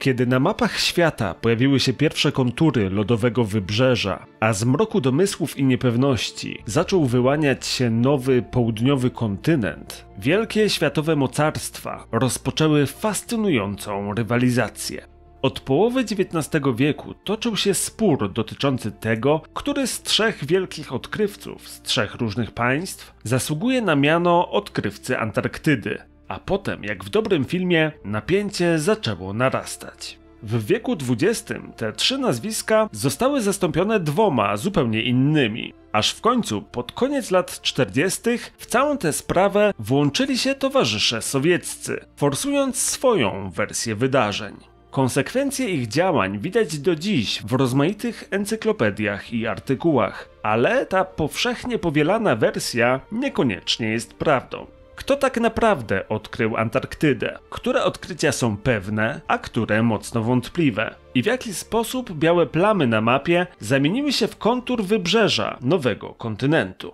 Kiedy na mapach świata pojawiły się pierwsze kontury lodowego wybrzeża, a z mroku domysłów i niepewności zaczął wyłaniać się nowy południowy kontynent, wielkie światowe mocarstwa rozpoczęły fascynującą rywalizację. Od połowy XIX wieku toczył się spór dotyczący tego, który z trzech wielkich odkrywców z trzech różnych państw zasługuje na miano odkrywcy Antarktydy a potem, jak w dobrym filmie, napięcie zaczęło narastać. W wieku XX te trzy nazwiska zostały zastąpione dwoma zupełnie innymi. Aż w końcu, pod koniec lat 40., w całą tę sprawę włączyli się towarzysze sowieccy, forsując swoją wersję wydarzeń. Konsekwencje ich działań widać do dziś w rozmaitych encyklopediach i artykułach, ale ta powszechnie powielana wersja niekoniecznie jest prawdą. Kto tak naprawdę odkrył Antarktydę? Które odkrycia są pewne, a które mocno wątpliwe? I w jaki sposób białe plamy na mapie zamieniły się w kontur wybrzeża nowego kontynentu?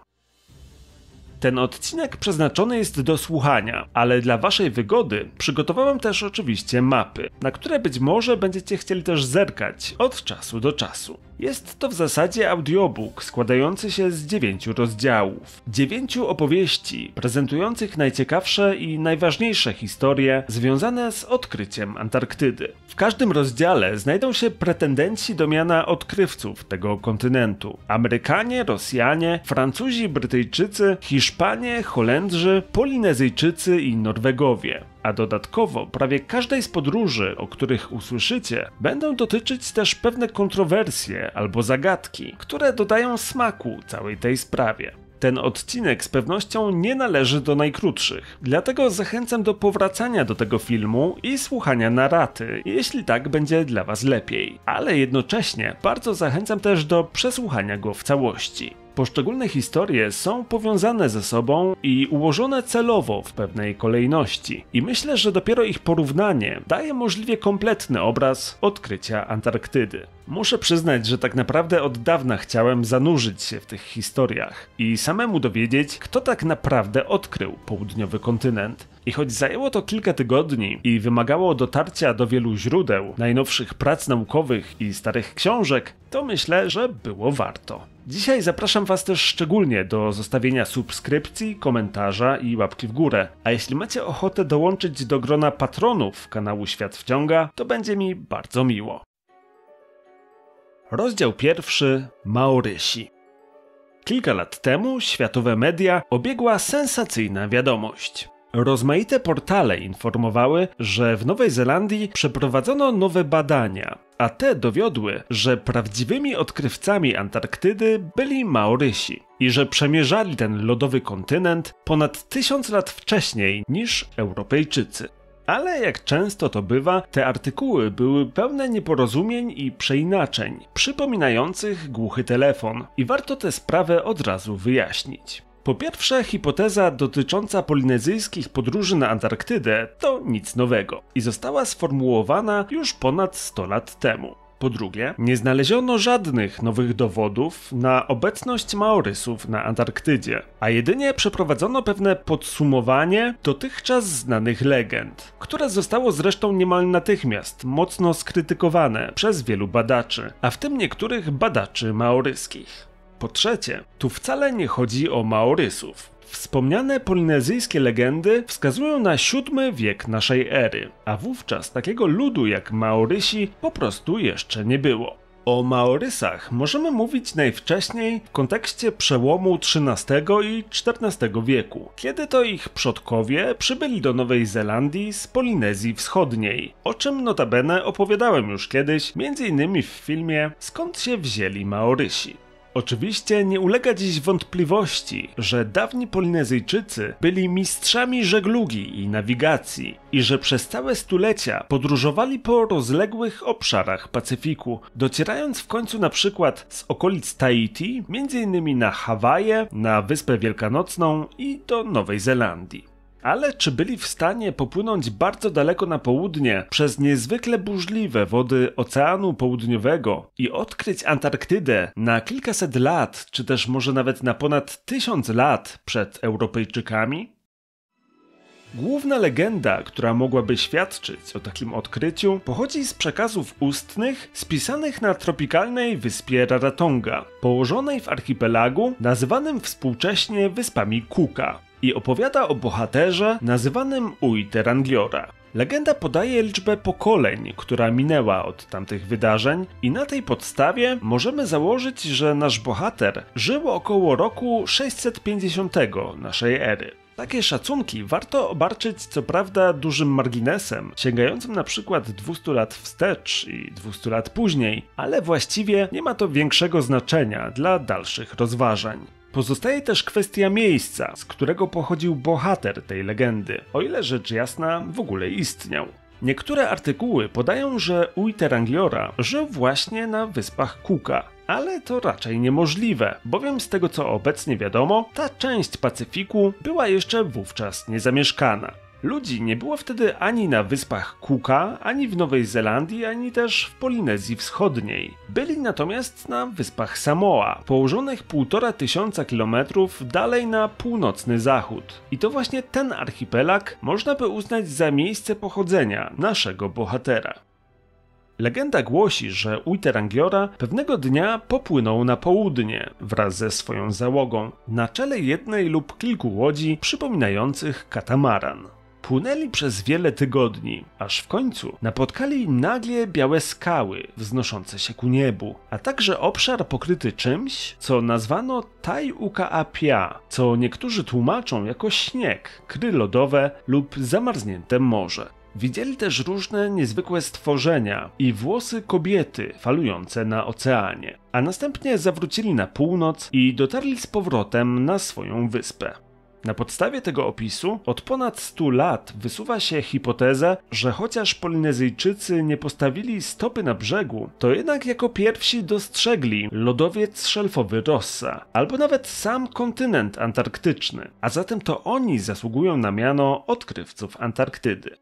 Ten odcinek przeznaczony jest do słuchania, ale dla waszej wygody przygotowałem też oczywiście mapy, na które być może będziecie chcieli też zerkać od czasu do czasu. Jest to w zasadzie audiobook składający się z dziewięciu rozdziałów. Dziewięciu opowieści prezentujących najciekawsze i najważniejsze historie związane z odkryciem Antarktydy. W każdym rozdziale znajdą się pretendenci do miana odkrywców tego kontynentu. Amerykanie, Rosjanie, Francuzi, Brytyjczycy, Hiszpanie, Holendrzy, Polinezyjczycy i Norwegowie. A dodatkowo prawie każdej z podróży, o których usłyszycie, będą dotyczyć też pewne kontrowersje albo zagadki, które dodają smaku całej tej sprawie. Ten odcinek z pewnością nie należy do najkrótszych, dlatego zachęcam do powracania do tego filmu i słuchania naraty, jeśli tak będzie dla Was lepiej. Ale jednocześnie bardzo zachęcam też do przesłuchania go w całości. Poszczególne historie są powiązane ze sobą i ułożone celowo w pewnej kolejności. I myślę, że dopiero ich porównanie daje możliwie kompletny obraz odkrycia Antarktydy. Muszę przyznać, że tak naprawdę od dawna chciałem zanurzyć się w tych historiach i samemu dowiedzieć, kto tak naprawdę odkrył południowy kontynent. I choć zajęło to kilka tygodni i wymagało dotarcia do wielu źródeł, najnowszych prac naukowych i starych książek, to myślę, że było warto. Dzisiaj zapraszam Was też szczególnie do zostawienia subskrypcji, komentarza i łapki w górę. A jeśli macie ochotę dołączyć do grona patronów kanału Świat Wciąga, to będzie mi bardzo miło. Rozdział pierwszy Maorysi. Kilka lat temu światowe media obiegła sensacyjna wiadomość. Rozmaite portale informowały, że w Nowej Zelandii przeprowadzono nowe badania, a te dowiodły, że prawdziwymi odkrywcami Antarktydy byli Maorysi i że przemierzali ten lodowy kontynent ponad tysiąc lat wcześniej niż Europejczycy. Ale jak często to bywa, te artykuły były pełne nieporozumień i przeinaczeń, przypominających głuchy telefon, i warto tę sprawę od razu wyjaśnić. Po pierwsze, hipoteza dotycząca polinezyjskich podróży na Antarktydę to nic nowego i została sformułowana już ponad 100 lat temu. Po drugie, nie znaleziono żadnych nowych dowodów na obecność Maorysów na Antarktydzie, a jedynie przeprowadzono pewne podsumowanie dotychczas znanych legend, które zostało zresztą niemal natychmiast mocno skrytykowane przez wielu badaczy, a w tym niektórych badaczy maoryskich. Po trzecie, tu wcale nie chodzi o Maorysów. Wspomniane polinezyjskie legendy wskazują na VII wiek naszej ery, a wówczas takiego ludu jak Maorysi po prostu jeszcze nie było. O Maorysach możemy mówić najwcześniej w kontekście przełomu XIII i XIV wieku, kiedy to ich przodkowie przybyli do Nowej Zelandii z Polinezji Wschodniej, o czym notabene opowiadałem już kiedyś, m.in. w filmie Skąd się wzięli Maorysi. Oczywiście nie ulega dziś wątpliwości, że dawni Polinezyjczycy byli mistrzami żeglugi i nawigacji i że przez całe stulecia podróżowali po rozległych obszarach Pacyfiku, docierając w końcu na przykład z okolic Tahiti, m.in. na Hawaje, na Wyspę Wielkanocną i do Nowej Zelandii. Ale czy byli w stanie popłynąć bardzo daleko na południe przez niezwykle burzliwe wody Oceanu Południowego i odkryć Antarktydę na kilkaset lat, czy też może nawet na ponad tysiąc lat przed Europejczykami? Główna legenda, która mogłaby świadczyć o takim odkryciu, pochodzi z przekazów ustnych spisanych na tropikalnej wyspie Rarotonga, położonej w archipelagu nazywanym współcześnie wyspami Kuka i opowiada o bohaterze nazywanym Uj Terangliora. Legenda podaje liczbę pokoleń, która minęła od tamtych wydarzeń, i na tej podstawie możemy założyć, że nasz bohater żył około roku 650 naszej ery. Takie szacunki warto obarczyć co prawda dużym marginesem, sięgającym na przykład 200 lat wstecz i 200 lat później, ale właściwie nie ma to większego znaczenia dla dalszych rozważań. Pozostaje też kwestia miejsca, z którego pochodził bohater tej legendy, o ile rzecz jasna w ogóle istniał. Niektóre artykuły podają, że Uiterangliora żył właśnie na wyspach Kuka, ale to raczej niemożliwe, bowiem z tego co obecnie wiadomo, ta część Pacyfiku była jeszcze wówczas niezamieszkana. Ludzi nie było wtedy ani na wyspach Cooka, ani w Nowej Zelandii, ani też w Polinezji Wschodniej. Byli natomiast na wyspach Samoa, położonych półtora tysiąca kilometrów dalej na północny zachód. I to właśnie ten archipelag można by uznać za miejsce pochodzenia naszego bohatera. Legenda głosi, że Uiterangiora pewnego dnia popłynął na południe wraz ze swoją załogą na czele jednej lub kilku łodzi przypominających katamaran. Płynęli przez wiele tygodni, aż w końcu napotkali nagle białe skały wznoszące się ku niebu, a także obszar pokryty czymś, co nazwano Tai Uka Apia, co niektórzy tłumaczą jako śnieg, kry lodowe lub zamarznięte morze. Widzieli też różne niezwykłe stworzenia i włosy kobiety falujące na oceanie, a następnie zawrócili na północ i dotarli z powrotem na swoją wyspę. Na podstawie tego opisu od ponad 100 lat wysuwa się hipoteza, że chociaż Polinezyjczycy nie postawili stopy na brzegu, to jednak jako pierwsi dostrzegli lodowiec szelfowy Rossa, albo nawet sam kontynent antarktyczny, a zatem to oni zasługują na miano odkrywców Antarktydy.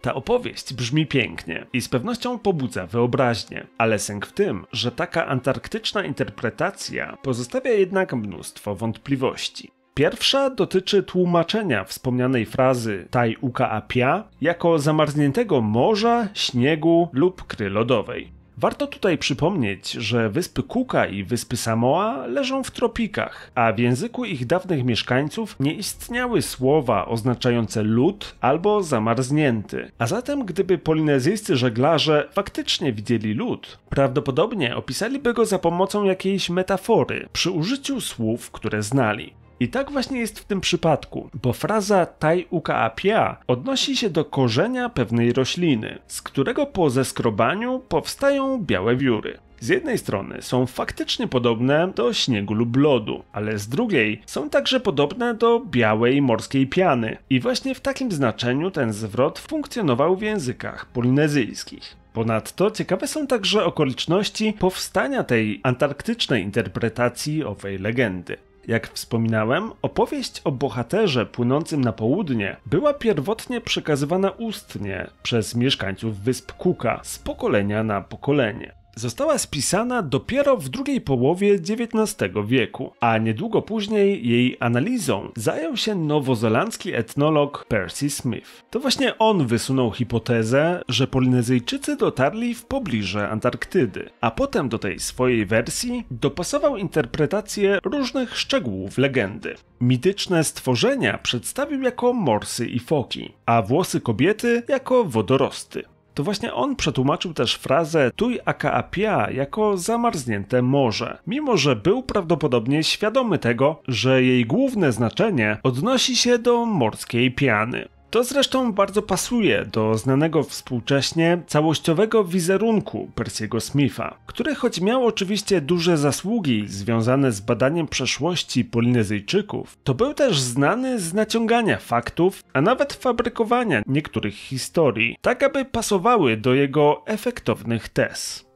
Ta opowieść brzmi pięknie i z pewnością pobudza wyobraźnię, ale sęk w tym, że taka antarktyczna interpretacja pozostawia jednak mnóstwo wątpliwości. Pierwsza dotyczy tłumaczenia wspomnianej frazy Tai Uka Apia jako zamarzniętego morza, śniegu lub kry lodowej. Warto tutaj przypomnieć, że wyspy Kuka i wyspy Samoa leżą w tropikach, a w języku ich dawnych mieszkańców nie istniały słowa oznaczające lód albo zamarznięty. A zatem, gdyby polinezyjscy żeglarze faktycznie widzieli lód, prawdopodobnie opisaliby go za pomocą jakiejś metafory przy użyciu słów, które znali. I tak właśnie jest w tym przypadku, bo fraza tai apia odnosi się do korzenia pewnej rośliny, z którego po zeskrobaniu powstają białe wióry. Z jednej strony są faktycznie podobne do śniegu lub lodu, ale z drugiej są także podobne do białej morskiej piany. I właśnie w takim znaczeniu ten zwrot funkcjonował w językach polinezyjskich. Ponadto ciekawe są także okoliczności powstania tej antarktycznej interpretacji owej legendy. Jak wspominałem, opowieść o bohaterze płynącym na południe była pierwotnie przekazywana ustnie przez mieszkańców wysp Kuka z pokolenia na pokolenie została spisana dopiero w drugiej połowie XIX wieku, a niedługo później jej analizą zajął się nowozelandzki etnolog Percy Smith. To właśnie on wysunął hipotezę, że Polinezyjczycy dotarli w pobliże Antarktydy, a potem do tej swojej wersji dopasował interpretację różnych szczegółów legendy. Mityczne stworzenia przedstawił jako morsy i foki, a włosy kobiety jako wodorosty to właśnie on przetłumaczył też frazę tuj apia jako zamarznięte morze, mimo że był prawdopodobnie świadomy tego, że jej główne znaczenie odnosi się do morskiej piany. To zresztą bardzo pasuje do znanego współcześnie całościowego wizerunku Percy'ego Smitha, który choć miał oczywiście duże zasługi związane z badaniem przeszłości Polinezyjczyków, to był też znany z naciągania faktów, a nawet fabrykowania niektórych historii, tak aby pasowały do jego efektownych tez.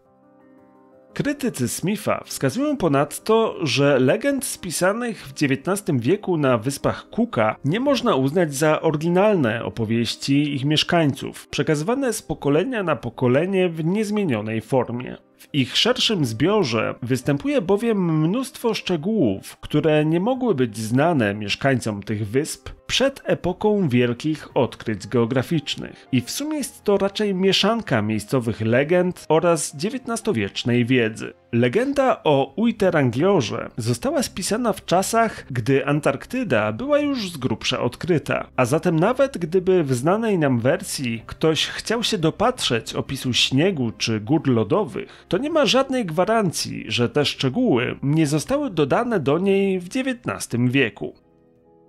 Krytycy Smitha wskazują ponadto, że legend spisanych w XIX wieku na wyspach Cooka nie można uznać za oryginalne opowieści ich mieszkańców, przekazywane z pokolenia na pokolenie w niezmienionej formie. W ich szerszym zbiorze występuje bowiem mnóstwo szczegółów, które nie mogły być znane mieszkańcom tych wysp przed epoką wielkich odkryć geograficznych. I w sumie jest to raczej mieszanka miejscowych legend oraz XIX-wiecznej wiedzy. Legenda o Uiterangiorze została spisana w czasach, gdy Antarktyda była już z grubsza odkryta, a zatem nawet gdyby w znanej nam wersji ktoś chciał się dopatrzeć opisu śniegu czy gór lodowych, to nie ma żadnej gwarancji, że te szczegóły nie zostały dodane do niej w XIX wieku.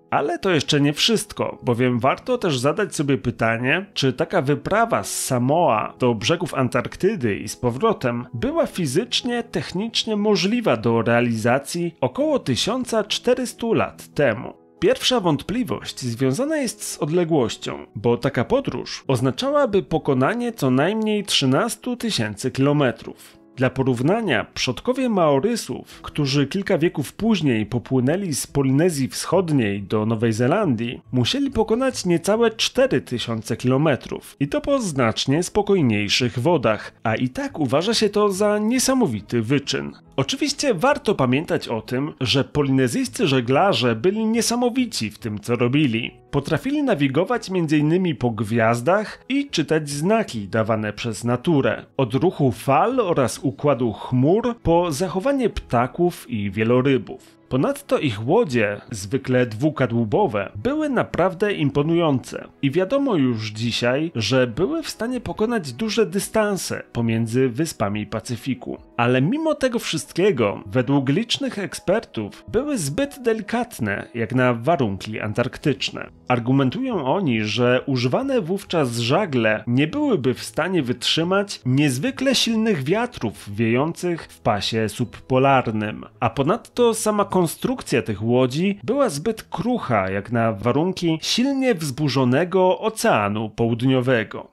Ale to jeszcze nie wszystko, bowiem warto też zadać sobie pytanie, czy taka wyprawa z Samoa do brzegów Antarktydy i z powrotem była fizycznie, technicznie możliwa do realizacji około 1400 lat temu. Pierwsza wątpliwość związana jest z odległością, bo taka podróż oznaczałaby pokonanie co najmniej 13 tysięcy kilometrów. Dla porównania, przodkowie Maorysów, którzy kilka wieków później popłynęli z Polinezji Wschodniej do Nowej Zelandii, musieli pokonać niecałe 4000 km i to po znacznie spokojniejszych wodach, a i tak uważa się to za niesamowity wyczyn. Oczywiście warto pamiętać o tym, że polinezyjscy żeglarze byli niesamowici w tym, co robili. Potrafili nawigować m.in. po gwiazdach i czytać znaki dawane przez naturę. Od ruchu fal oraz układu chmur po zachowanie ptaków i wielorybów. Ponadto ich łodzie, zwykle dwukadłubowe, były naprawdę imponujące i wiadomo już dzisiaj, że były w stanie pokonać duże dystanse pomiędzy wyspami Pacyfiku. Ale mimo tego wszystkiego, według licznych ekspertów, były zbyt delikatne jak na warunki antarktyczne. Argumentują oni, że używane wówczas żagle nie byłyby w stanie wytrzymać niezwykle silnych wiatrów wiejących w pasie subpolarnym, a ponadto sama konstrukcja tych łodzi była zbyt krucha jak na warunki silnie wzburzonego Oceanu Południowego.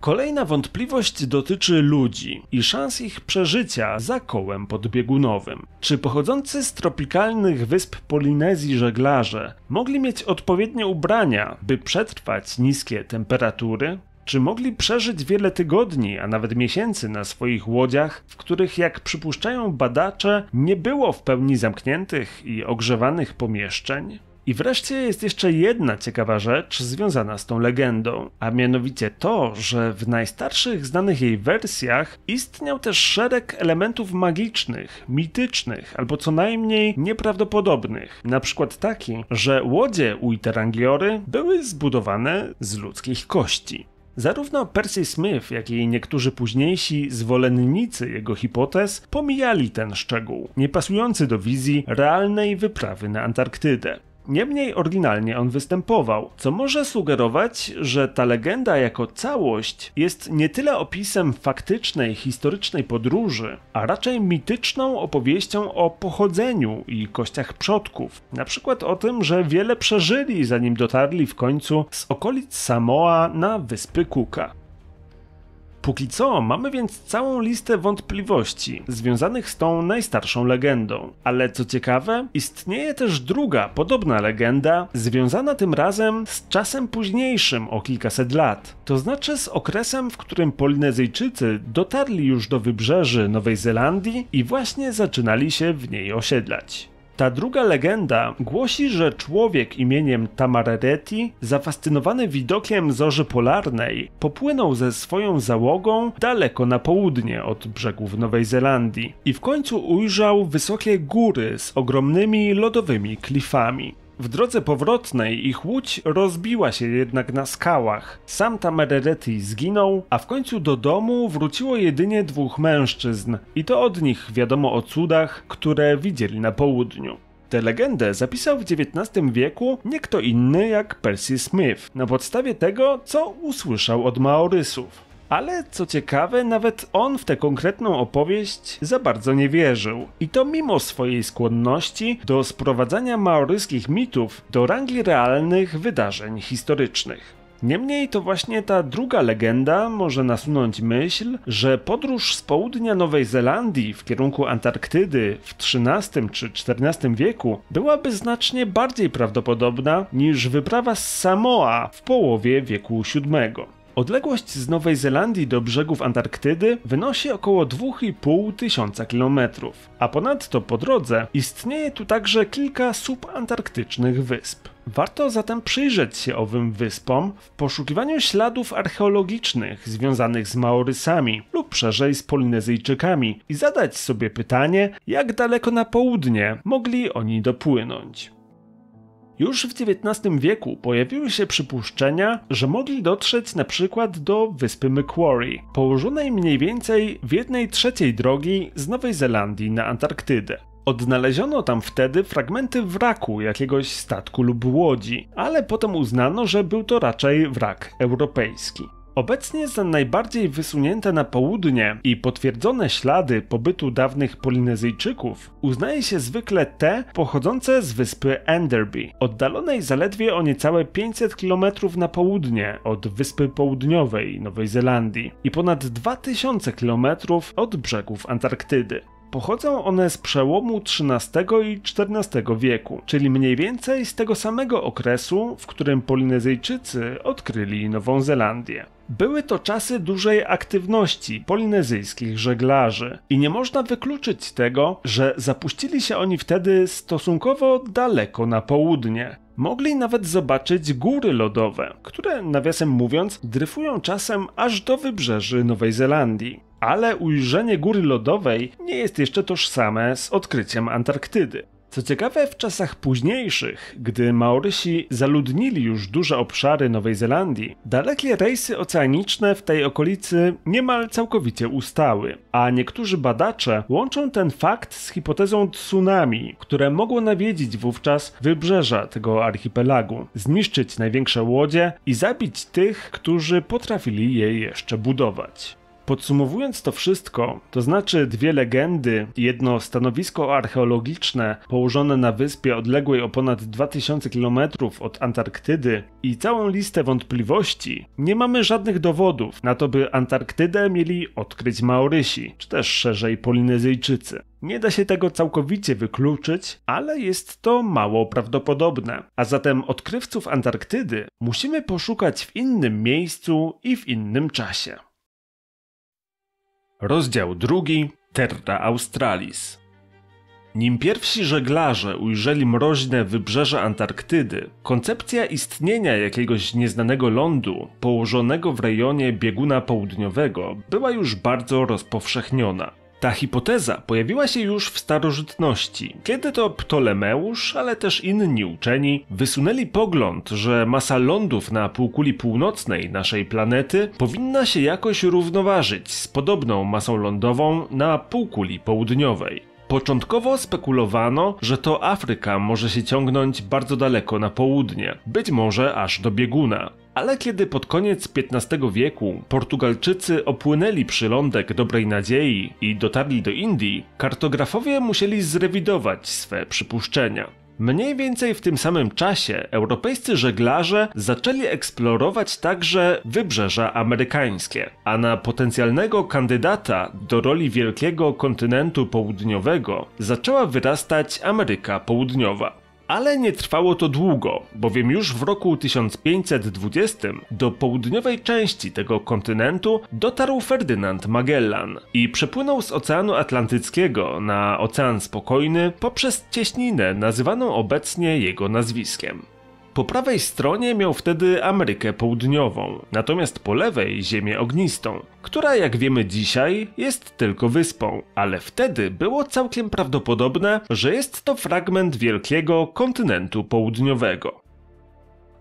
Kolejna wątpliwość dotyczy ludzi i szans ich przeżycia za kołem podbiegunowym. Czy pochodzący z tropikalnych wysp Polinezji żeglarze mogli mieć odpowiednie ubrania, by przetrwać niskie temperatury? czy mogli przeżyć wiele tygodni, a nawet miesięcy na swoich łodziach, w których, jak przypuszczają badacze, nie było w pełni zamkniętych i ogrzewanych pomieszczeń? I wreszcie jest jeszcze jedna ciekawa rzecz związana z tą legendą, a mianowicie to, że w najstarszych znanych jej wersjach istniał też szereg elementów magicznych, mitycznych albo co najmniej nieprawdopodobnych. Na przykład taki, że łodzie Uiterangiory były zbudowane z ludzkich kości. Zarówno Percy Smith, jak i niektórzy późniejsi zwolennicy jego hipotez pomijali ten szczegół, niepasujący do wizji realnej wyprawy na Antarktydę. Niemniej oryginalnie on występował, co może sugerować, że ta legenda jako całość jest nie tyle opisem faktycznej, historycznej podróży, a raczej mityczną opowieścią o pochodzeniu i kościach przodków. Na przykład o tym, że wiele przeżyli zanim dotarli w końcu z okolic Samoa na wyspy Kuka. Póki co mamy więc całą listę wątpliwości związanych z tą najstarszą legendą. Ale co ciekawe, istnieje też druga, podobna legenda, związana tym razem z czasem późniejszym o kilkaset lat. To znaczy z okresem, w którym Polinezyjczycy dotarli już do wybrzeży Nowej Zelandii i właśnie zaczynali się w niej osiedlać. Ta druga legenda głosi, że człowiek imieniem Tamarereti, zafascynowany widokiem zorzy polarnej, popłynął ze swoją załogą daleko na południe od brzegów Nowej Zelandii i w końcu ujrzał wysokie góry z ogromnymi lodowymi klifami. W drodze powrotnej ich łódź rozbiła się jednak na skałach. Sam Tamerereti zginął, a w końcu do domu wróciło jedynie dwóch mężczyzn i to od nich wiadomo o cudach, które widzieli na południu. Tę legendę zapisał w XIX wieku nie kto inny jak Percy Smith na podstawie tego, co usłyszał od Maorysów. Ale co ciekawe, nawet on w tę konkretną opowieść za bardzo nie wierzył. I to mimo swojej skłonności do sprowadzania maoryskich mitów do rangi realnych wydarzeń historycznych. Niemniej to właśnie ta druga legenda może nasunąć myśl, że podróż z południa Nowej Zelandii w kierunku Antarktydy w XIII czy XIV wieku byłaby znacznie bardziej prawdopodobna niż wyprawa z Samoa w połowie wieku VII. Odległość z Nowej Zelandii do brzegów Antarktydy wynosi około 2,5 tysiąca kilometrów, a ponadto po drodze istnieje tu także kilka subantarktycznych wysp. Warto zatem przyjrzeć się owym wyspom w poszukiwaniu śladów archeologicznych związanych z Maorysami lub szerzej z Polinezyjczykami i zadać sobie pytanie, jak daleko na południe mogli oni dopłynąć. Już w XIX wieku pojawiły się przypuszczenia, że mogli dotrzeć na przykład do wyspy Macquarie, położonej mniej więcej w jednej trzeciej drogi z Nowej Zelandii na Antarktydę. Odnaleziono tam wtedy fragmenty wraku jakiegoś statku lub łodzi, ale potem uznano, że był to raczej wrak europejski. Obecnie za najbardziej wysunięte na południe i potwierdzone ślady pobytu dawnych Polinezyjczyków uznaje się zwykle te pochodzące z wyspy Enderby, oddalonej zaledwie o niecałe 500 km na południe od wyspy południowej Nowej Zelandii i ponad 2000 km od brzegów Antarktydy. Pochodzą one z przełomu XIII i XIV wieku, czyli mniej więcej z tego samego okresu, w którym Polinezyjczycy odkryli Nową Zelandię. Były to czasy dużej aktywności polinezyjskich żeglarzy i nie można wykluczyć tego, że zapuścili się oni wtedy stosunkowo daleko na południe. Mogli nawet zobaczyć góry lodowe, które nawiasem mówiąc dryfują czasem aż do wybrzeży Nowej Zelandii ale ujrzenie góry lodowej nie jest jeszcze tożsame z odkryciem Antarktydy. Co ciekawe, w czasach późniejszych, gdy Maorysi zaludnili już duże obszary Nowej Zelandii, dalekie rejsy oceaniczne w tej okolicy niemal całkowicie ustały, a niektórzy badacze łączą ten fakt z hipotezą tsunami, które mogło nawiedzić wówczas wybrzeża tego archipelagu, zniszczyć największe łodzie i zabić tych, którzy potrafili je jeszcze budować. Podsumowując to wszystko, to znaczy dwie legendy, jedno stanowisko archeologiczne położone na wyspie odległej o ponad 2000 km od Antarktydy i całą listę wątpliwości, nie mamy żadnych dowodów na to, by Antarktydę mieli odkryć Maorysi, czy też szerzej Polinezyjczycy. Nie da się tego całkowicie wykluczyć, ale jest to mało prawdopodobne. A zatem odkrywców Antarktydy musimy poszukać w innym miejscu i w innym czasie. Rozdział drugi Terra Australis. Nim pierwsi żeglarze ujrzeli mroźne wybrzeże Antarktydy, koncepcja istnienia jakiegoś nieznanego lądu położonego w rejonie bieguna południowego była już bardzo rozpowszechniona. Ta hipoteza pojawiła się już w starożytności, kiedy to Ptolemeusz, ale też inni uczeni wysunęli pogląd, że masa lądów na półkuli północnej naszej planety powinna się jakoś równoważyć z podobną masą lądową na półkuli południowej. Początkowo spekulowano, że to Afryka może się ciągnąć bardzo daleko na południe, być może aż do bieguna. Ale kiedy pod koniec XV wieku Portugalczycy opłynęli przylądek Dobrej Nadziei i dotarli do Indii, kartografowie musieli zrewidować swe przypuszczenia. Mniej więcej w tym samym czasie europejscy żeglarze zaczęli eksplorować także wybrzeża amerykańskie, a na potencjalnego kandydata do roli wielkiego kontynentu południowego zaczęła wyrastać Ameryka Południowa. Ale nie trwało to długo, bowiem już w roku 1520 do południowej części tego kontynentu dotarł Ferdynand Magellan i przepłynął z Oceanu Atlantyckiego na Ocean Spokojny poprzez cieśninę nazywaną obecnie jego nazwiskiem. Po prawej stronie miał wtedy Amerykę Południową, natomiast po lewej Ziemię Ognistą, która jak wiemy dzisiaj jest tylko wyspą, ale wtedy było całkiem prawdopodobne, że jest to fragment wielkiego kontynentu południowego.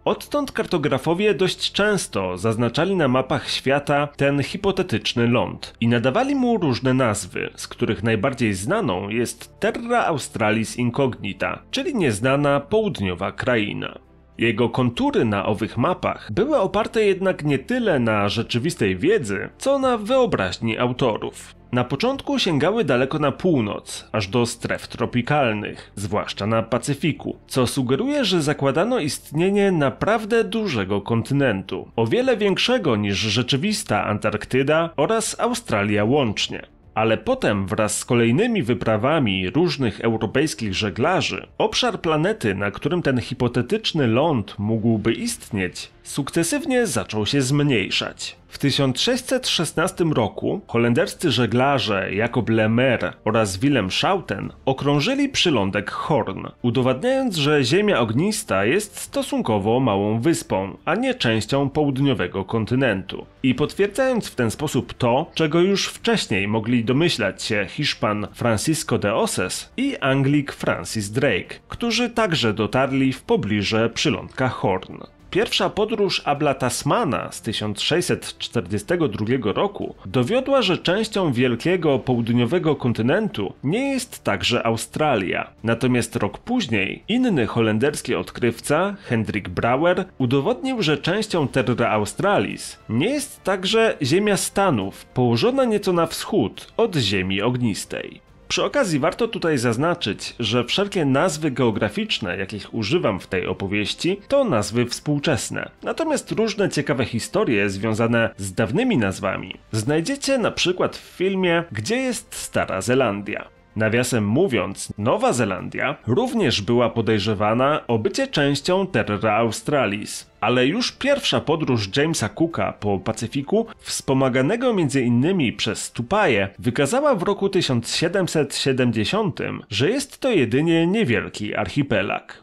Odtąd kartografowie dość często zaznaczali na mapach świata ten hipotetyczny ląd i nadawali mu różne nazwy, z których najbardziej znaną jest Terra Australis Incognita, czyli nieznana południowa kraina. Jego kontury na owych mapach były oparte jednak nie tyle na rzeczywistej wiedzy, co na wyobraźni autorów. Na początku sięgały daleko na północ, aż do stref tropikalnych, zwłaszcza na Pacyfiku, co sugeruje, że zakładano istnienie naprawdę dużego kontynentu, o wiele większego niż rzeczywista Antarktyda oraz Australia łącznie. Ale potem wraz z kolejnymi wyprawami różnych europejskich żeglarzy, obszar planety, na którym ten hipotetyczny ląd mógłby istnieć, sukcesywnie zaczął się zmniejszać. W 1616 roku holenderscy żeglarze Jacob Lemer oraz Willem Schouten okrążyli przylądek Horn, udowadniając, że Ziemia Ognista jest stosunkowo małą wyspą, a nie częścią południowego kontynentu. I potwierdzając w ten sposób to, czego już wcześniej mogli domyślać się Hiszpan Francisco de Oses i Anglik Francis Drake, którzy także dotarli w pobliże przylądka Horn. Pierwsza podróż Abla Tasmana z 1642 roku dowiodła, że częścią wielkiego południowego kontynentu nie jest także Australia. Natomiast rok później inny holenderski odkrywca, Hendrik Brouwer, udowodnił, że częścią Terra Australis nie jest także Ziemia Stanów, położona nieco na wschód od Ziemi Ognistej. Przy okazji warto tutaj zaznaczyć, że wszelkie nazwy geograficzne, jakich używam w tej opowieści, to nazwy współczesne. Natomiast różne ciekawe historie związane z dawnymi nazwami znajdziecie na przykład w filmie Gdzie jest Stara Zelandia? Nawiasem mówiąc, Nowa Zelandia również była podejrzewana o bycie częścią Terra Australis, ale już pierwsza podróż Jamesa Cooka po Pacyfiku, wspomaganego m.in. przez Tupaje, wykazała w roku 1770, że jest to jedynie niewielki archipelag.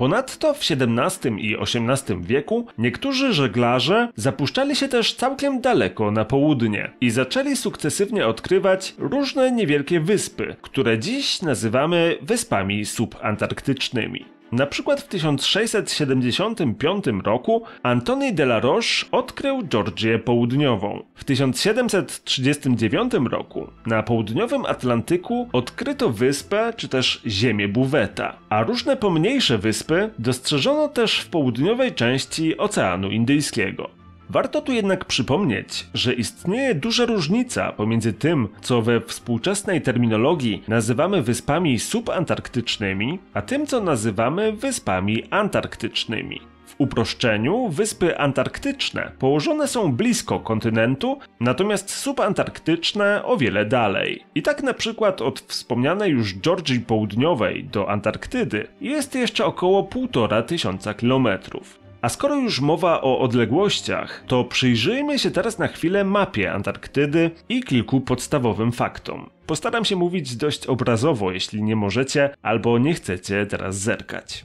Ponadto w XVII i XVIII wieku niektórzy żeglarze zapuszczali się też całkiem daleko na południe i zaczęli sukcesywnie odkrywać różne niewielkie wyspy, które dziś nazywamy wyspami subantarktycznymi. Na przykład w 1675 roku Antoni de la Roche odkrył Georgię Południową. W 1739 roku na południowym Atlantyku odkryto wyspę czy też ziemię Buweta, a różne pomniejsze wyspy dostrzeżono też w południowej części Oceanu Indyjskiego. Warto tu jednak przypomnieć, że istnieje duża różnica pomiędzy tym, co we współczesnej terminologii nazywamy wyspami subantarktycznymi, a tym, co nazywamy wyspami antarktycznymi. W uproszczeniu, wyspy antarktyczne położone są blisko kontynentu, natomiast subantarktyczne o wiele dalej. I tak na przykład od wspomnianej już Georgii Południowej do Antarktydy jest jeszcze około 1,5 tysiąca kilometrów. A skoro już mowa o odległościach, to przyjrzyjmy się teraz na chwilę mapie Antarktydy i kilku podstawowym faktom. Postaram się mówić dość obrazowo, jeśli nie możecie albo nie chcecie teraz zerkać.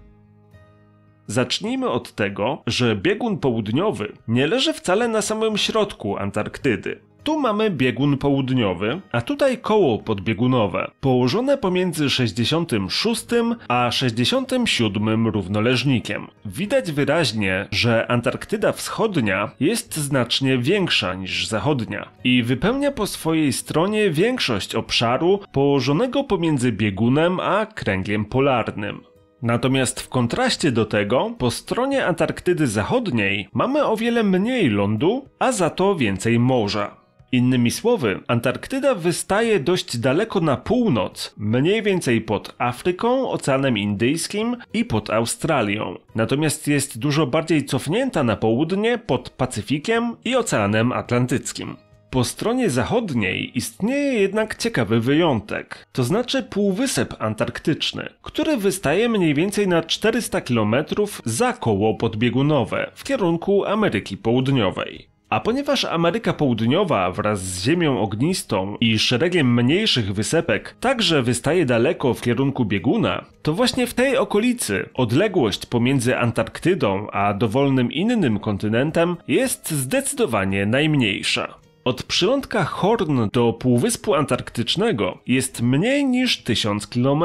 Zacznijmy od tego, że biegun południowy nie leży wcale na samym środku Antarktydy. Tu mamy biegun południowy, a tutaj koło podbiegunowe, położone pomiędzy 66 a 67 równoleżnikiem. Widać wyraźnie, że Antarktyda Wschodnia jest znacznie większa niż zachodnia i wypełnia po swojej stronie większość obszaru położonego pomiędzy biegunem a kręgiem polarnym. Natomiast w kontraście do tego, po stronie Antarktydy Zachodniej mamy o wiele mniej lądu, a za to więcej morza. Innymi słowy, Antarktyda wystaje dość daleko na północ, mniej więcej pod Afryką, Oceanem Indyjskim i pod Australią. Natomiast jest dużo bardziej cofnięta na południe pod Pacyfikiem i Oceanem Atlantyckim. Po stronie zachodniej istnieje jednak ciekawy wyjątek, to znaczy Półwysep Antarktyczny, który wystaje mniej więcej na 400 km za koło podbiegunowe w kierunku Ameryki Południowej. A ponieważ Ameryka Południowa wraz z Ziemią Ognistą i szeregiem mniejszych wysepek także wystaje daleko w kierunku bieguna, to właśnie w tej okolicy odległość pomiędzy Antarktydą a dowolnym innym kontynentem jest zdecydowanie najmniejsza. Od przylądka Horn do Półwyspu Antarktycznego jest mniej niż 1000 km,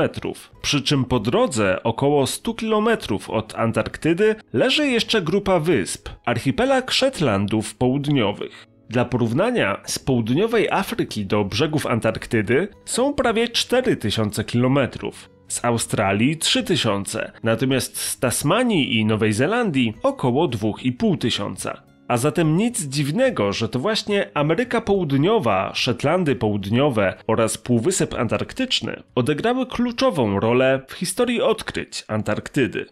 przy czym po drodze około 100 km od Antarktydy leży jeszcze grupa wysp, archipelag Shetlandów Południowych. Dla porównania, z południowej Afryki do brzegów Antarktydy są prawie 4000 km, z Australii 3000, natomiast z Tasmanii i Nowej Zelandii około 2500. A zatem nic dziwnego, że to właśnie Ameryka Południowa, Szetlandy Południowe oraz Półwysep Antarktyczny odegrały kluczową rolę w historii odkryć Antarktydy.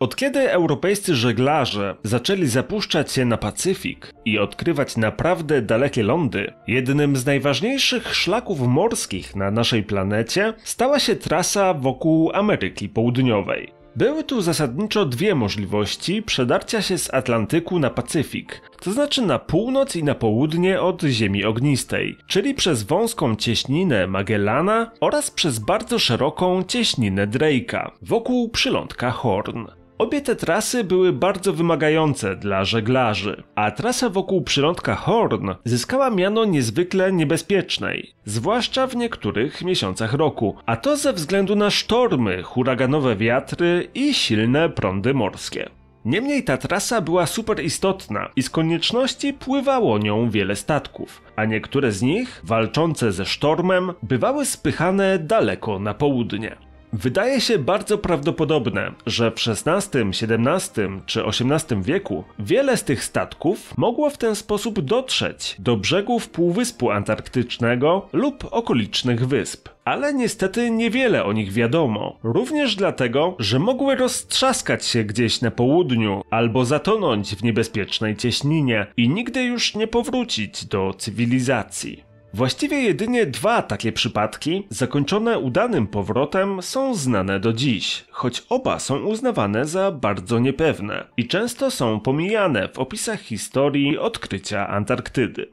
Od kiedy europejscy żeglarze zaczęli zapuszczać się na Pacyfik i odkrywać naprawdę dalekie lądy, jednym z najważniejszych szlaków morskich na naszej planecie stała się trasa wokół Ameryki Południowej. Były tu zasadniczo dwie możliwości przedarcia się z Atlantyku na Pacyfik, to znaczy na północ i na południe od Ziemi Ognistej, czyli przez wąską cieśninę Magellana oraz przez bardzo szeroką cieśninę Drake'a wokół przylądka Horn. Obie te trasy były bardzo wymagające dla żeglarzy, a trasa wokół przylądka Horn zyskała miano niezwykle niebezpiecznej, zwłaszcza w niektórych miesiącach roku, a to ze względu na sztormy, huraganowe wiatry i silne prądy morskie. Niemniej ta trasa była super istotna i z konieczności pływało nią wiele statków, a niektóre z nich, walczące ze sztormem, bywały spychane daleko na południe. Wydaje się bardzo prawdopodobne, że w XVI, XVII czy XVIII wieku wiele z tych statków mogło w ten sposób dotrzeć do brzegów Półwyspu Antarktycznego lub okolicznych wysp. Ale niestety niewiele o nich wiadomo, również dlatego, że mogły roztrzaskać się gdzieś na południu albo zatonąć w niebezpiecznej cieśninie i nigdy już nie powrócić do cywilizacji. Właściwie jedynie dwa takie przypadki, zakończone udanym powrotem, są znane do dziś, choć oba są uznawane za bardzo niepewne i często są pomijane w opisach historii odkrycia Antarktydy.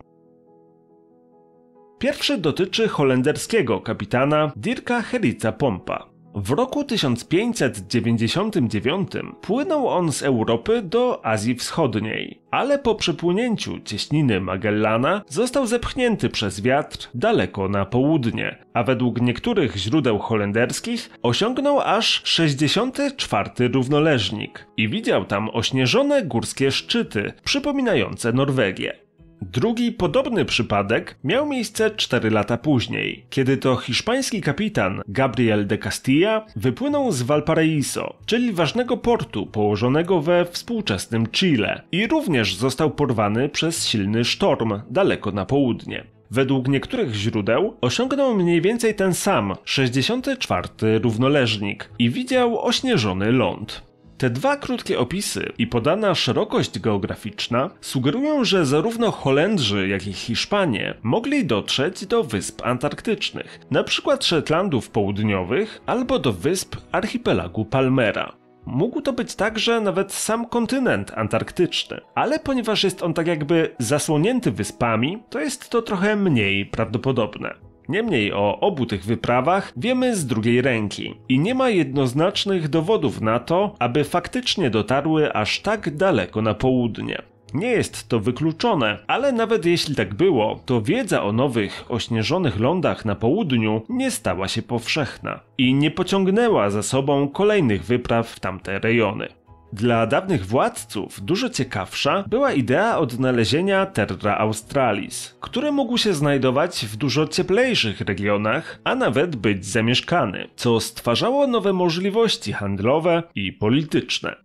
Pierwszy dotyczy holenderskiego kapitana Dirka Herica Pompa, w roku 1599 płynął on z Europy do Azji Wschodniej, ale po przepłynięciu cieśniny Magellana został zepchnięty przez wiatr daleko na południe, a według niektórych źródeł holenderskich osiągnął aż 64 równoleżnik i widział tam ośnieżone górskie szczyty przypominające Norwegię. Drugi podobny przypadek miał miejsce 4 lata później, kiedy to hiszpański kapitan Gabriel de Castilla wypłynął z Valparaiso, czyli ważnego portu położonego we współczesnym Chile, i również został porwany przez silny sztorm daleko na południe. Według niektórych źródeł osiągnął mniej więcej ten sam 64 równoleżnik i widział ośnieżony ląd. Te dwa krótkie opisy i podana szerokość geograficzna sugerują, że zarówno Holendrzy, jak i Hiszpanie mogli dotrzeć do wysp antarktycznych, np. Szetlandów Południowych albo do wysp archipelagu Palmera. Mógł to być także nawet sam kontynent antarktyczny, ale ponieważ jest on tak jakby zasłonięty wyspami, to jest to trochę mniej prawdopodobne. Niemniej o obu tych wyprawach wiemy z drugiej ręki i nie ma jednoznacznych dowodów na to, aby faktycznie dotarły aż tak daleko na południe. Nie jest to wykluczone, ale nawet jeśli tak było, to wiedza o nowych, ośnieżonych lądach na południu nie stała się powszechna i nie pociągnęła za sobą kolejnych wypraw w tamte rejony. Dla dawnych władców dużo ciekawsza była idea odnalezienia Terra Australis, który mógł się znajdować w dużo cieplejszych regionach, a nawet być zamieszkany, co stwarzało nowe możliwości handlowe i polityczne.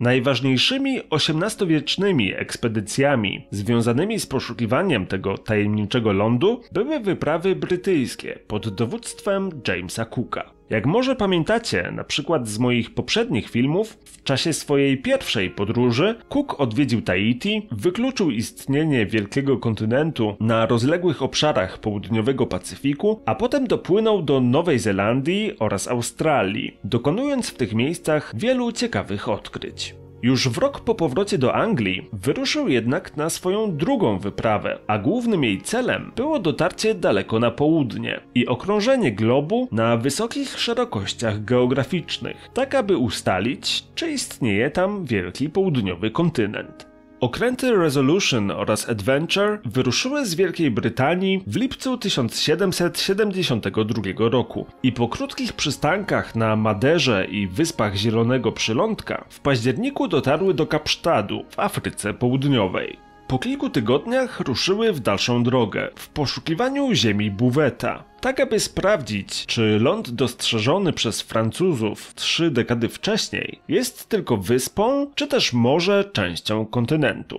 Najważniejszymi XVIII-wiecznymi ekspedycjami związanymi z poszukiwaniem tego tajemniczego lądu były wyprawy brytyjskie pod dowództwem Jamesa Cooka. Jak może pamiętacie, na przykład z moich poprzednich filmów, w czasie swojej pierwszej podróży Cook odwiedził Tahiti, wykluczył istnienie wielkiego kontynentu na rozległych obszarach południowego Pacyfiku, a potem dopłynął do Nowej Zelandii oraz Australii, dokonując w tych miejscach wielu ciekawych odkryć. Już w rok po powrocie do Anglii wyruszył jednak na swoją drugą wyprawę, a głównym jej celem było dotarcie daleko na południe i okrążenie globu na wysokich szerokościach geograficznych, tak aby ustalić, czy istnieje tam wielki południowy kontynent. Okręty Resolution oraz Adventure wyruszyły z Wielkiej Brytanii w lipcu 1772 roku i po krótkich przystankach na Maderze i Wyspach Zielonego Przylądka w październiku dotarły do Kapsztadu w Afryce Południowej. Po kilku tygodniach ruszyły w dalszą drogę w poszukiwaniu ziemi Buweta, tak aby sprawdzić, czy ląd dostrzeżony przez Francuzów trzy dekady wcześniej jest tylko wyspą, czy też może częścią kontynentu.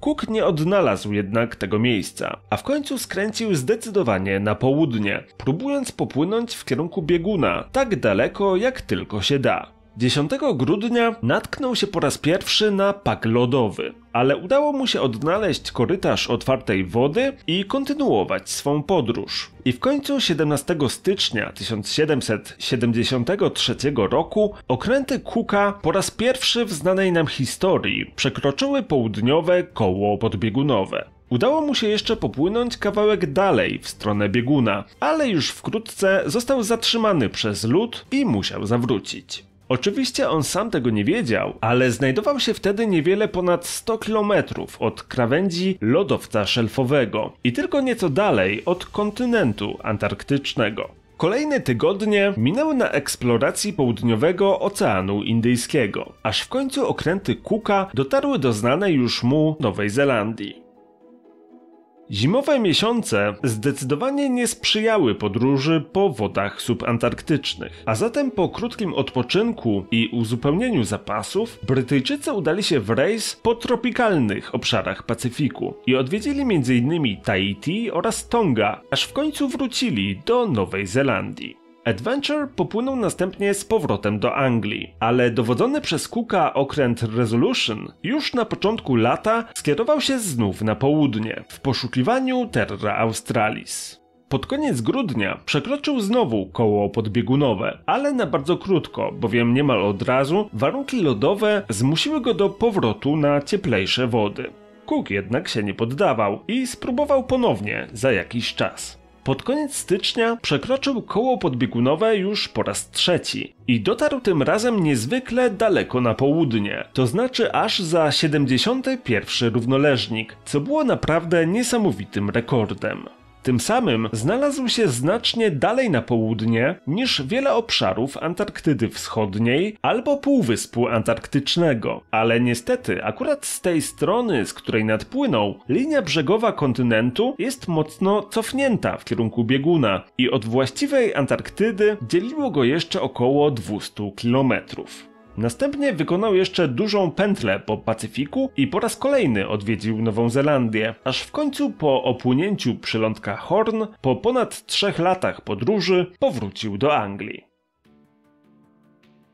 Cook nie odnalazł jednak tego miejsca, a w końcu skręcił zdecydowanie na południe, próbując popłynąć w kierunku bieguna tak daleko jak tylko się da. 10 grudnia natknął się po raz pierwszy na pak lodowy, ale udało mu się odnaleźć korytarz otwartej wody i kontynuować swą podróż. I w końcu 17 stycznia 1773 roku okręty Cooka po raz pierwszy w znanej nam historii przekroczyły południowe koło podbiegunowe. Udało mu się jeszcze popłynąć kawałek dalej w stronę bieguna, ale już wkrótce został zatrzymany przez lód i musiał zawrócić. Oczywiście on sam tego nie wiedział, ale znajdował się wtedy niewiele ponad 100 km od krawędzi lodowca szelfowego i tylko nieco dalej od kontynentu antarktycznego. Kolejne tygodnie minęły na eksploracji południowego Oceanu Indyjskiego, aż w końcu okręty Cooka dotarły do znanej już mu Nowej Zelandii. Zimowe miesiące zdecydowanie nie sprzyjały podróży po wodach subantarktycznych, a zatem po krótkim odpoczynku i uzupełnieniu zapasów Brytyjczycy udali się w rejs po tropikalnych obszarach Pacyfiku i odwiedzili m.in. Tahiti oraz Tonga, aż w końcu wrócili do Nowej Zelandii. Adventure popłynął następnie z powrotem do Anglii, ale dowodzony przez Cooka okręt Resolution już na początku lata skierował się znów na południe w poszukiwaniu Terra Australis. Pod koniec grudnia przekroczył znowu koło podbiegunowe, ale na bardzo krótko, bowiem niemal od razu warunki lodowe zmusiły go do powrotu na cieplejsze wody. Cook jednak się nie poddawał i spróbował ponownie za jakiś czas. Pod koniec stycznia przekroczył koło podbiegunowe już po raz trzeci i dotarł tym razem niezwykle daleko na południe, to znaczy aż za 71 równoleżnik, co było naprawdę niesamowitym rekordem. Tym samym znalazł się znacznie dalej na południe niż wiele obszarów Antarktydy Wschodniej albo Półwyspu Antarktycznego. Ale niestety, akurat z tej strony, z której nadpłynął, linia brzegowa kontynentu jest mocno cofnięta w kierunku bieguna i od właściwej Antarktydy dzieliło go jeszcze około 200 kilometrów. Następnie wykonał jeszcze dużą pętlę po Pacyfiku i po raz kolejny odwiedził Nową Zelandię, aż w końcu po opłynięciu przylądka Horn, po ponad trzech latach podróży, powrócił do Anglii.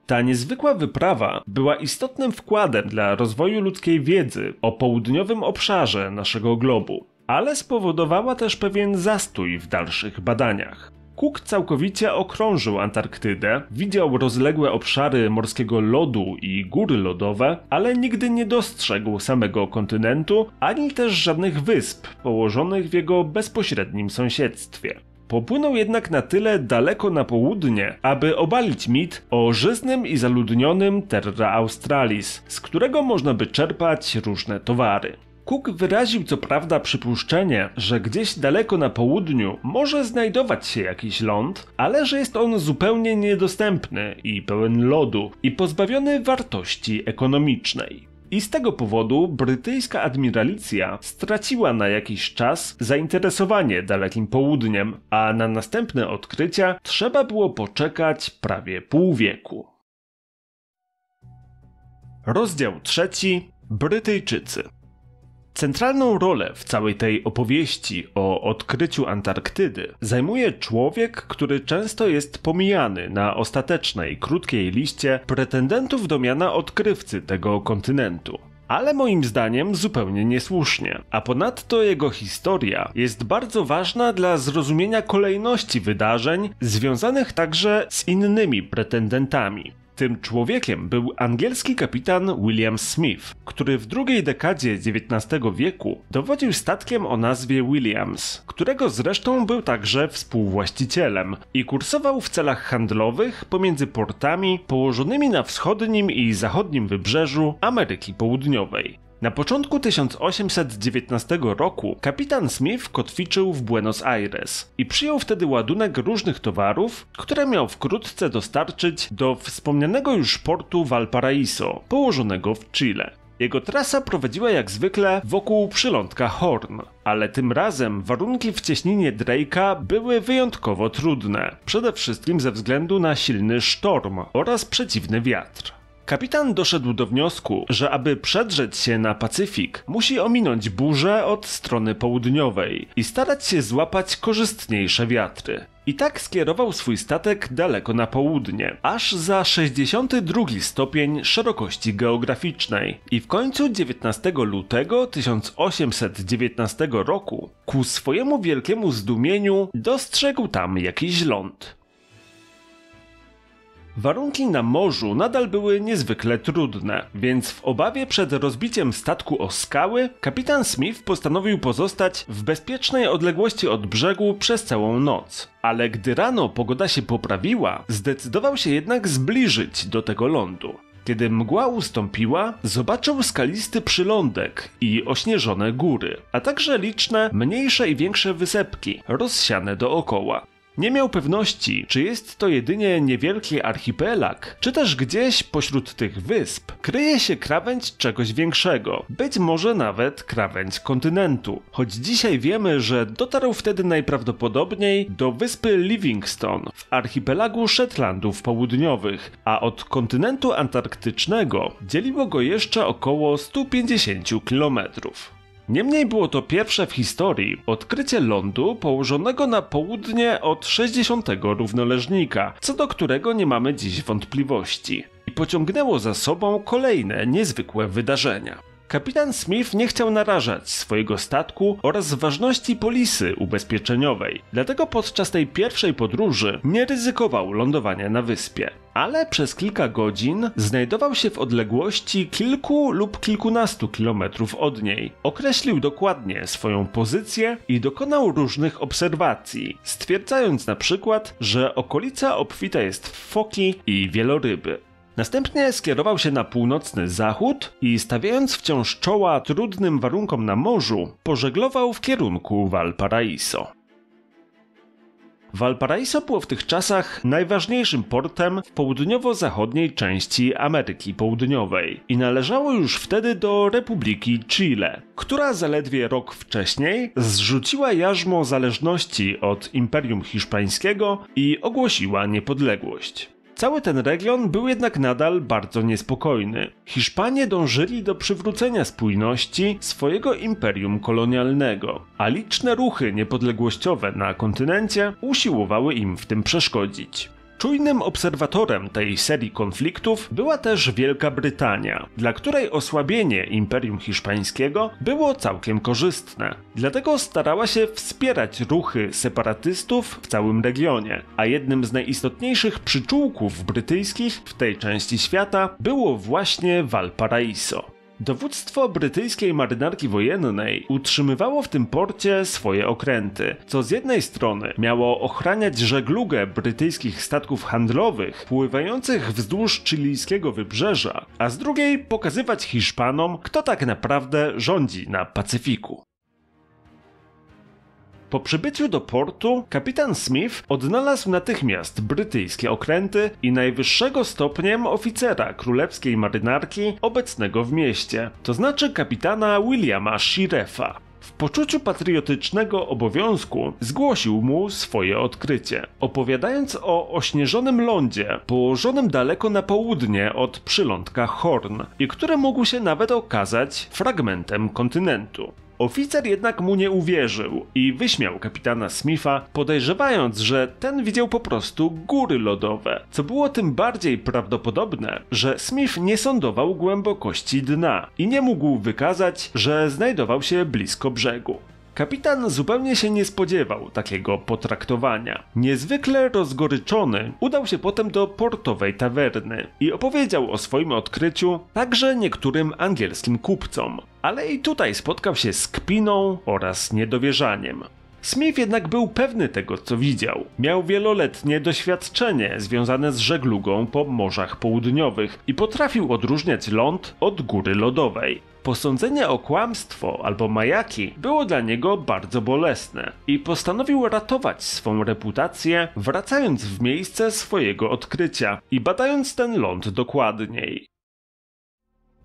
Ta niezwykła wyprawa była istotnym wkładem dla rozwoju ludzkiej wiedzy o południowym obszarze naszego globu, ale spowodowała też pewien zastój w dalszych badaniach. Cook całkowicie okrążył Antarktydę, widział rozległe obszary morskiego lodu i góry lodowe, ale nigdy nie dostrzegł samego kontynentu ani też żadnych wysp położonych w jego bezpośrednim sąsiedztwie. Popłynął jednak na tyle daleko na południe, aby obalić mit o żyznym i zaludnionym Terra Australis, z którego można by czerpać różne towary. Cook wyraził co prawda przypuszczenie, że gdzieś daleko na południu może znajdować się jakiś ląd, ale że jest on zupełnie niedostępny i pełen lodu i pozbawiony wartości ekonomicznej. I z tego powodu brytyjska admiralicja straciła na jakiś czas zainteresowanie dalekim południem, a na następne odkrycia trzeba było poczekać prawie pół wieku. Rozdział trzeci Brytyjczycy Centralną rolę w całej tej opowieści o odkryciu Antarktydy zajmuje człowiek, który często jest pomijany na ostatecznej, krótkiej liście pretendentów do miana odkrywcy tego kontynentu. Ale moim zdaniem zupełnie niesłusznie, a ponadto jego historia jest bardzo ważna dla zrozumienia kolejności wydarzeń związanych także z innymi pretendentami. Tym człowiekiem był angielski kapitan William Smith, który w drugiej dekadzie XIX wieku dowodził statkiem o nazwie Williams, którego zresztą był także współwłaścicielem i kursował w celach handlowych pomiędzy portami położonymi na wschodnim i zachodnim wybrzeżu Ameryki Południowej. Na początku 1819 roku kapitan Smith kotwiczył w Buenos Aires i przyjął wtedy ładunek różnych towarów, które miał wkrótce dostarczyć do wspomnianego już portu Valparaiso, położonego w Chile. Jego trasa prowadziła jak zwykle wokół przylądka Horn, ale tym razem warunki w cieśninie Drake'a były wyjątkowo trudne, przede wszystkim ze względu na silny sztorm oraz przeciwny wiatr. Kapitan doszedł do wniosku, że aby przedrzeć się na Pacyfik, musi ominąć burzę od strony południowej i starać się złapać korzystniejsze wiatry. I tak skierował swój statek daleko na południe, aż za 62 stopień szerokości geograficznej. I w końcu 19 lutego 1819 roku, ku swojemu wielkiemu zdumieniu, dostrzegł tam jakiś ląd. Warunki na morzu nadal były niezwykle trudne, więc w obawie przed rozbiciem statku o skały, kapitan Smith postanowił pozostać w bezpiecznej odległości od brzegu przez całą noc. Ale gdy rano pogoda się poprawiła, zdecydował się jednak zbliżyć do tego lądu. Kiedy mgła ustąpiła, zobaczył skalisty przylądek i ośnieżone góry, a także liczne, mniejsze i większe wysepki rozsiane dookoła. Nie miał pewności, czy jest to jedynie niewielki archipelag, czy też gdzieś pośród tych wysp kryje się krawędź czegoś większego, być może nawet krawędź kontynentu. Choć dzisiaj wiemy, że dotarł wtedy najprawdopodobniej do wyspy Livingstone w archipelagu Shetlandów Południowych, a od kontynentu antarktycznego dzieliło go jeszcze około 150 kilometrów. Niemniej było to pierwsze w historii odkrycie lądu położonego na południe od 60 równoleżnika, co do którego nie mamy dziś wątpliwości. I pociągnęło za sobą kolejne niezwykłe wydarzenia. Kapitan Smith nie chciał narażać swojego statku oraz ważności polisy ubezpieczeniowej, dlatego podczas tej pierwszej podróży nie ryzykował lądowania na wyspie ale przez kilka godzin znajdował się w odległości kilku lub kilkunastu kilometrów od niej. Określił dokładnie swoją pozycję i dokonał różnych obserwacji, stwierdzając na przykład, że okolica obfita jest w foki i wieloryby. Następnie skierował się na północny zachód i stawiając wciąż czoła trudnym warunkom na morzu, pożeglował w kierunku Valparaiso. Valparaiso było w tych czasach najważniejszym portem w południowo-zachodniej części Ameryki Południowej i należało już wtedy do Republiki Chile, która zaledwie rok wcześniej zrzuciła jarzmo zależności od Imperium Hiszpańskiego i ogłosiła niepodległość. Cały ten region był jednak nadal bardzo niespokojny. Hiszpanie dążyli do przywrócenia spójności swojego imperium kolonialnego, a liczne ruchy niepodległościowe na kontynencie usiłowały im w tym przeszkodzić. Czujnym obserwatorem tej serii konfliktów była też Wielka Brytania, dla której osłabienie Imperium Hiszpańskiego było całkiem korzystne. Dlatego starała się wspierać ruchy separatystów w całym regionie, a jednym z najistotniejszych przyczółków brytyjskich w tej części świata było właśnie Valparaiso. Dowództwo brytyjskiej marynarki wojennej utrzymywało w tym porcie swoje okręty, co z jednej strony miało ochraniać żeglugę brytyjskich statków handlowych pływających wzdłuż chilijskiego wybrzeża, a z drugiej pokazywać Hiszpanom, kto tak naprawdę rządzi na Pacyfiku. Po przybyciu do portu kapitan Smith odnalazł natychmiast brytyjskie okręty i najwyższego stopniem oficera królewskiej marynarki obecnego w mieście, to znaczy kapitana Williama Shirefa. W poczuciu patriotycznego obowiązku zgłosił mu swoje odkrycie, opowiadając o ośnieżonym lądzie położonym daleko na południe od przylądka Horn i które mógł się nawet okazać fragmentem kontynentu. Oficer jednak mu nie uwierzył i wyśmiał kapitana Smitha, podejrzewając, że ten widział po prostu góry lodowe, co było tym bardziej prawdopodobne, że Smith nie sądował głębokości dna i nie mógł wykazać, że znajdował się blisko brzegu. Kapitan zupełnie się nie spodziewał takiego potraktowania. Niezwykle rozgoryczony, udał się potem do portowej tawerny i opowiedział o swoim odkryciu także niektórym angielskim kupcom. Ale i tutaj spotkał się z kpiną oraz niedowierzaniem. Smith jednak był pewny tego, co widział. Miał wieloletnie doświadczenie związane z żeglugą po morzach południowych i potrafił odróżniać ląd od góry lodowej. Posądzenie o kłamstwo albo majaki było dla niego bardzo bolesne i postanowił ratować swą reputację, wracając w miejsce swojego odkrycia i badając ten ląd dokładniej.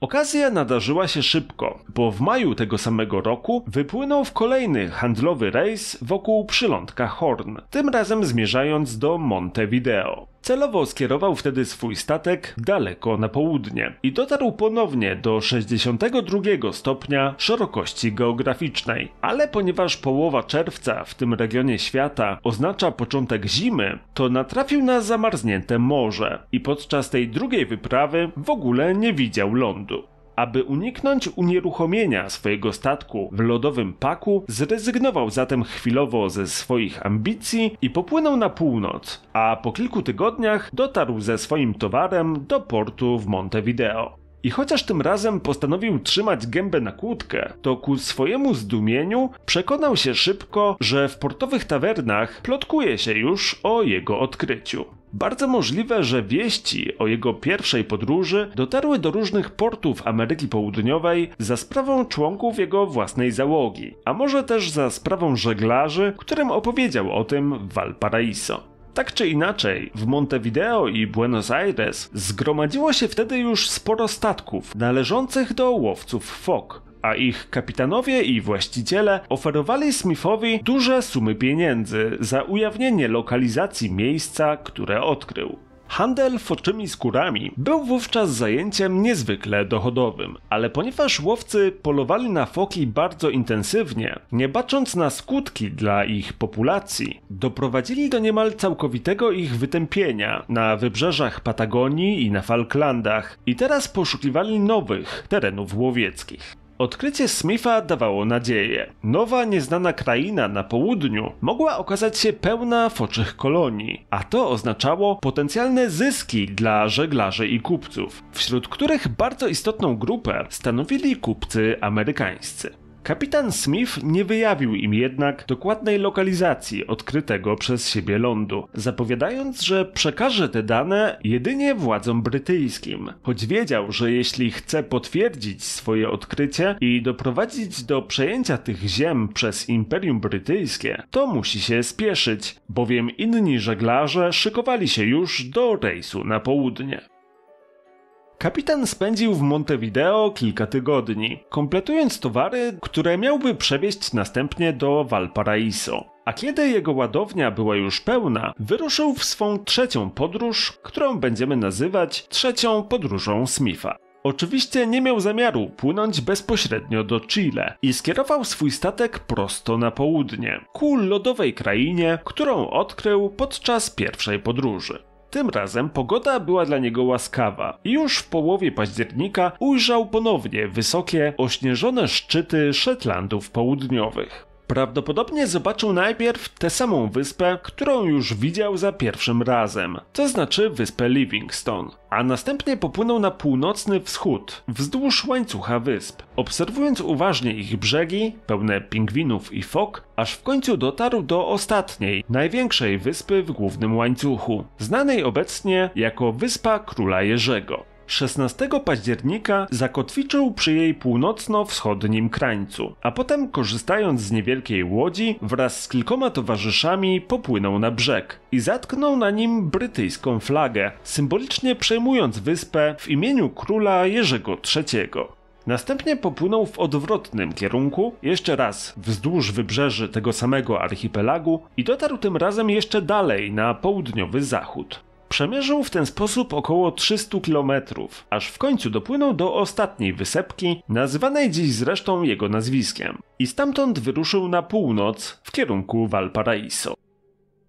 Okazja nadarzyła się szybko, bo w maju tego samego roku wypłynął w kolejny handlowy rejs wokół przylądka Horn, tym razem zmierzając do Montevideo. Celowo skierował wtedy swój statek daleko na południe i dotarł ponownie do 62 stopnia szerokości geograficznej. Ale ponieważ połowa czerwca w tym regionie świata oznacza początek zimy, to natrafił na zamarznięte morze i podczas tej drugiej wyprawy w ogóle nie widział lądu. Aby uniknąć unieruchomienia swojego statku w lodowym paku, zrezygnował zatem chwilowo ze swoich ambicji i popłynął na północ, a po kilku tygodniach dotarł ze swoim towarem do portu w Montevideo. I chociaż tym razem postanowił trzymać gębę na kłódkę, to ku swojemu zdumieniu przekonał się szybko, że w portowych tawernach plotkuje się już o jego odkryciu. Bardzo możliwe, że wieści o jego pierwszej podróży dotarły do różnych portów Ameryki Południowej za sprawą członków jego własnej załogi, a może też za sprawą żeglarzy, którym opowiedział o tym w Valparaiso. Tak czy inaczej, w Montevideo i Buenos Aires zgromadziło się wtedy już sporo statków należących do łowców fok, a ich kapitanowie i właściciele oferowali Smithowi duże sumy pieniędzy za ujawnienie lokalizacji miejsca, które odkrył. Handel foczymi skórami był wówczas zajęciem niezwykle dochodowym, ale ponieważ łowcy polowali na foki bardzo intensywnie, nie bacząc na skutki dla ich populacji, doprowadzili do niemal całkowitego ich wytępienia na wybrzeżach Patagonii i na Falklandach i teraz poszukiwali nowych terenów łowieckich. Odkrycie Smitha dawało nadzieję. Nowa, nieznana kraina na południu mogła okazać się pełna foczych kolonii, a to oznaczało potencjalne zyski dla żeglarzy i kupców, wśród których bardzo istotną grupę stanowili kupcy amerykańscy. Kapitan Smith nie wyjawił im jednak dokładnej lokalizacji odkrytego przez siebie lądu, zapowiadając, że przekaże te dane jedynie władzom brytyjskim, choć wiedział, że jeśli chce potwierdzić swoje odkrycie i doprowadzić do przejęcia tych ziem przez Imperium Brytyjskie, to musi się spieszyć, bowiem inni żeglarze szykowali się już do rejsu na południe. Kapitan spędził w Montevideo kilka tygodni, kompletując towary, które miałby przewieźć następnie do Valparaiso. A kiedy jego ładownia była już pełna, wyruszył w swą trzecią podróż, którą będziemy nazywać trzecią podróżą Smitha. Oczywiście nie miał zamiaru płynąć bezpośrednio do Chile i skierował swój statek prosto na południe, ku lodowej krainie, którą odkrył podczas pierwszej podróży. Tym razem pogoda była dla niego łaskawa. Już w połowie października ujrzał ponownie wysokie, ośnieżone szczyty Szetlandów Południowych. Prawdopodobnie zobaczył najpierw tę samą wyspę, którą już widział za pierwszym razem, to znaczy wyspę Livingstone, a następnie popłynął na północny wschód, wzdłuż łańcucha wysp, obserwując uważnie ich brzegi, pełne pingwinów i fok, aż w końcu dotarł do ostatniej, największej wyspy w głównym łańcuchu, znanej obecnie jako Wyspa Króla Jerzego. 16 października zakotwiczył przy jej północno-wschodnim krańcu, a potem korzystając z niewielkiej łodzi wraz z kilkoma towarzyszami popłynął na brzeg i zatknął na nim brytyjską flagę, symbolicznie przejmując wyspę w imieniu króla Jerzego III. Następnie popłynął w odwrotnym kierunku, jeszcze raz wzdłuż wybrzeży tego samego archipelagu i dotarł tym razem jeszcze dalej na południowy zachód. Przemierzył w ten sposób około 300 km, aż w końcu dopłynął do ostatniej wysepki, nazywanej dziś zresztą jego nazwiskiem, i stamtąd wyruszył na północ w kierunku Valparaiso.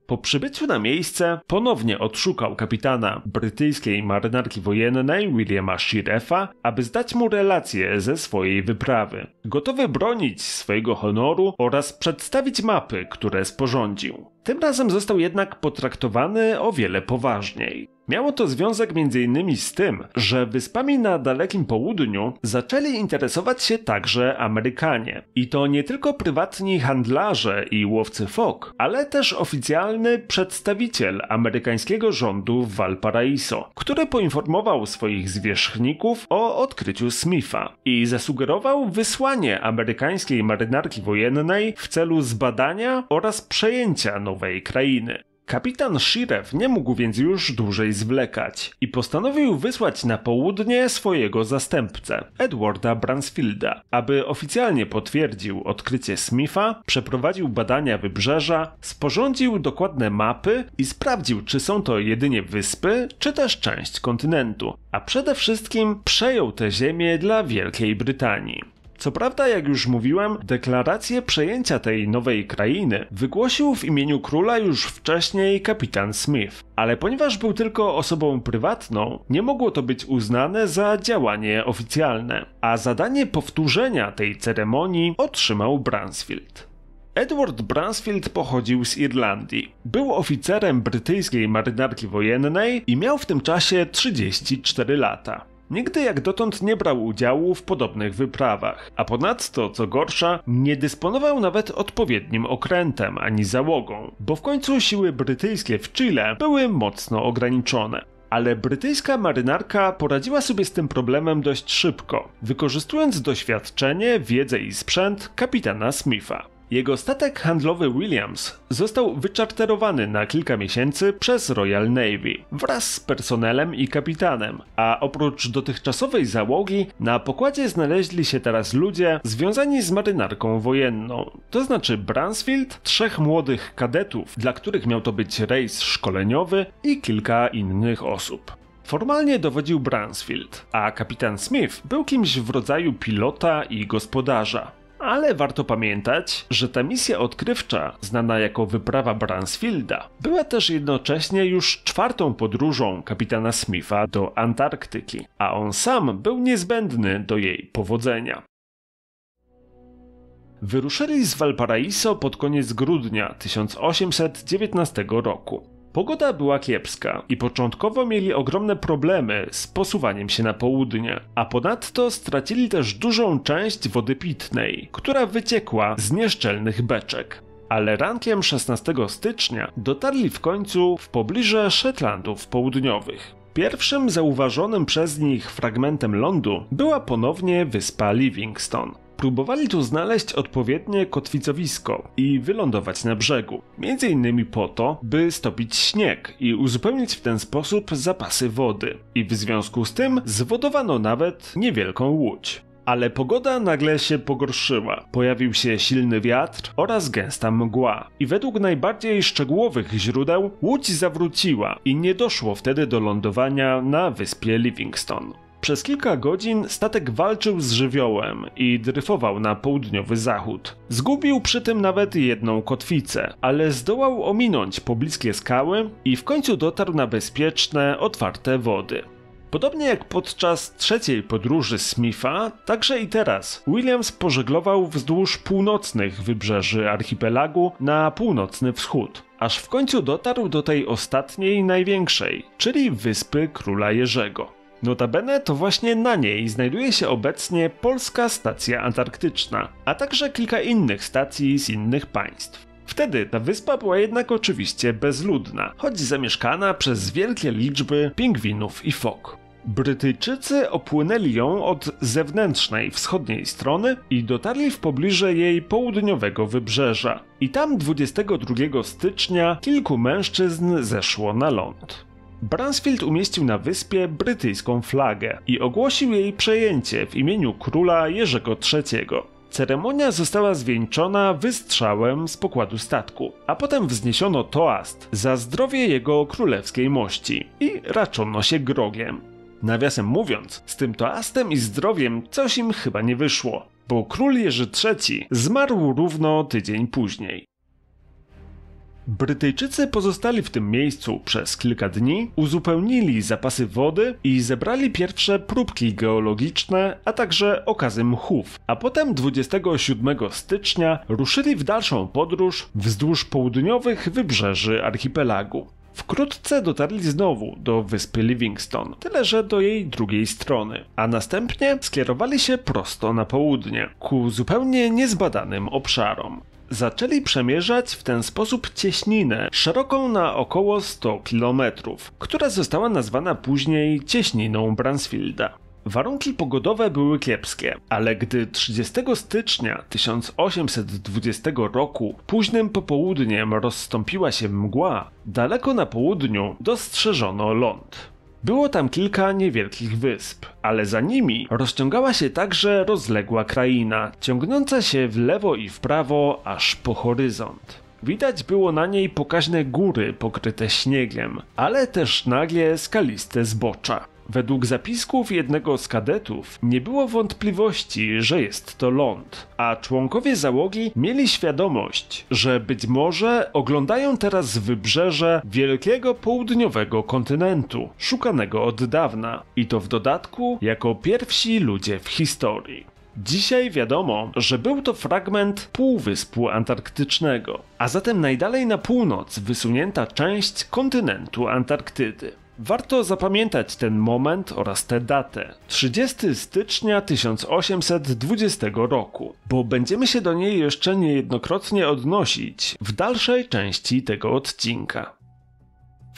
Po przybyciu na miejsce ponownie odszukał kapitana brytyjskiej marynarki wojennej Williama Shirefa, aby zdać mu relację ze swojej wyprawy, gotowy bronić swojego honoru oraz przedstawić mapy, które sporządził. Tym razem został jednak potraktowany o wiele poważniej. Miało to związek m.in. z tym, że wyspami na dalekim południu zaczęli interesować się także Amerykanie. I to nie tylko prywatni handlarze i łowcy fok, ale też oficjalny przedstawiciel amerykańskiego rządu w Valparaiso, który poinformował swoich zwierzchników o odkryciu Smitha i zasugerował wysłanie amerykańskiej marynarki wojennej w celu zbadania oraz przejęcia nowej krainy. Kapitan Shirev nie mógł więc już dłużej zwlekać i postanowił wysłać na południe swojego zastępcę, Edwarda Bransfielda. Aby oficjalnie potwierdził odkrycie Smitha, przeprowadził badania wybrzeża, sporządził dokładne mapy i sprawdził, czy są to jedynie wyspy, czy też część kontynentu, a przede wszystkim przejął te ziemię dla Wielkiej Brytanii. Co prawda, jak już mówiłem, deklarację przejęcia tej nowej krainy wygłosił w imieniu króla już wcześniej kapitan Smith, ale ponieważ był tylko osobą prywatną, nie mogło to być uznane za działanie oficjalne, a zadanie powtórzenia tej ceremonii otrzymał Bransfield. Edward Bransfield pochodził z Irlandii. Był oficerem brytyjskiej marynarki wojennej i miał w tym czasie 34 lata. Nigdy jak dotąd nie brał udziału w podobnych wyprawach, a ponadto, co gorsza, nie dysponował nawet odpowiednim okrętem ani załogą, bo w końcu siły brytyjskie w Chile były mocno ograniczone. Ale brytyjska marynarka poradziła sobie z tym problemem dość szybko, wykorzystując doświadczenie, wiedzę i sprzęt kapitana Smitha. Jego statek handlowy Williams został wyczarterowany na kilka miesięcy przez Royal Navy wraz z personelem i kapitanem, a oprócz dotychczasowej załogi na pokładzie znaleźli się teraz ludzie związani z marynarką wojenną, to znaczy Bransfield, trzech młodych kadetów, dla których miał to być rejs szkoleniowy i kilka innych osób. Formalnie dowodził Bransfield, a kapitan Smith był kimś w rodzaju pilota i gospodarza ale warto pamiętać, że ta misja odkrywcza, znana jako wyprawa Bransfielda, była też jednocześnie już czwartą podróżą kapitana Smitha do Antarktyki, a on sam był niezbędny do jej powodzenia. Wyruszyli z Valparaiso pod koniec grudnia 1819 roku. Pogoda była kiepska i początkowo mieli ogromne problemy z posuwaniem się na południe, a ponadto stracili też dużą część wody pitnej, która wyciekła z nieszczelnych beczek. Ale rankiem 16 stycznia dotarli w końcu w pobliże Shetlandów Południowych. Pierwszym zauważonym przez nich fragmentem lądu była ponownie wyspa Livingston próbowali tu znaleźć odpowiednie kotwicowisko i wylądować na brzegu, między innymi po to, by stopić śnieg i uzupełnić w ten sposób zapasy wody. I w związku z tym zwodowano nawet niewielką łódź. Ale pogoda nagle się pogorszyła. Pojawił się silny wiatr oraz gęsta mgła. I według najbardziej szczegółowych źródeł łódź zawróciła i nie doszło wtedy do lądowania na wyspie Livingston. Przez kilka godzin statek walczył z żywiołem i dryfował na południowy zachód. Zgubił przy tym nawet jedną kotwicę, ale zdołał ominąć pobliskie skały i w końcu dotarł na bezpieczne, otwarte wody. Podobnie jak podczas trzeciej podróży Smitha, także i teraz Williams pożeglował wzdłuż północnych wybrzeży archipelagu na północny wschód, aż w końcu dotarł do tej ostatniej, największej, czyli wyspy Króla Jerzego. Notabene to właśnie na niej znajduje się obecnie Polska Stacja Antarktyczna, a także kilka innych stacji z innych państw. Wtedy ta wyspa była jednak oczywiście bezludna, choć zamieszkana przez wielkie liczby pingwinów i fok. Brytyjczycy opłynęli ją od zewnętrznej wschodniej strony i dotarli w pobliże jej południowego wybrzeża. I tam 22 stycznia kilku mężczyzn zeszło na ląd. Bransfield umieścił na wyspie brytyjską flagę i ogłosił jej przejęcie w imieniu króla Jerzego III. Ceremonia została zwieńczona wystrzałem z pokładu statku, a potem wzniesiono toast za zdrowie jego królewskiej mości i raczono się grogiem. Nawiasem mówiąc, z tym toastem i zdrowiem coś im chyba nie wyszło, bo król Jerzy III zmarł równo tydzień później. Brytyjczycy pozostali w tym miejscu przez kilka dni, uzupełnili zapasy wody i zebrali pierwsze próbki geologiczne, a także okazy mchów. A potem 27 stycznia ruszyli w dalszą podróż wzdłuż południowych wybrzeży archipelagu. Wkrótce dotarli znowu do wyspy Livingston, tyle że do jej drugiej strony, a następnie skierowali się prosto na południe, ku zupełnie niezbadanym obszarom. Zaczęli przemierzać w ten sposób cieśninę, szeroką na około 100 km, która została nazwana później cieśniną Bransfielda. Warunki pogodowe były kiepskie, ale gdy 30 stycznia 1820 roku późnym popołudniem rozstąpiła się mgła, daleko na południu dostrzeżono ląd. Było tam kilka niewielkich wysp, ale za nimi rozciągała się także rozległa kraina, ciągnąca się w lewo i w prawo aż po horyzont. Widać było na niej pokaźne góry pokryte śniegiem, ale też nagle skaliste zbocza. Według zapisków jednego z kadetów nie było wątpliwości, że jest to ląd, a członkowie załogi mieli świadomość, że być może oglądają teraz wybrzeże wielkiego południowego kontynentu, szukanego od dawna, i to w dodatku jako pierwsi ludzie w historii. Dzisiaj wiadomo, że był to fragment Półwyspu Antarktycznego, a zatem najdalej na północ wysunięta część kontynentu Antarktydy. Warto zapamiętać ten moment oraz tę datę 30 stycznia 1820 roku, bo będziemy się do niej jeszcze niejednokrotnie odnosić w dalszej części tego odcinka.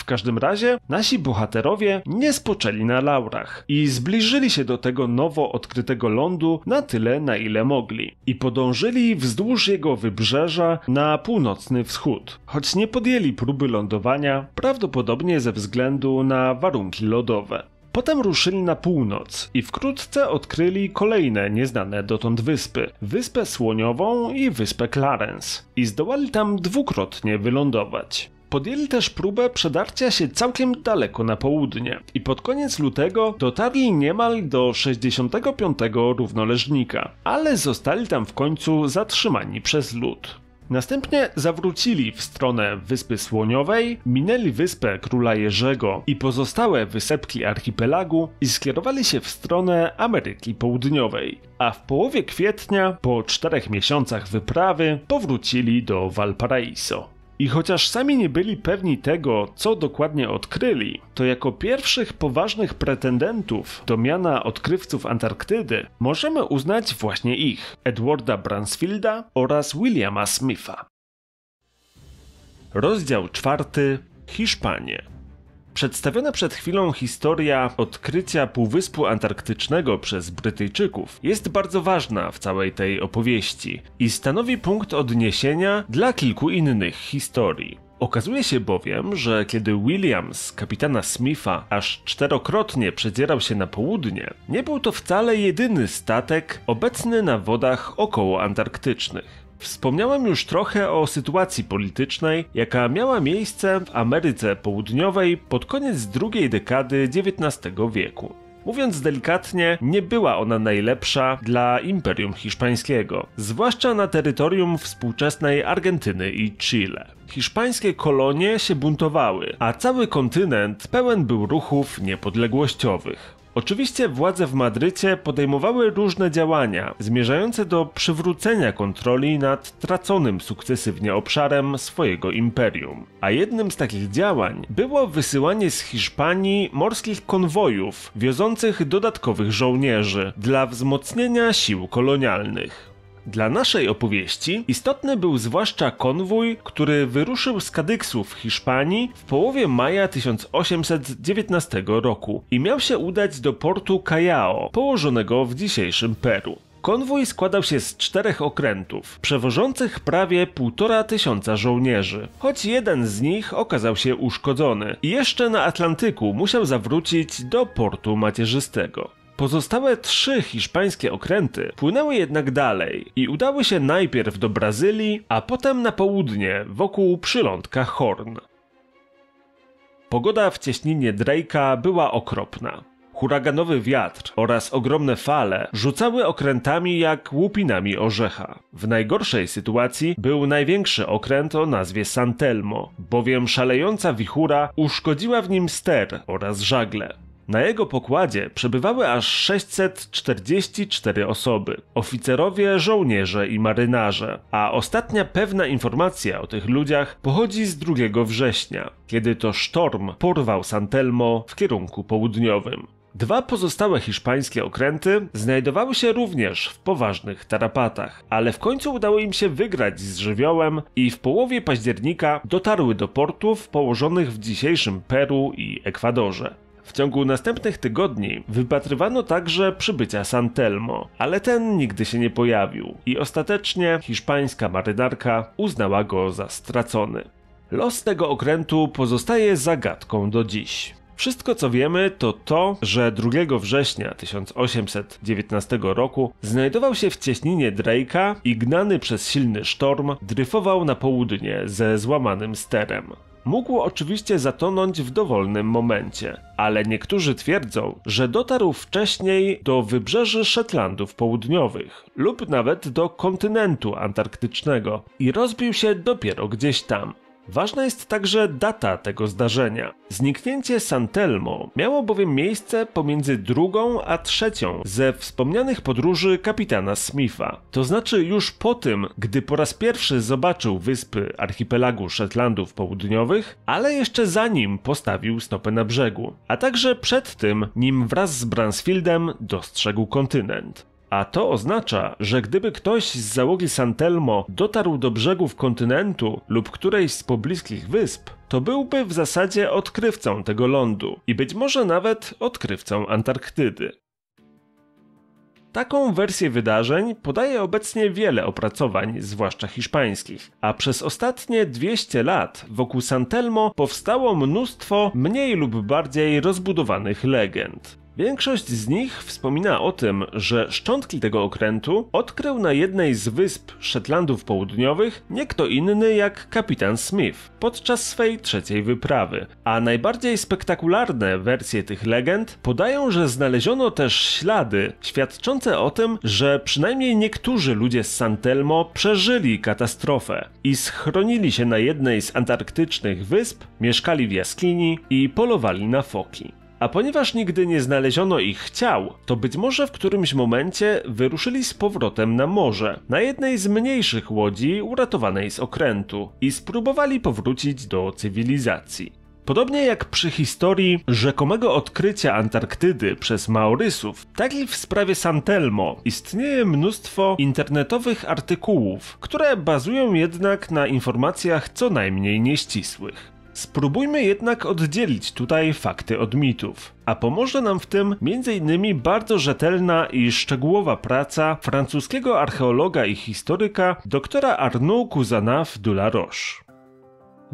W każdym razie nasi bohaterowie nie spoczęli na laurach i zbliżyli się do tego nowo odkrytego lądu na tyle, na ile mogli i podążyli wzdłuż jego wybrzeża na północny wschód. Choć nie podjęli próby lądowania, prawdopodobnie ze względu na warunki lodowe. Potem ruszyli na północ i wkrótce odkryli kolejne nieznane dotąd wyspy: wyspę Słoniową i wyspę Clarence. I zdołali tam dwukrotnie wylądować. Podjęli też próbę przedarcia się całkiem daleko na południe i pod koniec lutego dotarli niemal do 65. równoleżnika, ale zostali tam w końcu zatrzymani przez lud. Następnie zawrócili w stronę Wyspy Słoniowej, minęli Wyspę Króla Jerzego i pozostałe wysepki archipelagu i skierowali się w stronę Ameryki Południowej. A w połowie kwietnia, po czterech miesiącach wyprawy, powrócili do Valparaiso. I chociaż sami nie byli pewni tego, co dokładnie odkryli, to jako pierwszych poważnych pretendentów do miana odkrywców Antarktydy możemy uznać właśnie ich, Edwarda Bransfielda oraz Williama Smitha. Rozdział czwarty Hiszpanie Przedstawiona przed chwilą historia odkrycia Półwyspu Antarktycznego przez Brytyjczyków jest bardzo ważna w całej tej opowieści i stanowi punkt odniesienia dla kilku innych historii. Okazuje się bowiem, że kiedy Williams, kapitana Smitha, aż czterokrotnie przedzierał się na południe, nie był to wcale jedyny statek obecny na wodach okołoantarktycznych. Wspomniałem już trochę o sytuacji politycznej, jaka miała miejsce w Ameryce Południowej pod koniec drugiej dekady XIX wieku. Mówiąc delikatnie, nie była ona najlepsza dla Imperium Hiszpańskiego, zwłaszcza na terytorium współczesnej Argentyny i Chile. Hiszpańskie kolonie się buntowały, a cały kontynent pełen był ruchów niepodległościowych. Oczywiście władze w Madrycie podejmowały różne działania zmierzające do przywrócenia kontroli nad traconym sukcesywnie obszarem swojego imperium. A jednym z takich działań było wysyłanie z Hiszpanii morskich konwojów wiozących dodatkowych żołnierzy dla wzmocnienia sił kolonialnych. Dla naszej opowieści istotny był zwłaszcza konwój, który wyruszył z Kadyksu w Hiszpanii w połowie maja 1819 roku i miał się udać do portu Callao, położonego w dzisiejszym Peru. Konwój składał się z czterech okrętów, przewożących prawie półtora tysiąca żołnierzy, choć jeden z nich okazał się uszkodzony i jeszcze na Atlantyku musiał zawrócić do portu macierzystego. Pozostałe trzy hiszpańskie okręty płynęły jednak dalej i udały się najpierw do Brazylii, a potem na południe wokół przylądka Horn. Pogoda w cieśninie Drake'a była okropna. Huraganowy wiatr oraz ogromne fale rzucały okrętami jak łupinami orzecha. W najgorszej sytuacji był największy okręt o nazwie Santelmo, bowiem szalejąca wichura uszkodziła w nim ster oraz żagle. Na jego pokładzie przebywały aż 644 osoby: oficerowie, żołnierze i marynarze. A ostatnia pewna informacja o tych ludziach pochodzi z 2 września, kiedy to sztorm porwał Santelmo w kierunku południowym. Dwa pozostałe hiszpańskie okręty znajdowały się również w poważnych tarapatach, ale w końcu udało im się wygrać z żywiołem i w połowie października dotarły do portów położonych w dzisiejszym Peru i Ekwadorze. W ciągu następnych tygodni wypatrywano także przybycia Santelmo, ale ten nigdy się nie pojawił i ostatecznie hiszpańska marynarka uznała go za stracony. Los tego okrętu pozostaje zagadką do dziś. Wszystko co wiemy to to, że 2 września 1819 roku znajdował się w cieśninie Drake'a i gnany przez silny sztorm dryfował na południe ze złamanym sterem mógł oczywiście zatonąć w dowolnym momencie, ale niektórzy twierdzą, że dotarł wcześniej do wybrzeży Szetlandów Południowych lub nawet do kontynentu antarktycznego i rozbił się dopiero gdzieś tam. Ważna jest także data tego zdarzenia. Zniknięcie Santelmo miało bowiem miejsce pomiędzy drugą a trzecią ze wspomnianych podróży kapitana Smitha. To znaczy już po tym, gdy po raz pierwszy zobaczył wyspy archipelagu Shetlandów Południowych, ale jeszcze zanim postawił stopę na brzegu, a także przed tym, nim wraz z Bransfieldem dostrzegł kontynent a to oznacza, że gdyby ktoś z załogi Santelmo dotarł do brzegów kontynentu lub którejś z pobliskich wysp, to byłby w zasadzie odkrywcą tego lądu i być może nawet odkrywcą Antarktydy. Taką wersję wydarzeń podaje obecnie wiele opracowań, zwłaszcza hiszpańskich, a przez ostatnie 200 lat wokół Santelmo powstało mnóstwo mniej lub bardziej rozbudowanych legend. Większość z nich wspomina o tym, że szczątki tego okrętu odkrył na jednej z wysp Szetlandów Południowych nie kto inny jak kapitan Smith podczas swej trzeciej wyprawy. A najbardziej spektakularne wersje tych legend podają, że znaleziono też ślady świadczące o tym, że przynajmniej niektórzy ludzie z Santelmo przeżyli katastrofę i schronili się na jednej z antarktycznych wysp, mieszkali w jaskini i polowali na foki. A ponieważ nigdy nie znaleziono ich ciał, to być może w którymś momencie wyruszyli z powrotem na morze, na jednej z mniejszych łodzi uratowanej z okrętu i spróbowali powrócić do cywilizacji. Podobnie jak przy historii rzekomego odkrycia Antarktydy przez Maorysów, tak i w sprawie Santelmo istnieje mnóstwo internetowych artykułów, które bazują jednak na informacjach co najmniej nieścisłych. Spróbujmy jednak oddzielić tutaj fakty od mitów, a pomoże nam w tym m.in. bardzo rzetelna i szczegółowa praca francuskiego archeologa i historyka doktora Arnaud Cousinaf de la Roche.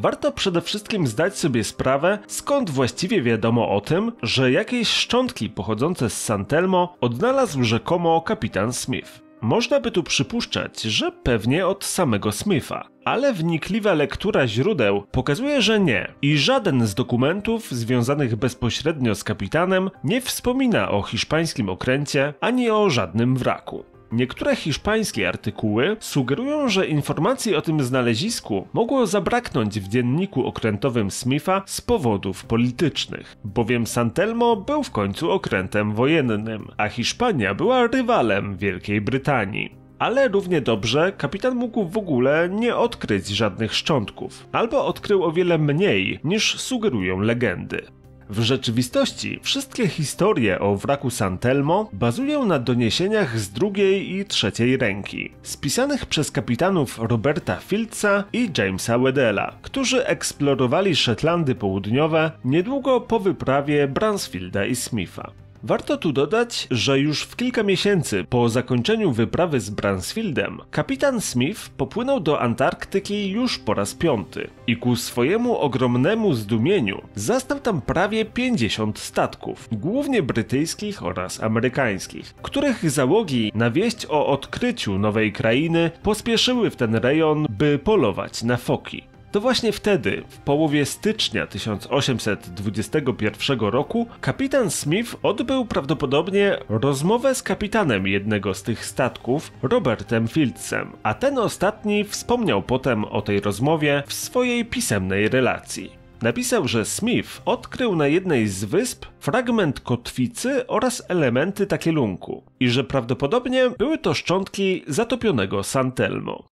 Warto przede wszystkim zdać sobie sprawę, skąd właściwie wiadomo o tym, że jakieś szczątki pochodzące z Santelmo odnalazł rzekomo kapitan Smith. Można by tu przypuszczać, że pewnie od samego Smitha, ale wnikliwa lektura źródeł pokazuje, że nie i żaden z dokumentów związanych bezpośrednio z kapitanem nie wspomina o hiszpańskim okręcie ani o żadnym wraku. Niektóre hiszpańskie artykuły sugerują, że informacji o tym znalezisku mogło zabraknąć w dzienniku okrętowym Smitha z powodów politycznych, bowiem Santelmo był w końcu okrętem wojennym, a Hiszpania była rywalem Wielkiej Brytanii ale równie dobrze kapitan mógł w ogóle nie odkryć żadnych szczątków, albo odkrył o wiele mniej niż sugerują legendy. W rzeczywistości wszystkie historie o wraku Santelmo bazują na doniesieniach z drugiej i trzeciej ręki, spisanych przez kapitanów Roberta Filca i Jamesa Wedella, którzy eksplorowali Szetlandy Południowe niedługo po wyprawie Bransfielda i Smitha. Warto tu dodać, że już w kilka miesięcy po zakończeniu wyprawy z Bransfieldem, kapitan Smith popłynął do Antarktyki już po raz piąty i ku swojemu ogromnemu zdumieniu zastał tam prawie 50 statków, głównie brytyjskich oraz amerykańskich, których załogi na wieść o odkryciu nowej krainy pospieszyły w ten rejon, by polować na foki. To właśnie wtedy, w połowie stycznia 1821 roku, kapitan Smith odbył prawdopodobnie rozmowę z kapitanem jednego z tych statków, Robertem Fieldsem, a ten ostatni wspomniał potem o tej rozmowie w swojej pisemnej relacji. Napisał, że Smith odkrył na jednej z wysp fragment kotwicy oraz elementy takielunku i że prawdopodobnie były to szczątki zatopionego Santelmo.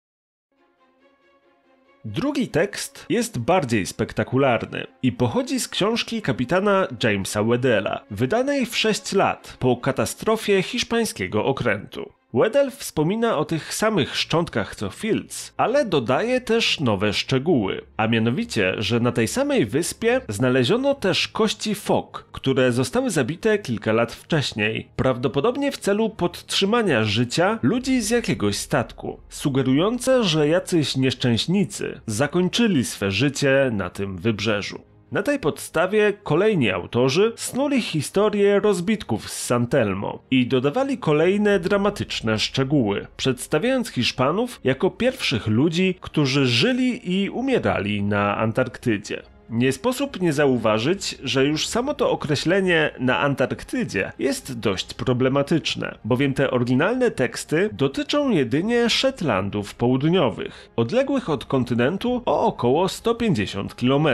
Drugi tekst jest bardziej spektakularny i pochodzi z książki kapitana Jamesa Wedella, wydanej w 6 lat po katastrofie hiszpańskiego okrętu. Weddell wspomina o tych samych szczątkach co Fields, ale dodaje też nowe szczegóły, a mianowicie, że na tej samej wyspie znaleziono też kości fok, które zostały zabite kilka lat wcześniej, prawdopodobnie w celu podtrzymania życia ludzi z jakiegoś statku, sugerujące, że jacyś nieszczęśnicy zakończyli swe życie na tym wybrzeżu. Na tej podstawie kolejni autorzy snuli historię rozbitków z Santelmo i dodawali kolejne dramatyczne szczegóły, przedstawiając Hiszpanów jako pierwszych ludzi, którzy żyli i umierali na Antarktydzie. Nie sposób nie zauważyć, że już samo to określenie na Antarktydzie jest dość problematyczne, bowiem te oryginalne teksty dotyczą jedynie Shetlandów południowych, odległych od kontynentu o około 150 km.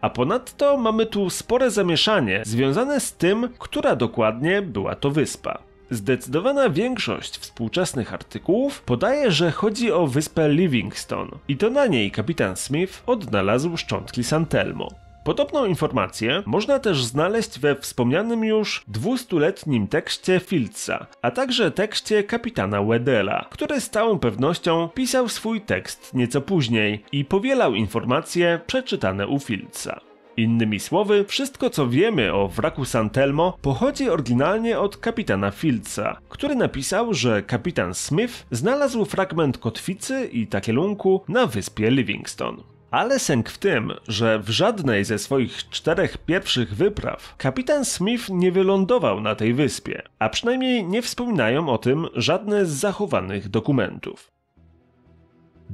A ponadto mamy tu spore zamieszanie związane z tym, która dokładnie była to wyspa. Zdecydowana większość współczesnych artykułów podaje, że chodzi o wyspę Livingston i to na niej kapitan Smith odnalazł szczątki Santelmo. Podobną informację można też znaleźć we wspomnianym już dwustuletnim tekście Filca, a także tekście kapitana Wedela, który z całą pewnością pisał swój tekst nieco później i powielał informacje przeczytane u Filca. Innymi słowy, wszystko co wiemy o wraku Santelmo pochodzi oryginalnie od kapitana Filca, który napisał, że kapitan Smith znalazł fragment kotwicy i takielunku na wyspie Livingston. Ale sęk w tym, że w żadnej ze swoich czterech pierwszych wypraw kapitan Smith nie wylądował na tej wyspie, a przynajmniej nie wspominają o tym żadne z zachowanych dokumentów.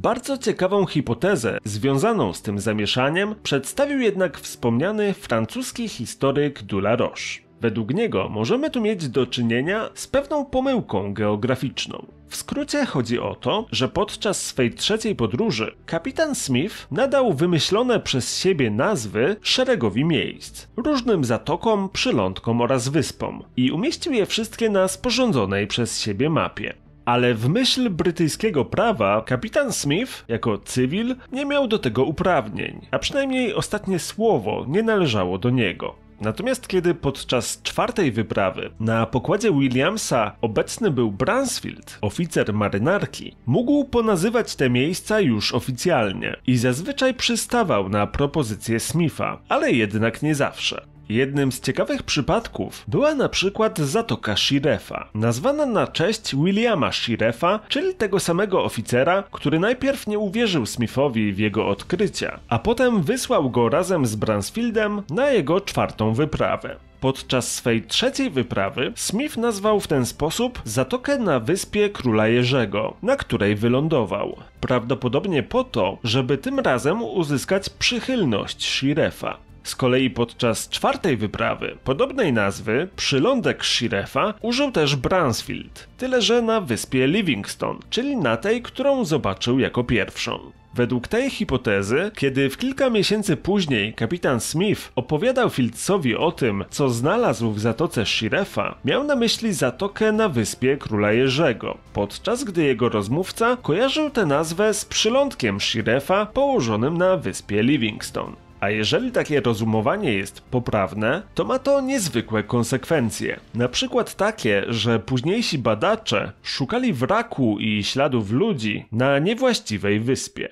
Bardzo ciekawą hipotezę związaną z tym zamieszaniem przedstawił jednak wspomniany francuski historyk de la Roche. Według niego możemy tu mieć do czynienia z pewną pomyłką geograficzną. W skrócie chodzi o to, że podczas swej trzeciej podróży kapitan Smith nadał wymyślone przez siebie nazwy szeregowi miejsc, różnym zatokom, przylądkom oraz wyspom i umieścił je wszystkie na sporządzonej przez siebie mapie ale w myśl brytyjskiego prawa kapitan Smith, jako cywil, nie miał do tego uprawnień, a przynajmniej ostatnie słowo nie należało do niego. Natomiast kiedy podczas czwartej wyprawy na pokładzie Williamsa obecny był Bransfield, oficer marynarki, mógł ponazywać te miejsca już oficjalnie i zazwyczaj przystawał na propozycję Smitha, ale jednak nie zawsze. Jednym z ciekawych przypadków była na przykład Zatoka Shirefa, nazwana na cześć Williama Shirefa, czyli tego samego oficera, który najpierw nie uwierzył Smithowi w jego odkrycia, a potem wysłał go razem z Bransfieldem na jego czwartą wyprawę. Podczas swej trzeciej wyprawy Smith nazwał w ten sposób zatokę na wyspie Króla Jerzego, na której wylądował. Prawdopodobnie po to, żeby tym razem uzyskać przychylność Shirefa. Z kolei podczas czwartej wyprawy podobnej nazwy przylądek Shirefa użył też Bransfield, tyle że na wyspie Livingston, czyli na tej, którą zobaczył jako pierwszą. Według tej hipotezy, kiedy w kilka miesięcy później kapitan Smith opowiadał Filcowi o tym, co znalazł w zatoce Shirefa, miał na myśli zatokę na wyspie Króla Jerzego, podczas gdy jego rozmówca kojarzył tę nazwę z przylądkiem Shirefa położonym na wyspie Livingston. A jeżeli takie rozumowanie jest poprawne, to ma to niezwykłe konsekwencje. Na przykład takie, że późniejsi badacze szukali wraku i śladów ludzi na niewłaściwej wyspie.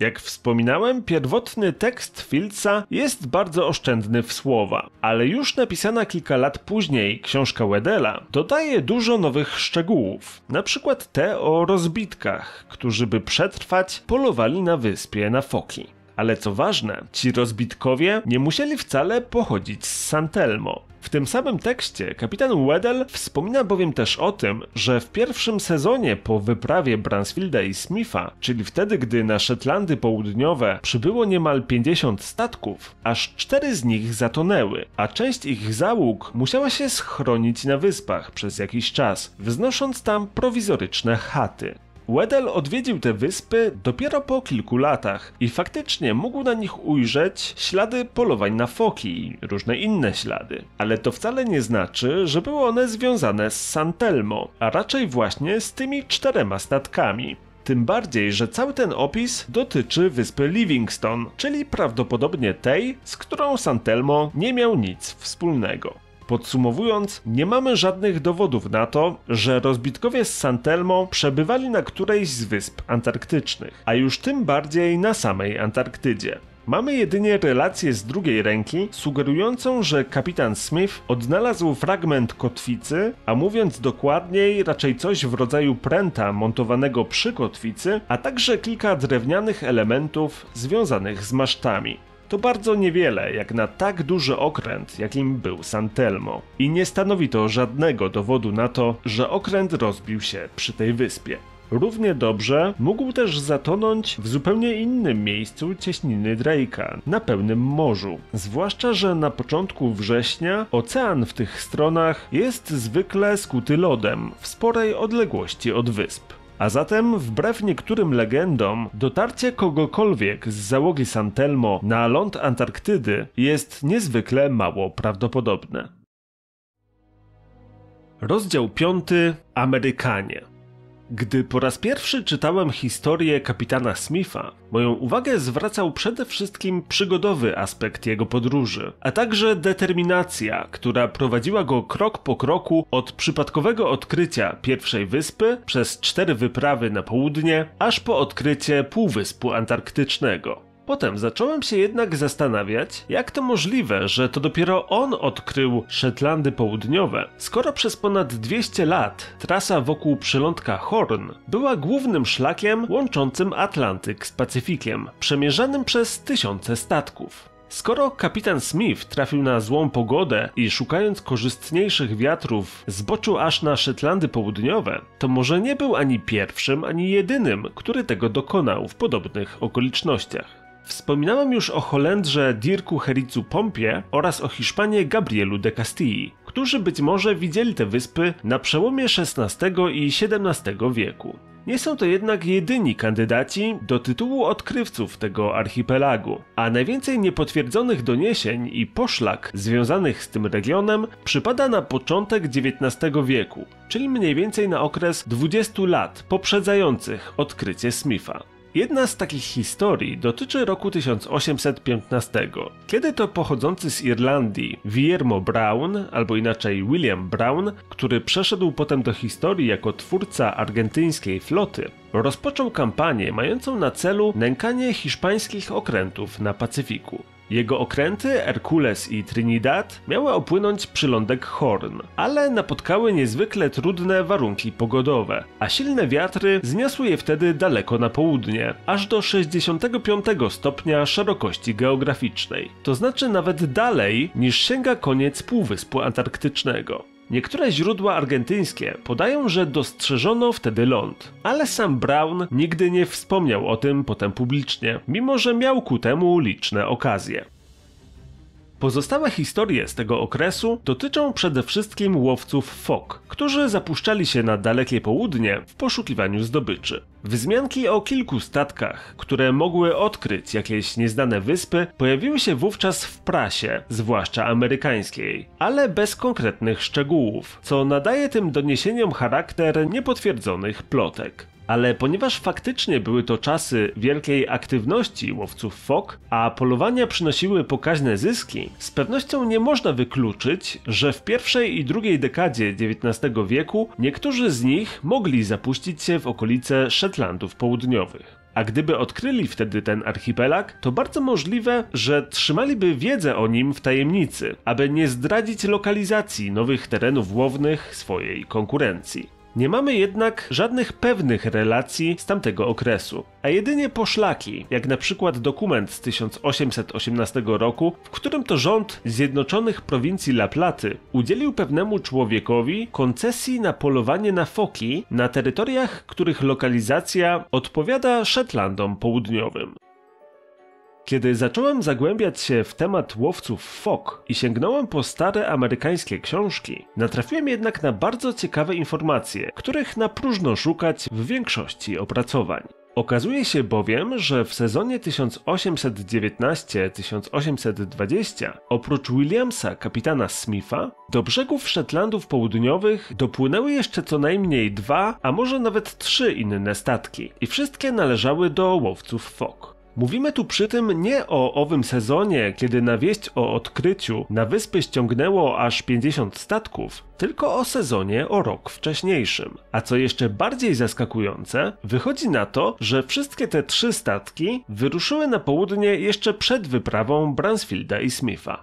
Jak wspominałem, pierwotny tekst Filca jest bardzo oszczędny w słowa, ale już napisana kilka lat później książka Wedela dodaje dużo nowych szczegółów, na przykład te o rozbitkach, którzy by przetrwać polowali na wyspie na foki. Ale co ważne, ci rozbitkowie nie musieli wcale pochodzić z Santelmo. W tym samym tekście kapitan Weddell wspomina bowiem też o tym, że w pierwszym sezonie po wyprawie Bransfielda i Smitha, czyli wtedy, gdy na Szetlandy Południowe przybyło niemal 50 statków, aż cztery z nich zatonęły, a część ich załóg musiała się schronić na wyspach przez jakiś czas, wznosząc tam prowizoryczne chaty. Wedel odwiedził te wyspy dopiero po kilku latach i faktycznie mógł na nich ujrzeć ślady polowań na foki i różne inne ślady. Ale to wcale nie znaczy, że były one związane z Santelmo, a raczej właśnie z tymi czterema statkami. Tym bardziej, że cały ten opis dotyczy wyspy Livingston, czyli prawdopodobnie tej, z którą Santelmo nie miał nic wspólnego. Podsumowując, nie mamy żadnych dowodów na to, że rozbitkowie z Santelmo przebywali na którejś z wysp antarktycznych, a już tym bardziej na samej Antarktydzie. Mamy jedynie relację z drugiej ręki, sugerującą, że kapitan Smith odnalazł fragment kotwicy, a mówiąc dokładniej, raczej coś w rodzaju pręta montowanego przy kotwicy, a także kilka drewnianych elementów związanych z masztami. To bardzo niewiele jak na tak duży okręt, jakim był Santelmo. I nie stanowi to żadnego dowodu na to, że okręt rozbił się przy tej wyspie. Równie dobrze mógł też zatonąć w zupełnie innym miejscu cieśniny Drake'a, na pełnym morzu. Zwłaszcza, że na początku września ocean w tych stronach jest zwykle skuty lodem w sporej odległości od wysp. A zatem, wbrew niektórym legendom, dotarcie kogokolwiek z załogi Santelmo na ląd Antarktydy jest niezwykle mało prawdopodobne. Rozdział 5. Amerykanie. Gdy po raz pierwszy czytałem historię kapitana Smitha, moją uwagę zwracał przede wszystkim przygodowy aspekt jego podróży, a także determinacja, która prowadziła go krok po kroku od przypadkowego odkrycia pierwszej wyspy przez cztery wyprawy na południe, aż po odkrycie Półwyspu Antarktycznego. Potem zacząłem się jednak zastanawiać, jak to możliwe, że to dopiero on odkrył Szetlandy Południowe, skoro przez ponad 200 lat trasa wokół przylądka Horn była głównym szlakiem łączącym Atlantyk z Pacyfikiem, przemierzanym przez tysiące statków. Skoro kapitan Smith trafił na złą pogodę i szukając korzystniejszych wiatrów zboczył aż na Szetlandy Południowe, to może nie był ani pierwszym, ani jedynym, który tego dokonał w podobnych okolicznościach. Wspominałem już o Holendrze Dirku Hericu Pompie oraz o Hiszpanie Gabrielu de Castilli, którzy być może widzieli te wyspy na przełomie XVI i XVII wieku. Nie są to jednak jedyni kandydaci do tytułu odkrywców tego archipelagu, a najwięcej niepotwierdzonych doniesień i poszlak związanych z tym regionem przypada na początek XIX wieku, czyli mniej więcej na okres 20 lat poprzedzających odkrycie Smitha. Jedna z takich historii dotyczy roku 1815, kiedy to pochodzący z Irlandii Guillermo Brown, albo inaczej William Brown, który przeszedł potem do historii jako twórca argentyńskiej floty, rozpoczął kampanię mającą na celu nękanie hiszpańskich okrętów na Pacyfiku. Jego okręty, Herkules i Trinidad, miały opłynąć przylądek Horn, ale napotkały niezwykle trudne warunki pogodowe, a silne wiatry zniosły je wtedy daleko na południe, aż do 65 stopnia szerokości geograficznej, to znaczy nawet dalej niż sięga koniec Półwyspu Antarktycznego. Niektóre źródła argentyńskie podają, że dostrzeżono wtedy ląd, ale sam Brown nigdy nie wspomniał o tym potem publicznie, mimo że miał ku temu liczne okazje. Pozostałe historie z tego okresu dotyczą przede wszystkim łowców fok, którzy zapuszczali się na dalekie południe w poszukiwaniu zdobyczy. Wzmianki o kilku statkach, które mogły odkryć jakieś nieznane wyspy, pojawiły się wówczas w prasie, zwłaszcza amerykańskiej, ale bez konkretnych szczegółów, co nadaje tym doniesieniom charakter niepotwierdzonych plotek ale ponieważ faktycznie były to czasy wielkiej aktywności łowców fok, a polowania przynosiły pokaźne zyski, z pewnością nie można wykluczyć, że w pierwszej i drugiej dekadzie XIX wieku niektórzy z nich mogli zapuścić się w okolice Szetlandów Południowych. A gdyby odkryli wtedy ten archipelag, to bardzo możliwe, że trzymaliby wiedzę o nim w tajemnicy, aby nie zdradzić lokalizacji nowych terenów łownych swojej konkurencji. Nie mamy jednak żadnych pewnych relacji z tamtego okresu, a jedynie poszlaki, jak na przykład dokument z 1818 roku, w którym to rząd Zjednoczonych Prowincji La Platy udzielił pewnemu człowiekowi koncesji na polowanie na foki na terytoriach, których lokalizacja odpowiada Shetlandom Południowym. Kiedy zacząłem zagłębiać się w temat łowców fok i sięgnąłem po stare amerykańskie książki, natrafiłem jednak na bardzo ciekawe informacje, których na próżno szukać w większości opracowań. Okazuje się bowiem, że w sezonie 1819-1820 oprócz Williamsa, kapitana Smitha, do brzegów Szetlandów Południowych dopłynęły jeszcze co najmniej dwa, a może nawet trzy inne statki i wszystkie należały do łowców fok. Mówimy tu przy tym nie o owym sezonie, kiedy na wieść o odkryciu na wyspy ściągnęło aż 50 statków, tylko o sezonie o rok wcześniejszym. A co jeszcze bardziej zaskakujące, wychodzi na to, że wszystkie te trzy statki wyruszyły na południe jeszcze przed wyprawą Bransfielda i Smitha.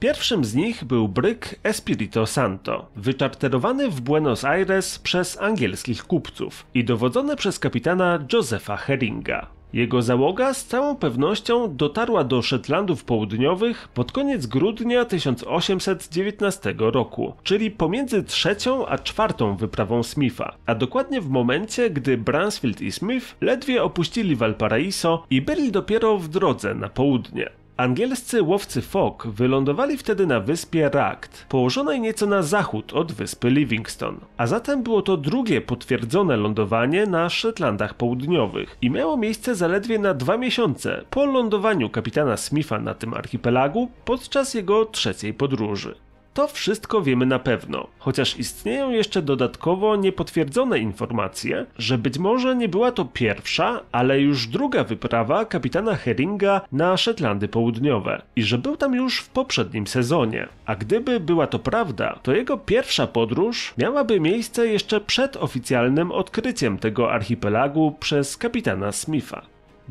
Pierwszym z nich był bryk Espirito Santo, wyczarterowany w Buenos Aires przez angielskich kupców i dowodzony przez kapitana Josefa Heringa. Jego załoga z całą pewnością dotarła do Szetlandów Południowych pod koniec grudnia 1819 roku, czyli pomiędzy trzecią a czwartą wyprawą Smitha, a dokładnie w momencie, gdy Bransfield i Smith ledwie opuścili Valparaiso i byli dopiero w drodze na południe. Angielscy łowcy Fogg wylądowali wtedy na wyspie Rakt, położonej nieco na zachód od wyspy Livingston, a zatem było to drugie potwierdzone lądowanie na Szetlandach Południowych i miało miejsce zaledwie na dwa miesiące po lądowaniu kapitana Smitha na tym archipelagu podczas jego trzeciej podróży. To wszystko wiemy na pewno, chociaż istnieją jeszcze dodatkowo niepotwierdzone informacje, że być może nie była to pierwsza, ale już druga wyprawa kapitana Heringa na Szetlandy Południowe i że był tam już w poprzednim sezonie. A gdyby była to prawda, to jego pierwsza podróż miałaby miejsce jeszcze przed oficjalnym odkryciem tego archipelagu przez kapitana Smitha.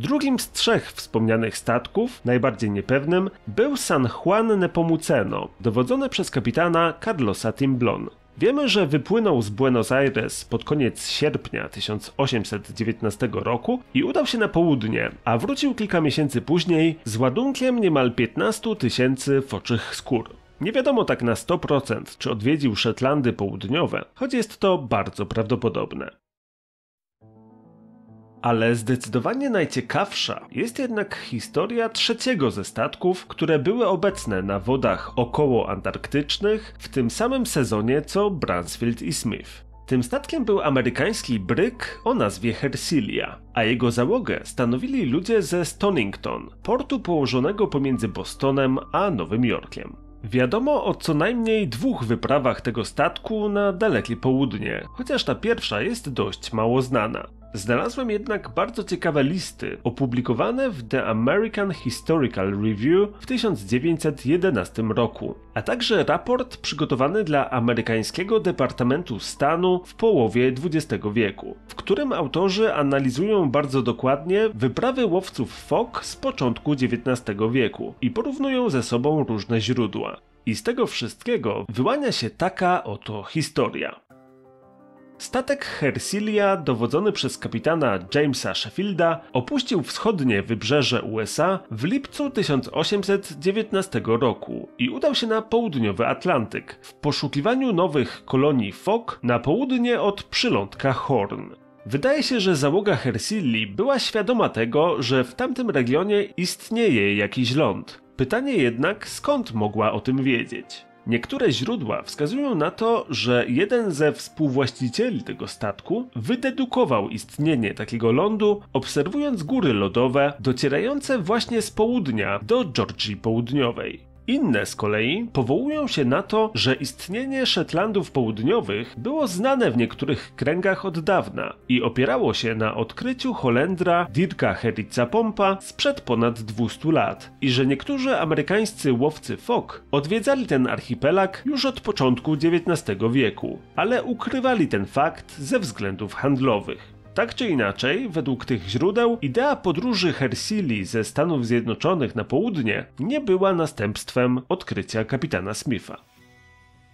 Drugim z trzech wspomnianych statków, najbardziej niepewnym, był San Juan Nepomuceno, dowodzony przez kapitana Carlosa Timblon. Wiemy, że wypłynął z Buenos Aires pod koniec sierpnia 1819 roku i udał się na południe, a wrócił kilka miesięcy później z ładunkiem niemal 15 tysięcy foczych skór. Nie wiadomo tak na 100%, czy odwiedził Szetlandy Południowe, choć jest to bardzo prawdopodobne. Ale zdecydowanie najciekawsza jest jednak historia trzeciego ze statków, które były obecne na wodach około antarktycznych w tym samym sezonie co Bransfield i Smith. Tym statkiem był amerykański bryk o nazwie Hersilia, a jego załogę stanowili ludzie ze Stonington, portu położonego pomiędzy Bostonem a Nowym Jorkiem. Wiadomo o co najmniej dwóch wyprawach tego statku na dalekie południe, chociaż ta pierwsza jest dość mało znana. Znalazłem jednak bardzo ciekawe listy opublikowane w The American Historical Review w 1911 roku, a także raport przygotowany dla amerykańskiego Departamentu Stanu w połowie XX wieku, w którym autorzy analizują bardzo dokładnie wyprawy łowców fok z początku XIX wieku i porównują ze sobą różne źródła. I z tego wszystkiego wyłania się taka oto historia. Statek Hersilia, dowodzony przez kapitana Jamesa Sheffielda, opuścił wschodnie wybrzeże USA w lipcu 1819 roku i udał się na południowy Atlantyk w poszukiwaniu nowych kolonii Fok na południe od przylądka Horn. Wydaje się, że załoga Hersilli była świadoma tego, że w tamtym regionie istnieje jakiś ląd. Pytanie jednak, skąd mogła o tym wiedzieć? Niektóre źródła wskazują na to, że jeden ze współwłaścicieli tego statku wydedukował istnienie takiego lądu, obserwując góry lodowe docierające właśnie z południa do Georgii Południowej. Inne z kolei powołują się na to, że istnienie Szetlandów Południowych było znane w niektórych kręgach od dawna i opierało się na odkryciu Holendra Dirka Heritza Pompa sprzed ponad 200 lat i że niektórzy amerykańscy łowcy fok odwiedzali ten archipelag już od początku XIX wieku, ale ukrywali ten fakt ze względów handlowych. Tak czy inaczej, według tych źródeł, idea podróży Hersili ze Stanów Zjednoczonych na południe nie była następstwem odkrycia kapitana Smitha.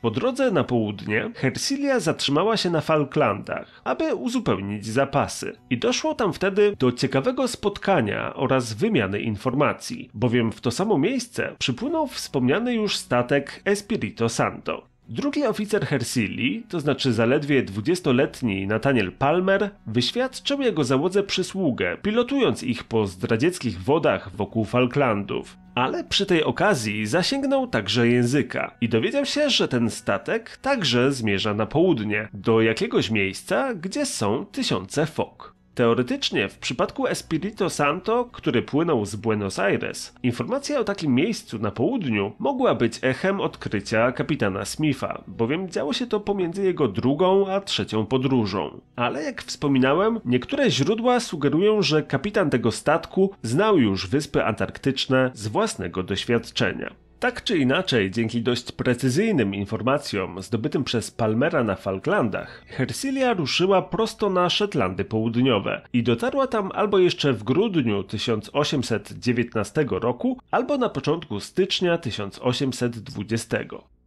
Po drodze na południe Hersilia zatrzymała się na Falklandach, aby uzupełnić zapasy. I doszło tam wtedy do ciekawego spotkania oraz wymiany informacji, bowiem w to samo miejsce przypłynął wspomniany już statek Espirito Santo. Drugi oficer Hersili, to znaczy zaledwie 20-letni Nathaniel Palmer, wyświadczył jego załodze przysługę, pilotując ich po zdradzieckich wodach wokół Falklandów. Ale przy tej okazji zasięgnął także języka i dowiedział się, że ten statek także zmierza na południe, do jakiegoś miejsca, gdzie są tysiące fok. Teoretycznie, w przypadku Espirito Santo, który płynął z Buenos Aires, informacja o takim miejscu na południu mogła być echem odkrycia kapitana Smitha, bowiem działo się to pomiędzy jego drugą a trzecią podróżą. Ale jak wspominałem, niektóre źródła sugerują, że kapitan tego statku znał już wyspy antarktyczne z własnego doświadczenia. Tak czy inaczej, dzięki dość precyzyjnym informacjom zdobytym przez Palmera na Falklandach, Hersilia ruszyła prosto na Szetlandy Południowe i dotarła tam albo jeszcze w grudniu 1819 roku, albo na początku stycznia 1820.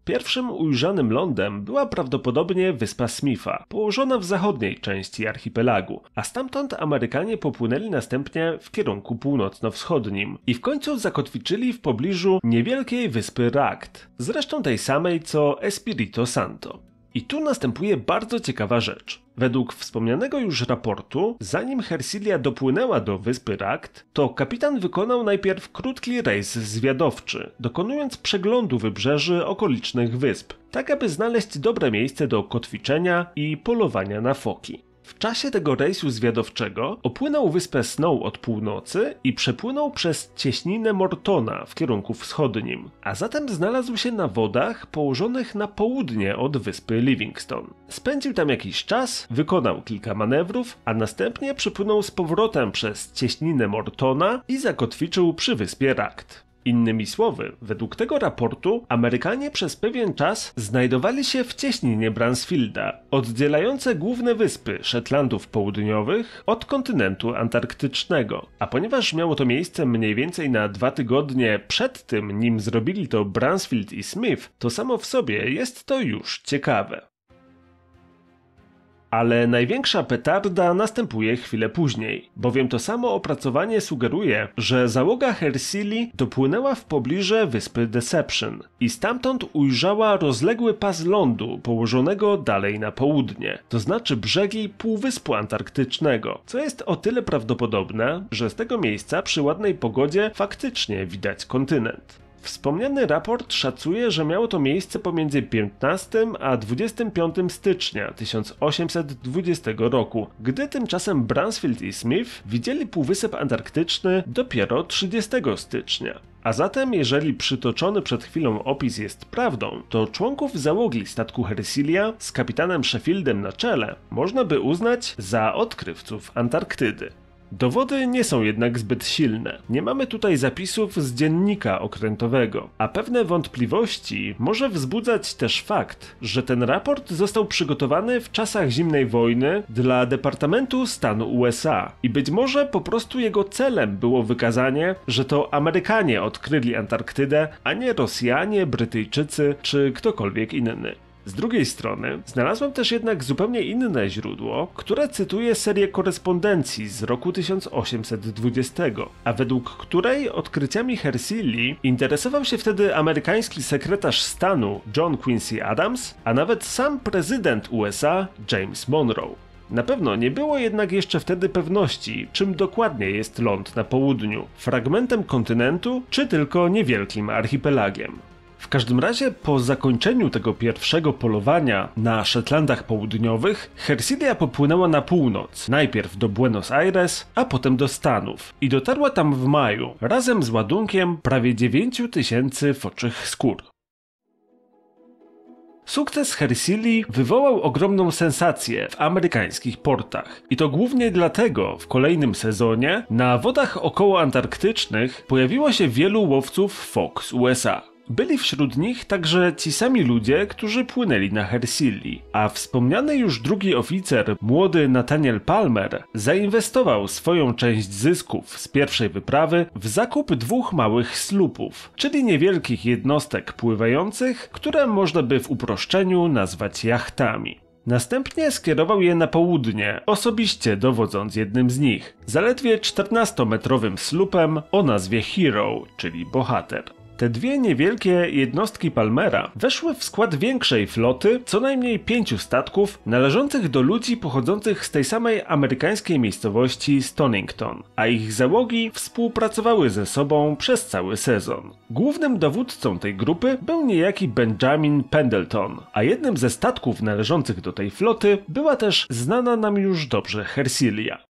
Pierwszym ujrzanym lądem była prawdopodobnie wyspa Smitha, położona w zachodniej części archipelagu, a stamtąd Amerykanie popłynęli następnie w kierunku północno-wschodnim i w końcu zakotwiczyli w pobliżu niewielkiej wyspy Rakt, zresztą tej samej co Espirito Santo. I tu następuje bardzo ciekawa rzecz. Według wspomnianego już raportu, zanim Hersilia dopłynęła do wyspy Rakt, to kapitan wykonał najpierw krótki rejs zwiadowczy, dokonując przeglądu wybrzeży okolicznych wysp, tak aby znaleźć dobre miejsce do kotwiczenia i polowania na foki. W czasie tego rejsu zwiadowczego opłynął wyspę Snow od północy i przepłynął przez cieśninę Mortona w kierunku wschodnim, a zatem znalazł się na wodach położonych na południe od wyspy Livingston. Spędził tam jakiś czas, wykonał kilka manewrów, a następnie przepłynął z powrotem przez cieśninę Mortona i zakotwiczył przy wyspie Rakt. Innymi słowy, według tego raportu Amerykanie przez pewien czas znajdowali się w cieśninie Bransfielda, oddzielające główne wyspy Szetlandów Południowych od kontynentu antarktycznego. A ponieważ miało to miejsce mniej więcej na dwa tygodnie przed tym, nim zrobili to Bransfield i Smith, to samo w sobie jest to już ciekawe. Ale największa petarda następuje chwilę później, bowiem to samo opracowanie sugeruje, że załoga Hersili dopłynęła w pobliże wyspy Deception i stamtąd ujrzała rozległy pas lądu położonego dalej na południe, to znaczy brzegi Półwyspu Antarktycznego, co jest o tyle prawdopodobne, że z tego miejsca przy ładnej pogodzie faktycznie widać kontynent. Wspomniany raport szacuje, że miało to miejsce pomiędzy 15 a 25 stycznia 1820 roku, gdy tymczasem Bransfield i Smith widzieli Półwysep Antarktyczny dopiero 30 stycznia. A zatem, jeżeli przytoczony przed chwilą opis jest prawdą, to członków załogi statku Hersilia z kapitanem Sheffieldem na czele można by uznać za odkrywców Antarktydy. Dowody nie są jednak zbyt silne. Nie mamy tutaj zapisów z dziennika okrętowego, a pewne wątpliwości może wzbudzać też fakt, że ten raport został przygotowany w czasach zimnej wojny dla Departamentu Stanu USA i być może po prostu jego celem było wykazanie, że to Amerykanie odkryli Antarktydę, a nie Rosjanie, Brytyjczycy czy ktokolwiek inny. Z drugiej strony znalazłem też jednak zupełnie inne źródło, które cytuje serię korespondencji z roku 1820, a według której odkryciami Hersilli interesował się wtedy amerykański sekretarz stanu John Quincy Adams, a nawet sam prezydent USA James Monroe. Na pewno nie było jednak jeszcze wtedy pewności, czym dokładnie jest ląd na południu fragmentem kontynentu, czy tylko niewielkim archipelagiem. W każdym razie po zakończeniu tego pierwszego polowania na Szetlandach Południowych, Hersilia popłynęła na północ, najpierw do Buenos Aires, a potem do Stanów i dotarła tam w maju razem z ładunkiem prawie 9 tysięcy foczych skór. Sukces Hersilii wywołał ogromną sensację w amerykańskich portach. I to głównie dlatego w kolejnym sezonie na wodach okołoantarktycznych pojawiło się wielu łowców Fox USA. Byli wśród nich także ci sami ludzie, którzy płynęli na Hersilli, a wspomniany już drugi oficer, młody Nathaniel Palmer, zainwestował swoją część zysków z pierwszej wyprawy w zakup dwóch małych slupów, czyli niewielkich jednostek pływających, które można by w uproszczeniu nazwać jachtami. Następnie skierował je na południe, osobiście dowodząc jednym z nich, zaledwie 14-metrowym slupem o nazwie Hero, czyli bohater. Te dwie niewielkie jednostki Palmera weszły w skład większej floty co najmniej pięciu statków należących do ludzi pochodzących z tej samej amerykańskiej miejscowości Stonington, a ich załogi współpracowały ze sobą przez cały sezon. Głównym dowódcą tej grupy był niejaki Benjamin Pendleton, a jednym ze statków należących do tej floty była też znana nam już dobrze Hersilia.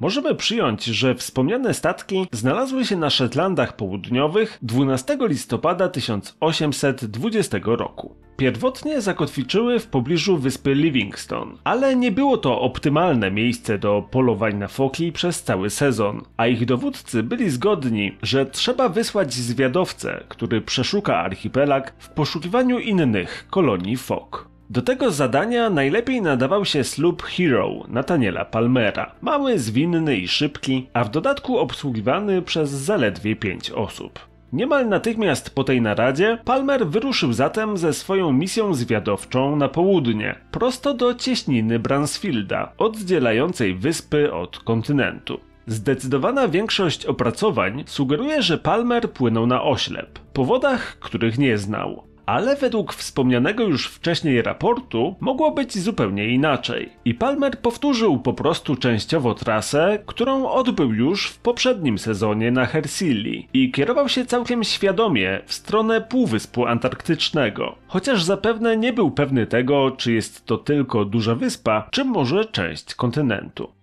Możemy przyjąć, że wspomniane statki znalazły się na Szetlandach Południowych 12 listopada 1820 roku. Pierwotnie zakotwiczyły w pobliżu wyspy Livingston, ale nie było to optymalne miejsce do polowań na foki przez cały sezon, a ich dowódcy byli zgodni, że trzeba wysłać zwiadowcę, który przeszuka archipelag w poszukiwaniu innych kolonii fok. Do tego zadania najlepiej nadawał się słup Hero Nataniela Palmera. Mały, zwinny i szybki, a w dodatku obsługiwany przez zaledwie pięć osób. Niemal natychmiast po tej naradzie Palmer wyruszył zatem ze swoją misją zwiadowczą na południe, prosto do cieśniny Bransfielda, oddzielającej wyspy od kontynentu. Zdecydowana większość opracowań sugeruje, że Palmer płynął na oślep, powodach których nie znał ale według wspomnianego już wcześniej raportu mogło być zupełnie inaczej. I Palmer powtórzył po prostu częściowo trasę, którą odbył już w poprzednim sezonie na Hersilii i kierował się całkiem świadomie w stronę Półwyspu Antarktycznego, chociaż zapewne nie był pewny tego, czy jest to tylko duża wyspa, czy może część kontynentu.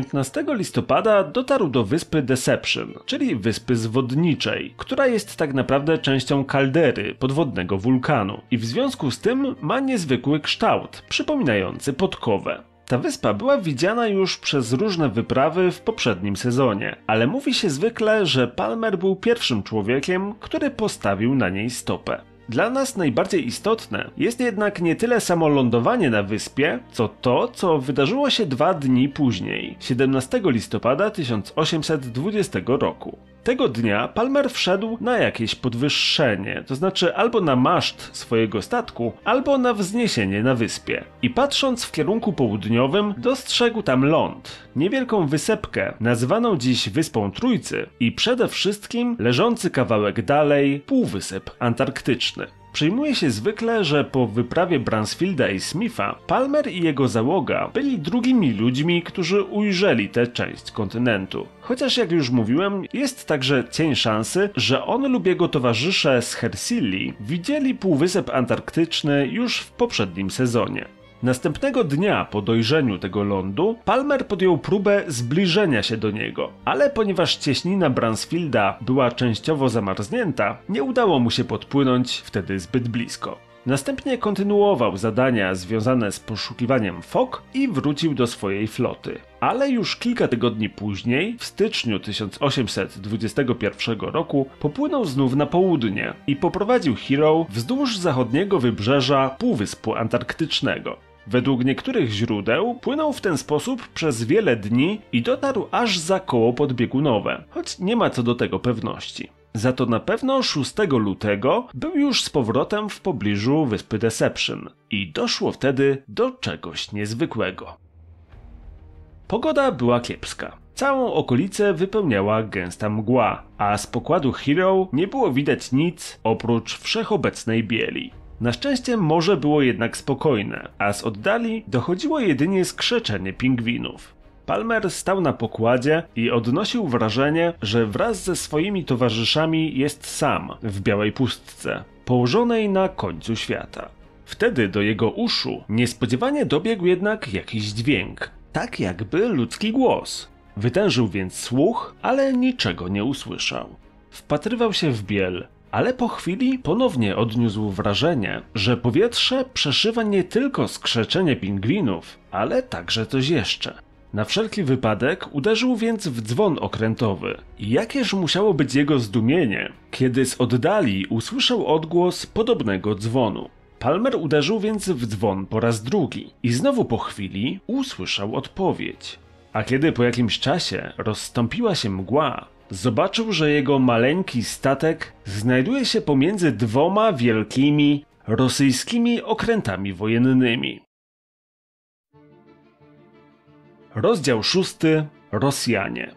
15 listopada dotarł do wyspy Deception, czyli wyspy zwodniczej, która jest tak naprawdę częścią kaldery podwodnego wulkanu i w związku z tym ma niezwykły kształt, przypominający podkowę. Ta wyspa była widziana już przez różne wyprawy w poprzednim sezonie, ale mówi się zwykle, że Palmer był pierwszym człowiekiem, który postawił na niej stopę. Dla nas najbardziej istotne jest jednak nie tyle samo lądowanie na wyspie, co to, co wydarzyło się dwa dni później, 17 listopada 1820 roku. Tego dnia Palmer wszedł na jakieś podwyższenie, to znaczy albo na maszt swojego statku, albo na wzniesienie na wyspie. I patrząc w kierunku południowym, dostrzegł tam ląd, niewielką wysepkę, nazwaną dziś Wyspą Trójcy i przede wszystkim leżący kawałek dalej półwysep antarktyczny. Przyjmuje się zwykle, że po wyprawie Bransfielda i Smitha, Palmer i jego załoga byli drugimi ludźmi, którzy ujrzeli tę część kontynentu. Chociaż jak już mówiłem, jest także cień szansy, że on lub jego towarzysze z Hersilli widzieli Półwysep Antarktyczny już w poprzednim sezonie. Następnego dnia po dojrzeniu tego lądu, Palmer podjął próbę zbliżenia się do niego, ale ponieważ cieśnina Bransfielda była częściowo zamarznięta, nie udało mu się podpłynąć wtedy zbyt blisko. Następnie kontynuował zadania związane z poszukiwaniem fok i wrócił do swojej floty. Ale już kilka tygodni później, w styczniu 1821 roku, popłynął znów na południe i poprowadził Hero wzdłuż zachodniego wybrzeża Półwyspu Antarktycznego. Według niektórych źródeł płynął w ten sposób przez wiele dni i dotarł aż za koło podbiegunowe, choć nie ma co do tego pewności. Za to na pewno 6 lutego był już z powrotem w pobliżu wyspy Deception i doszło wtedy do czegoś niezwykłego. Pogoda była kiepska. Całą okolicę wypełniała gęsta mgła, a z pokładu Hero nie było widać nic oprócz wszechobecnej bieli. Na szczęście morze było jednak spokojne, a z oddali dochodziło jedynie skrzeczenie pingwinów. Palmer stał na pokładzie i odnosił wrażenie, że wraz ze swoimi towarzyszami jest sam w białej pustce, położonej na końcu świata. Wtedy do jego uszu niespodziewanie dobiegł jednak jakiś dźwięk, tak jakby ludzki głos. Wytężył więc słuch, ale niczego nie usłyszał. Wpatrywał się w biel, ale po chwili ponownie odniósł wrażenie, że powietrze przeszywa nie tylko skrzeczenie pingwinów, ale także coś jeszcze. Na wszelki wypadek uderzył więc w dzwon okrętowy. Jakież musiało być jego zdumienie, kiedy z oddali usłyszał odgłos podobnego dzwonu. Palmer uderzył więc w dzwon po raz drugi i znowu po chwili usłyszał odpowiedź. A kiedy po jakimś czasie rozstąpiła się mgła, zobaczył, że jego maleńki statek znajduje się pomiędzy dwoma wielkimi rosyjskimi okrętami wojennymi. Rozdział szósty. Rosjanie.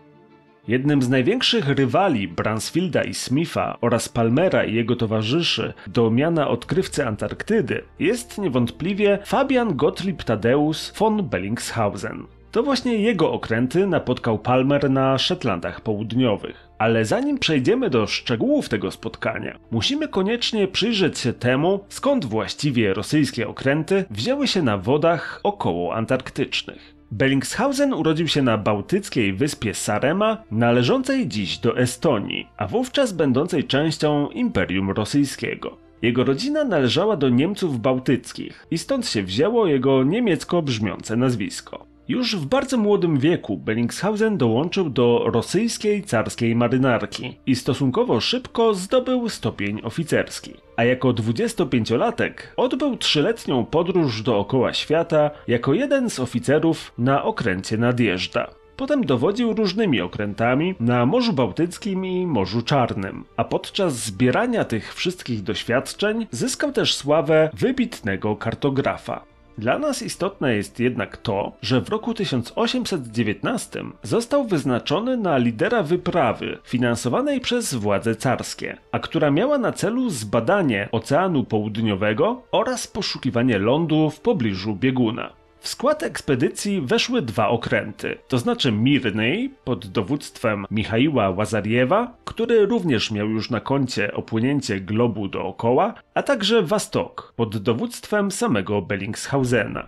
Jednym z największych rywali Bransfielda i Smitha oraz Palmera i jego towarzyszy do miana odkrywcy Antarktydy jest niewątpliwie Fabian Gottlieb Tadeusz von Bellingshausen. To właśnie jego okręty napotkał Palmer na Szetlandach Południowych. Ale zanim przejdziemy do szczegółów tego spotkania, musimy koniecznie przyjrzeć się temu, skąd właściwie rosyjskie okręty wzięły się na wodach około antarktycznych. Bellingshausen urodził się na bałtyckiej wyspie Sarema, należącej dziś do Estonii, a wówczas będącej częścią Imperium Rosyjskiego. Jego rodzina należała do Niemców bałtyckich i stąd się wzięło jego niemiecko brzmiące nazwisko. Już w bardzo młodym wieku Bellingshausen dołączył do rosyjskiej carskiej marynarki i stosunkowo szybko zdobył stopień oficerski. A jako 25-latek odbył trzyletnią podróż dookoła świata jako jeden z oficerów na okręcie nadjeżdża. Potem dowodził różnymi okrętami na Morzu Bałtyckim i Morzu Czarnym, a podczas zbierania tych wszystkich doświadczeń zyskał też sławę wybitnego kartografa. Dla nas istotne jest jednak to, że w roku 1819 został wyznaczony na lidera wyprawy finansowanej przez władze carskie, a która miała na celu zbadanie Oceanu Południowego oraz poszukiwanie lądu w pobliżu bieguna. W skład ekspedycji weszły dwa okręty, to znaczy Mirny pod dowództwem Michaiła Łazariewa, który również miał już na koncie opłynięcie globu dookoła, a także Wastok pod dowództwem samego Bellingshausena.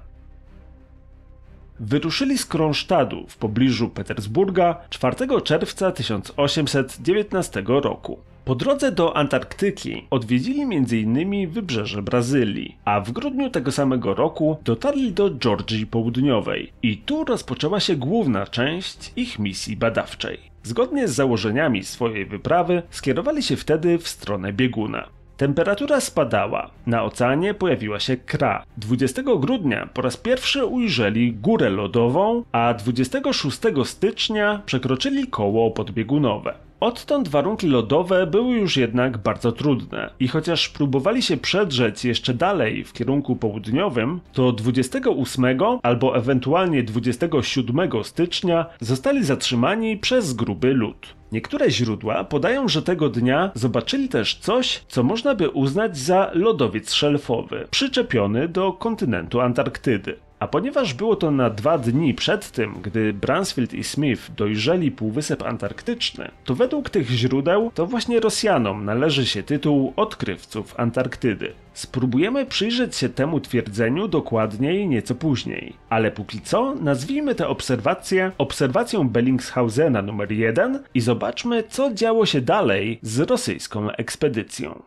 Wyruszyli z Kronsztadu w pobliżu Petersburga 4 czerwca 1819 roku. Po drodze do Antarktyki odwiedzili m.in. wybrzeże Brazylii, a w grudniu tego samego roku dotarli do Georgii Południowej i tu rozpoczęła się główna część ich misji badawczej. Zgodnie z założeniami swojej wyprawy skierowali się wtedy w stronę bieguna. Temperatura spadała. Na oceanie pojawiła się kra. 20 grudnia po raz pierwszy ujrzeli górę lodową, a 26 stycznia przekroczyli koło podbiegunowe. Odtąd warunki lodowe były już jednak bardzo trudne i chociaż próbowali się przedrzeć jeszcze dalej w kierunku południowym, to 28 albo ewentualnie 27 stycznia zostali zatrzymani przez gruby lód. Niektóre źródła podają, że tego dnia zobaczyli też coś, co można by uznać za lodowiec szelfowy, przyczepiony do kontynentu Antarktydy. A ponieważ było to na dwa dni przed tym, gdy Bransfield i Smith dojrzeli Półwysep Antarktyczny, to według tych źródeł to właśnie Rosjanom należy się tytuł odkrywców Antarktydy. Spróbujemy przyjrzeć się temu twierdzeniu dokładniej nieco później, ale póki co nazwijmy tę obserwację obserwacją Bellingshausena numer 1 i zobaczmy co działo się dalej z rosyjską ekspedycją.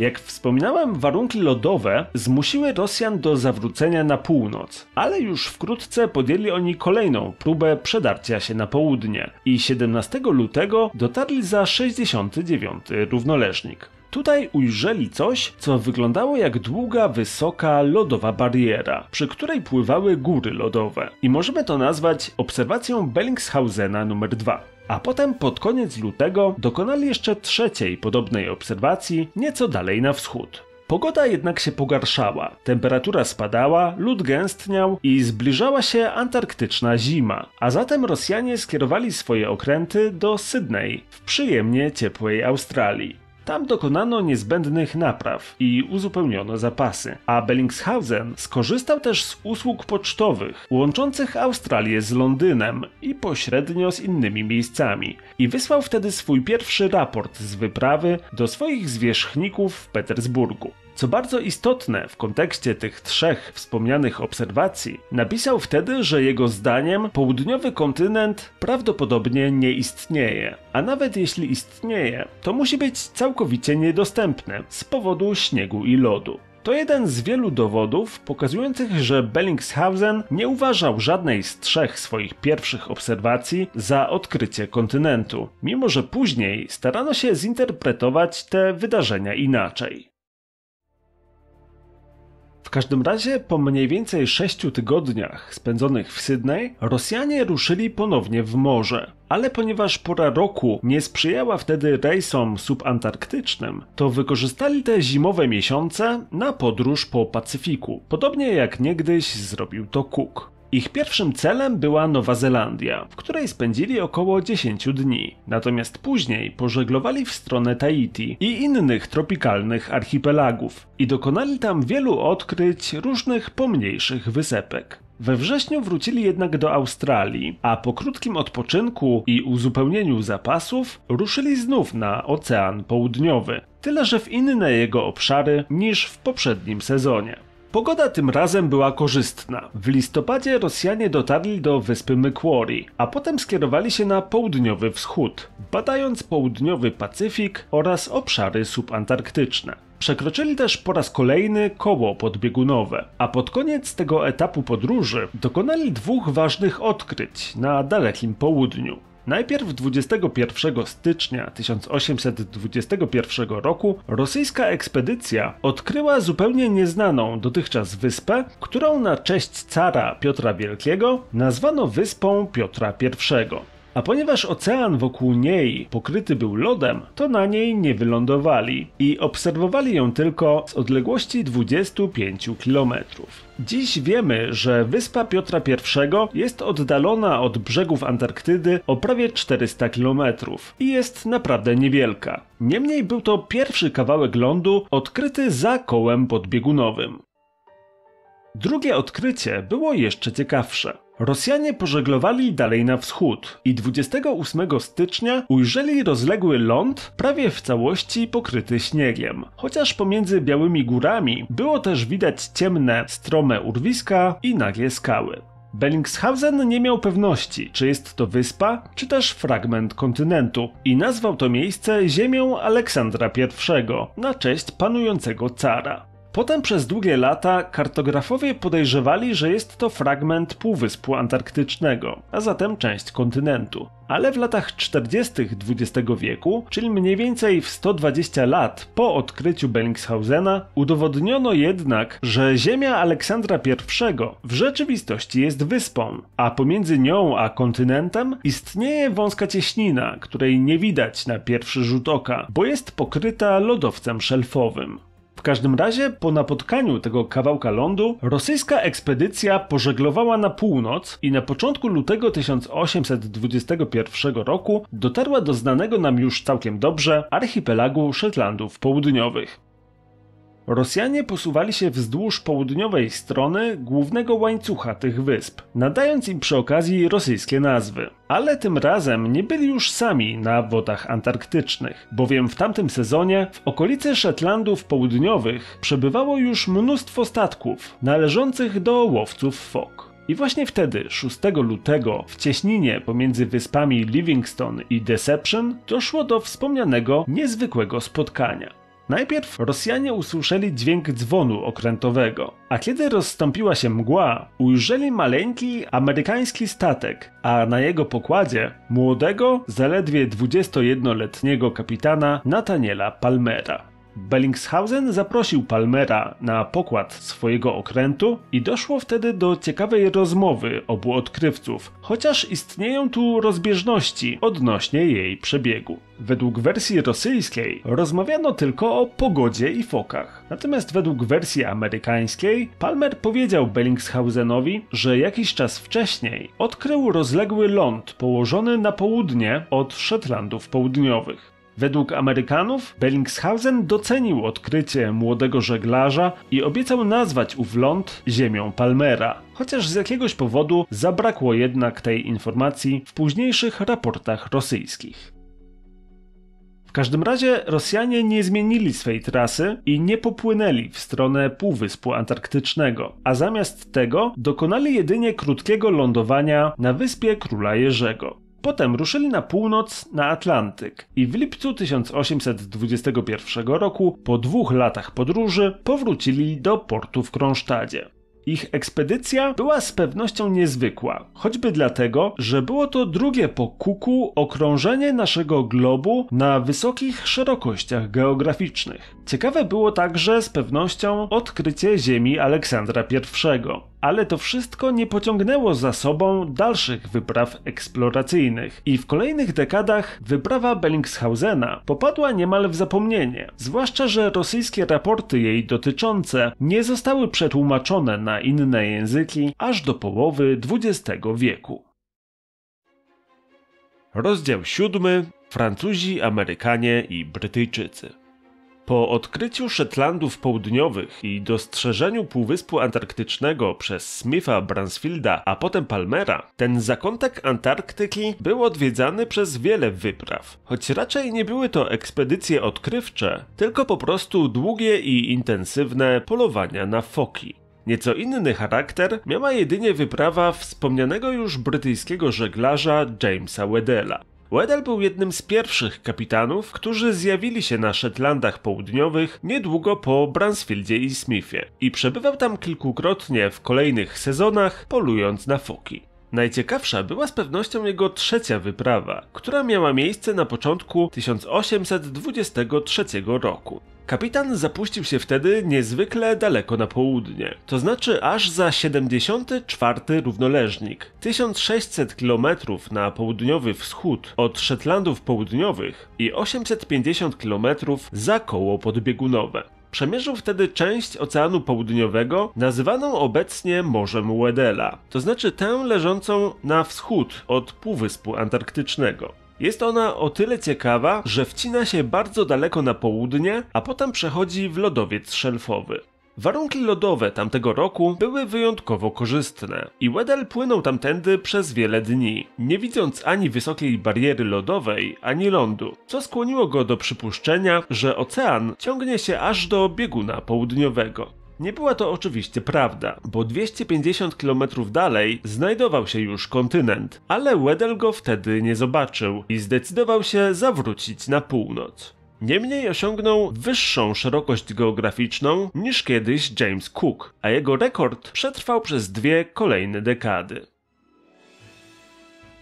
Jak wspominałem, warunki lodowe zmusiły Rosjan do zawrócenia na północ, ale już wkrótce podjęli oni kolejną próbę przedarcia się na południe i 17 lutego dotarli za 69 równoleżnik. Tutaj ujrzeli coś, co wyglądało jak długa, wysoka, lodowa bariera, przy której pływały góry lodowe. I możemy to nazwać obserwacją Bellingshausena numer 2 a potem pod koniec lutego dokonali jeszcze trzeciej podobnej obserwacji nieco dalej na wschód. Pogoda jednak się pogarszała, temperatura spadała, lód gęstniał i zbliżała się antarktyczna zima, a zatem Rosjanie skierowali swoje okręty do Sydney w przyjemnie ciepłej Australii. Tam dokonano niezbędnych napraw i uzupełniono zapasy, a Bellingshausen skorzystał też z usług pocztowych łączących Australię z Londynem i pośrednio z innymi miejscami i wysłał wtedy swój pierwszy raport z wyprawy do swoich zwierzchników w Petersburgu. Co bardzo istotne w kontekście tych trzech wspomnianych obserwacji, napisał wtedy, że jego zdaniem południowy kontynent prawdopodobnie nie istnieje, a nawet jeśli istnieje, to musi być całkowicie niedostępny z powodu śniegu i lodu. To jeden z wielu dowodów pokazujących, że Bellingshausen nie uważał żadnej z trzech swoich pierwszych obserwacji za odkrycie kontynentu, mimo że później starano się zinterpretować te wydarzenia inaczej. W każdym razie po mniej więcej sześciu tygodniach spędzonych w Sydney, Rosjanie ruszyli ponownie w morze. Ale ponieważ pora roku nie sprzyjała wtedy rejsom subantarktycznym, to wykorzystali te zimowe miesiące na podróż po Pacyfiku, podobnie jak niegdyś zrobił to Cook. Ich pierwszym celem była Nowa Zelandia, w której spędzili około 10 dni. Natomiast później pożeglowali w stronę Tahiti i innych tropikalnych archipelagów i dokonali tam wielu odkryć różnych pomniejszych wysepek. We wrześniu wrócili jednak do Australii, a po krótkim odpoczynku i uzupełnieniu zapasów ruszyli znów na Ocean Południowy, tyle że w inne jego obszary niż w poprzednim sezonie. Pogoda tym razem była korzystna. W listopadzie Rosjanie dotarli do wyspy Macquarie, a potem skierowali się na południowy wschód, badając południowy Pacyfik oraz obszary subantarktyczne. Przekroczyli też po raz kolejny koło podbiegunowe, a pod koniec tego etapu podróży dokonali dwóch ważnych odkryć na dalekim południu. Najpierw 21 stycznia 1821 roku rosyjska ekspedycja odkryła zupełnie nieznaną dotychczas wyspę, którą na cześć cara Piotra Wielkiego nazwano wyspą Piotra I. A ponieważ ocean wokół niej pokryty był lodem, to na niej nie wylądowali i obserwowali ją tylko z odległości 25 kilometrów. Dziś wiemy, że wyspa Piotra I jest oddalona od brzegów Antarktydy o prawie 400 km i jest naprawdę niewielka. Niemniej był to pierwszy kawałek lądu odkryty za kołem podbiegunowym. Drugie odkrycie było jeszcze ciekawsze. Rosjanie pożeglowali dalej na wschód i 28 stycznia ujrzeli rozległy ląd prawie w całości pokryty śniegiem. Chociaż pomiędzy białymi górami było też widać ciemne, strome urwiska i nagie skały. Bellingshausen nie miał pewności, czy jest to wyspa, czy też fragment kontynentu i nazwał to miejsce ziemią Aleksandra I na cześć panującego cara. Potem przez długie lata kartografowie podejrzewali, że jest to fragment Półwyspu Antarktycznego, a zatem część kontynentu. Ale w latach 40. XX wieku, czyli mniej więcej w 120 lat po odkryciu Bellingshausena, udowodniono jednak, że ziemia Aleksandra I w rzeczywistości jest wyspą, a pomiędzy nią a kontynentem istnieje wąska cieśnina, której nie widać na pierwszy rzut oka, bo jest pokryta lodowcem szelfowym. W każdym razie, po napotkaniu tego kawałka lądu, rosyjska ekspedycja pożeglowała na północ i na początku lutego 1821 roku dotarła do znanego nam już całkiem dobrze archipelagu Szetlandów Południowych. Rosjanie posuwali się wzdłuż południowej strony głównego łańcucha tych wysp, nadając im przy okazji rosyjskie nazwy. Ale tym razem nie byli już sami na wodach antarktycznych, bowiem w tamtym sezonie w okolicy Shetlandów Południowych przebywało już mnóstwo statków należących do łowców fok. I właśnie wtedy, 6 lutego, w cieśninie pomiędzy wyspami Livingston i Deception, doszło do wspomnianego niezwykłego spotkania. Najpierw Rosjanie usłyszeli dźwięk dzwonu okrętowego, a kiedy rozstąpiła się mgła, ujrzeli maleńki amerykański statek, a na jego pokładzie młodego, zaledwie 21-letniego kapitana Nataniela Palmera. Bellingshausen zaprosił Palmera na pokład swojego okrętu i doszło wtedy do ciekawej rozmowy obu odkrywców, chociaż istnieją tu rozbieżności odnośnie jej przebiegu. Według wersji rosyjskiej rozmawiano tylko o pogodzie i fokach. Natomiast według wersji amerykańskiej Palmer powiedział Bellingshausenowi, że jakiś czas wcześniej odkrył rozległy ląd położony na południe od Szetlandów Południowych. Według Amerykanów Bellingshausen docenił odkrycie młodego żeglarza i obiecał nazwać ów ląd ziemią Palmera. Chociaż z jakiegoś powodu zabrakło jednak tej informacji w późniejszych raportach rosyjskich. W każdym razie Rosjanie nie zmienili swej trasy i nie popłynęli w stronę Półwyspu Antarktycznego, a zamiast tego dokonali jedynie krótkiego lądowania na wyspie Króla Jerzego. Potem ruszyli na północ na Atlantyk i w lipcu 1821 roku, po dwóch latach podróży, powrócili do portu w Kronsztadzie. Ich ekspedycja była z pewnością niezwykła, choćby dlatego, że było to drugie po kuku okrążenie naszego globu na wysokich szerokościach geograficznych. Ciekawe było także z pewnością odkrycie ziemi Aleksandra I. Ale to wszystko nie pociągnęło za sobą dalszych wypraw eksploracyjnych i w kolejnych dekadach wyprawa Bellingshausena popadła niemal w zapomnienie, zwłaszcza, że rosyjskie raporty jej dotyczące nie zostały przetłumaczone na inne języki aż do połowy XX wieku. Rozdział 7. Francuzi, Amerykanie i Brytyjczycy. Po odkryciu Szetlandów Południowych i dostrzeżeniu Półwyspu Antarktycznego przez Smitha Bransfielda, a potem Palmera, ten zakątek Antarktyki był odwiedzany przez wiele wypraw. Choć raczej nie były to ekspedycje odkrywcze, tylko po prostu długie i intensywne polowania na foki. Nieco inny charakter miała jedynie wyprawa wspomnianego już brytyjskiego żeglarza Jamesa Weddella. Weddell był jednym z pierwszych kapitanów, którzy zjawili się na Shetlandach Południowych niedługo po Bransfieldzie i Smithie i przebywał tam kilkukrotnie w kolejnych sezonach, polując na foki. Najciekawsza była z pewnością jego trzecia wyprawa, która miała miejsce na początku 1823 roku. Kapitan zapuścił się wtedy niezwykle daleko na południe, to znaczy aż za 74 równoleżnik, 1600 km na południowy wschód od Szetlandów Południowych i 850 km za koło podbiegunowe. Przemierzył wtedy część Oceanu Południowego, nazywaną obecnie Morzem Wedela, to znaczy tę leżącą na wschód od Półwyspu Antarktycznego. Jest ona o tyle ciekawa, że wcina się bardzo daleko na południe, a potem przechodzi w lodowiec szelfowy. Warunki lodowe tamtego roku były wyjątkowo korzystne i Wedel płynął tamtędy przez wiele dni, nie widząc ani wysokiej bariery lodowej, ani lądu, co skłoniło go do przypuszczenia, że ocean ciągnie się aż do bieguna południowego. Nie była to oczywiście prawda, bo 250 km dalej znajdował się już kontynent, ale Weddell go wtedy nie zobaczył i zdecydował się zawrócić na północ. Niemniej osiągnął wyższą szerokość geograficzną niż kiedyś James Cook, a jego rekord przetrwał przez dwie kolejne dekady.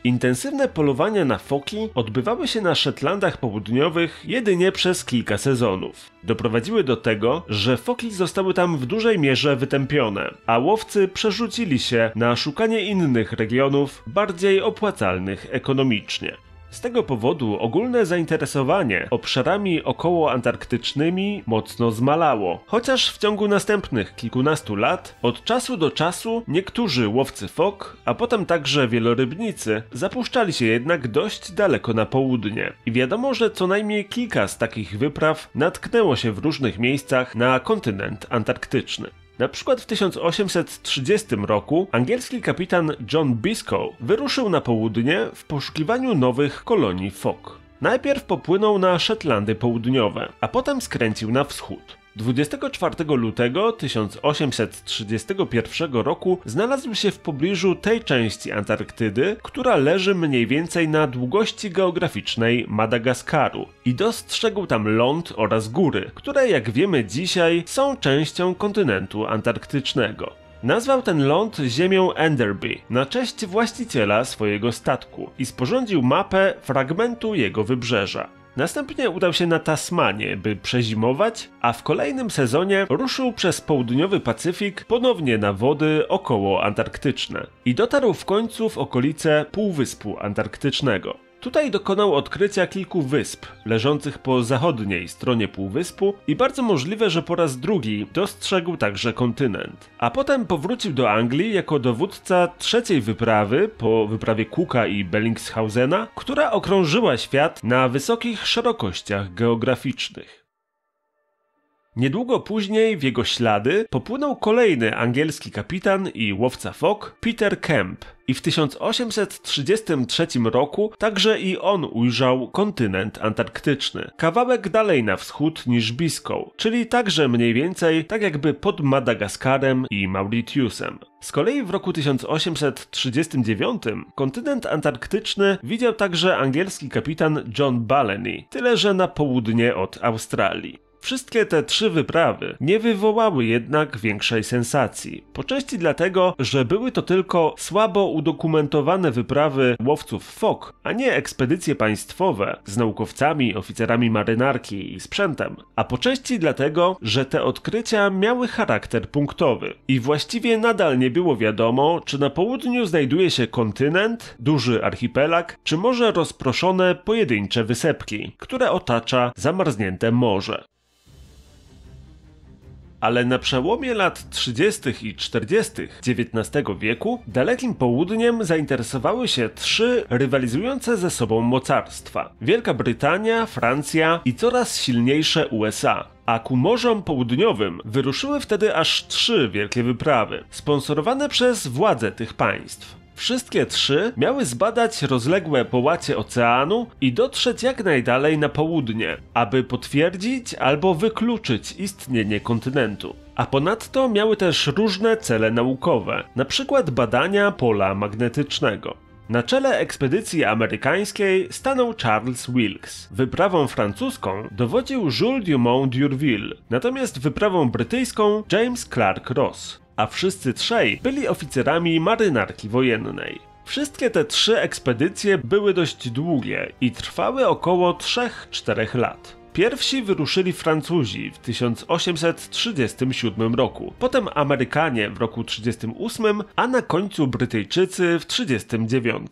Intensywne polowania na foki odbywały się na Szetlandach Południowych jedynie przez kilka sezonów. Doprowadziły do tego, że foki zostały tam w dużej mierze wytępione, a łowcy przerzucili się na szukanie innych regionów bardziej opłacalnych ekonomicznie. Z tego powodu ogólne zainteresowanie obszarami okołoantarktycznymi mocno zmalało, chociaż w ciągu następnych kilkunastu lat od czasu do czasu niektórzy łowcy fok, a potem także wielorybnicy zapuszczali się jednak dość daleko na południe. I wiadomo, że co najmniej kilka z takich wypraw natknęło się w różnych miejscach na kontynent antarktyczny. Na przykład w 1830 roku angielski kapitan John Biscoe wyruszył na południe w poszukiwaniu nowych kolonii Fok. Najpierw popłynął na Szetlandy Południowe, a potem skręcił na wschód. 24 lutego 1831 roku znalazł się w pobliżu tej części Antarktydy, która leży mniej więcej na długości geograficznej Madagaskaru i dostrzegł tam ląd oraz góry, które jak wiemy dzisiaj są częścią kontynentu antarktycznego. Nazwał ten ląd ziemią Enderby na cześć właściciela swojego statku i sporządził mapę fragmentu jego wybrzeża. Następnie udał się na Tasmanię, by przezimować, a w kolejnym sezonie ruszył przez południowy Pacyfik ponownie na wody około antarktyczne i dotarł w końcu w okolice Półwyspu Antarktycznego. Tutaj dokonał odkrycia kilku wysp leżących po zachodniej stronie półwyspu i bardzo możliwe, że po raz drugi dostrzegł także kontynent. A potem powrócił do Anglii jako dowódca trzeciej wyprawy po wyprawie Cooka i Bellingshausena, która okrążyła świat na wysokich szerokościach geograficznych. Niedługo później w jego ślady popłynął kolejny angielski kapitan i łowca fok Peter Kemp i w 1833 roku także i on ujrzał kontynent antarktyczny, kawałek dalej na wschód niż Biską, czyli także mniej więcej tak jakby pod Madagaskarem i Mauritiusem. Z kolei w roku 1839 kontynent antarktyczny widział także angielski kapitan John Baleny, tyle że na południe od Australii. Wszystkie te trzy wyprawy nie wywołały jednak większej sensacji. Po części dlatego, że były to tylko słabo udokumentowane wyprawy łowców fok, a nie ekspedycje państwowe z naukowcami, oficerami marynarki i sprzętem. A po części dlatego, że te odkrycia miały charakter punktowy i właściwie nadal nie było wiadomo, czy na południu znajduje się kontynent, duży archipelag, czy może rozproszone pojedyncze wysepki, które otacza zamarznięte morze ale na przełomie lat 30. i 40. XIX wieku dalekim południem zainteresowały się trzy rywalizujące ze sobą mocarstwa: Wielka Brytania, Francja i coraz silniejsze USA. A ku morzom południowym wyruszyły wtedy aż trzy wielkie wyprawy, sponsorowane przez władze tych państw. Wszystkie trzy miały zbadać rozległe połacie oceanu i dotrzeć jak najdalej na południe, aby potwierdzić albo wykluczyć istnienie kontynentu. A ponadto miały też różne cele naukowe, np. badania pola magnetycznego. Na czele ekspedycji amerykańskiej stanął Charles Wilkes. Wyprawą francuską dowodził Jules Dumont d'Urville, natomiast wyprawą brytyjską James Clark Ross a wszyscy trzej byli oficerami marynarki wojennej. Wszystkie te trzy ekspedycje były dość długie i trwały około 3-4 lat. Pierwsi wyruszyli Francuzi w 1837 roku, potem Amerykanie w roku 38, a na końcu Brytyjczycy w 39.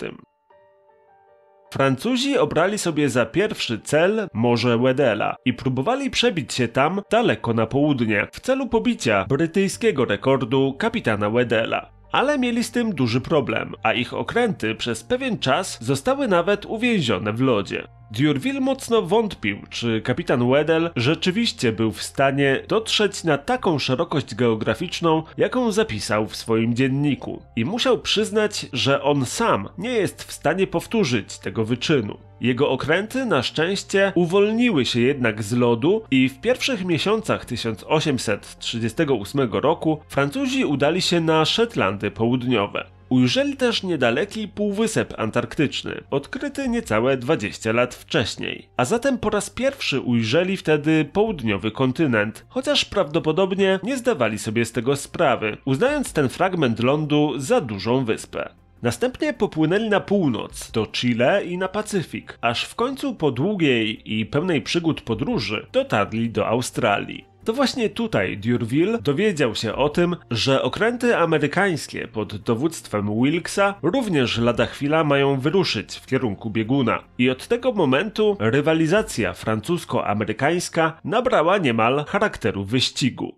Francuzi obrali sobie za pierwszy cel Morze Wedela i próbowali przebić się tam daleko na południe w celu pobicia brytyjskiego rekordu kapitana Wedela. Ale mieli z tym duży problem, a ich okręty przez pewien czas zostały nawet uwięzione w lodzie. D'Urville mocno wątpił, czy kapitan Wedel rzeczywiście był w stanie dotrzeć na taką szerokość geograficzną, jaką zapisał w swoim dzienniku, i musiał przyznać, że on sam nie jest w stanie powtórzyć tego wyczynu. Jego okręty na szczęście uwolniły się jednak z lodu i w pierwszych miesiącach 1838 roku Francuzi udali się na Szetlandy Południowe. Ujrzeli też niedaleki Półwysep Antarktyczny, odkryty niecałe 20 lat wcześniej. A zatem po raz pierwszy ujrzeli wtedy południowy kontynent, chociaż prawdopodobnie nie zdawali sobie z tego sprawy, uznając ten fragment lądu za dużą wyspę. Następnie popłynęli na północ, do Chile i na Pacyfik, aż w końcu po długiej i pełnej przygód podróży dotarli do Australii. To właśnie tutaj Durville dowiedział się o tym, że okręty amerykańskie pod dowództwem Wilkesa również lada chwila mają wyruszyć w kierunku bieguna. I od tego momentu rywalizacja francusko-amerykańska nabrała niemal charakteru wyścigu.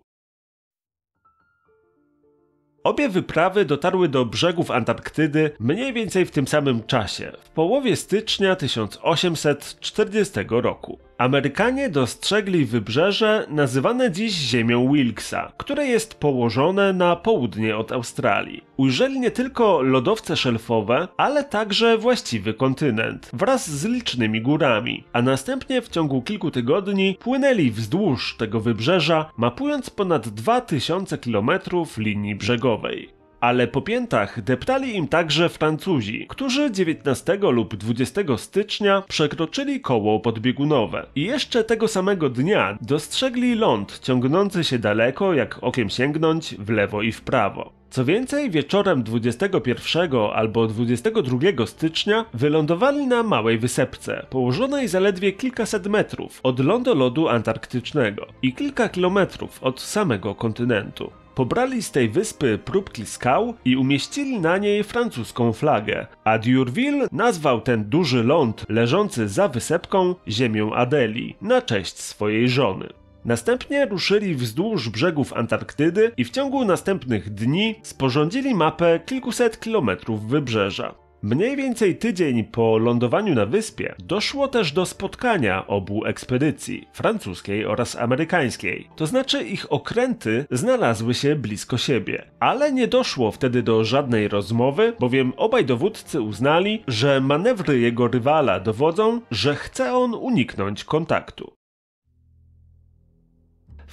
Obie wyprawy dotarły do brzegów Antarktydy mniej więcej w tym samym czasie, w połowie stycznia 1840 roku. Amerykanie dostrzegli wybrzeże nazywane dziś ziemią Wilksa, które jest położone na południe od Australii. Ujrzeli nie tylko lodowce szelfowe, ale także właściwy kontynent, wraz z licznymi górami, a następnie w ciągu kilku tygodni płynęli wzdłuż tego wybrzeża, mapując ponad 2000 km linii brzegowej ale po piętach deptali im także Francuzi, którzy 19 lub 20 stycznia przekroczyli koło podbiegunowe. I jeszcze tego samego dnia dostrzegli ląd ciągnący się daleko, jak okiem sięgnąć, w lewo i w prawo. Co więcej, wieczorem 21 albo 22 stycznia wylądowali na małej wysepce, położonej zaledwie kilkaset metrów od lądolodu antarktycznego i kilka kilometrów od samego kontynentu. Pobrali z tej wyspy próbki skał i umieścili na niej francuską flagę, a Durville nazwał ten duży ląd leżący za wysepką ziemią Adeli na cześć swojej żony. Następnie ruszyli wzdłuż brzegów Antarktydy i w ciągu następnych dni sporządzili mapę kilkuset kilometrów wybrzeża. Mniej więcej tydzień po lądowaniu na wyspie doszło też do spotkania obu ekspedycji, francuskiej oraz amerykańskiej. To znaczy ich okręty znalazły się blisko siebie, ale nie doszło wtedy do żadnej rozmowy, bowiem obaj dowódcy uznali, że manewry jego rywala dowodzą, że chce on uniknąć kontaktu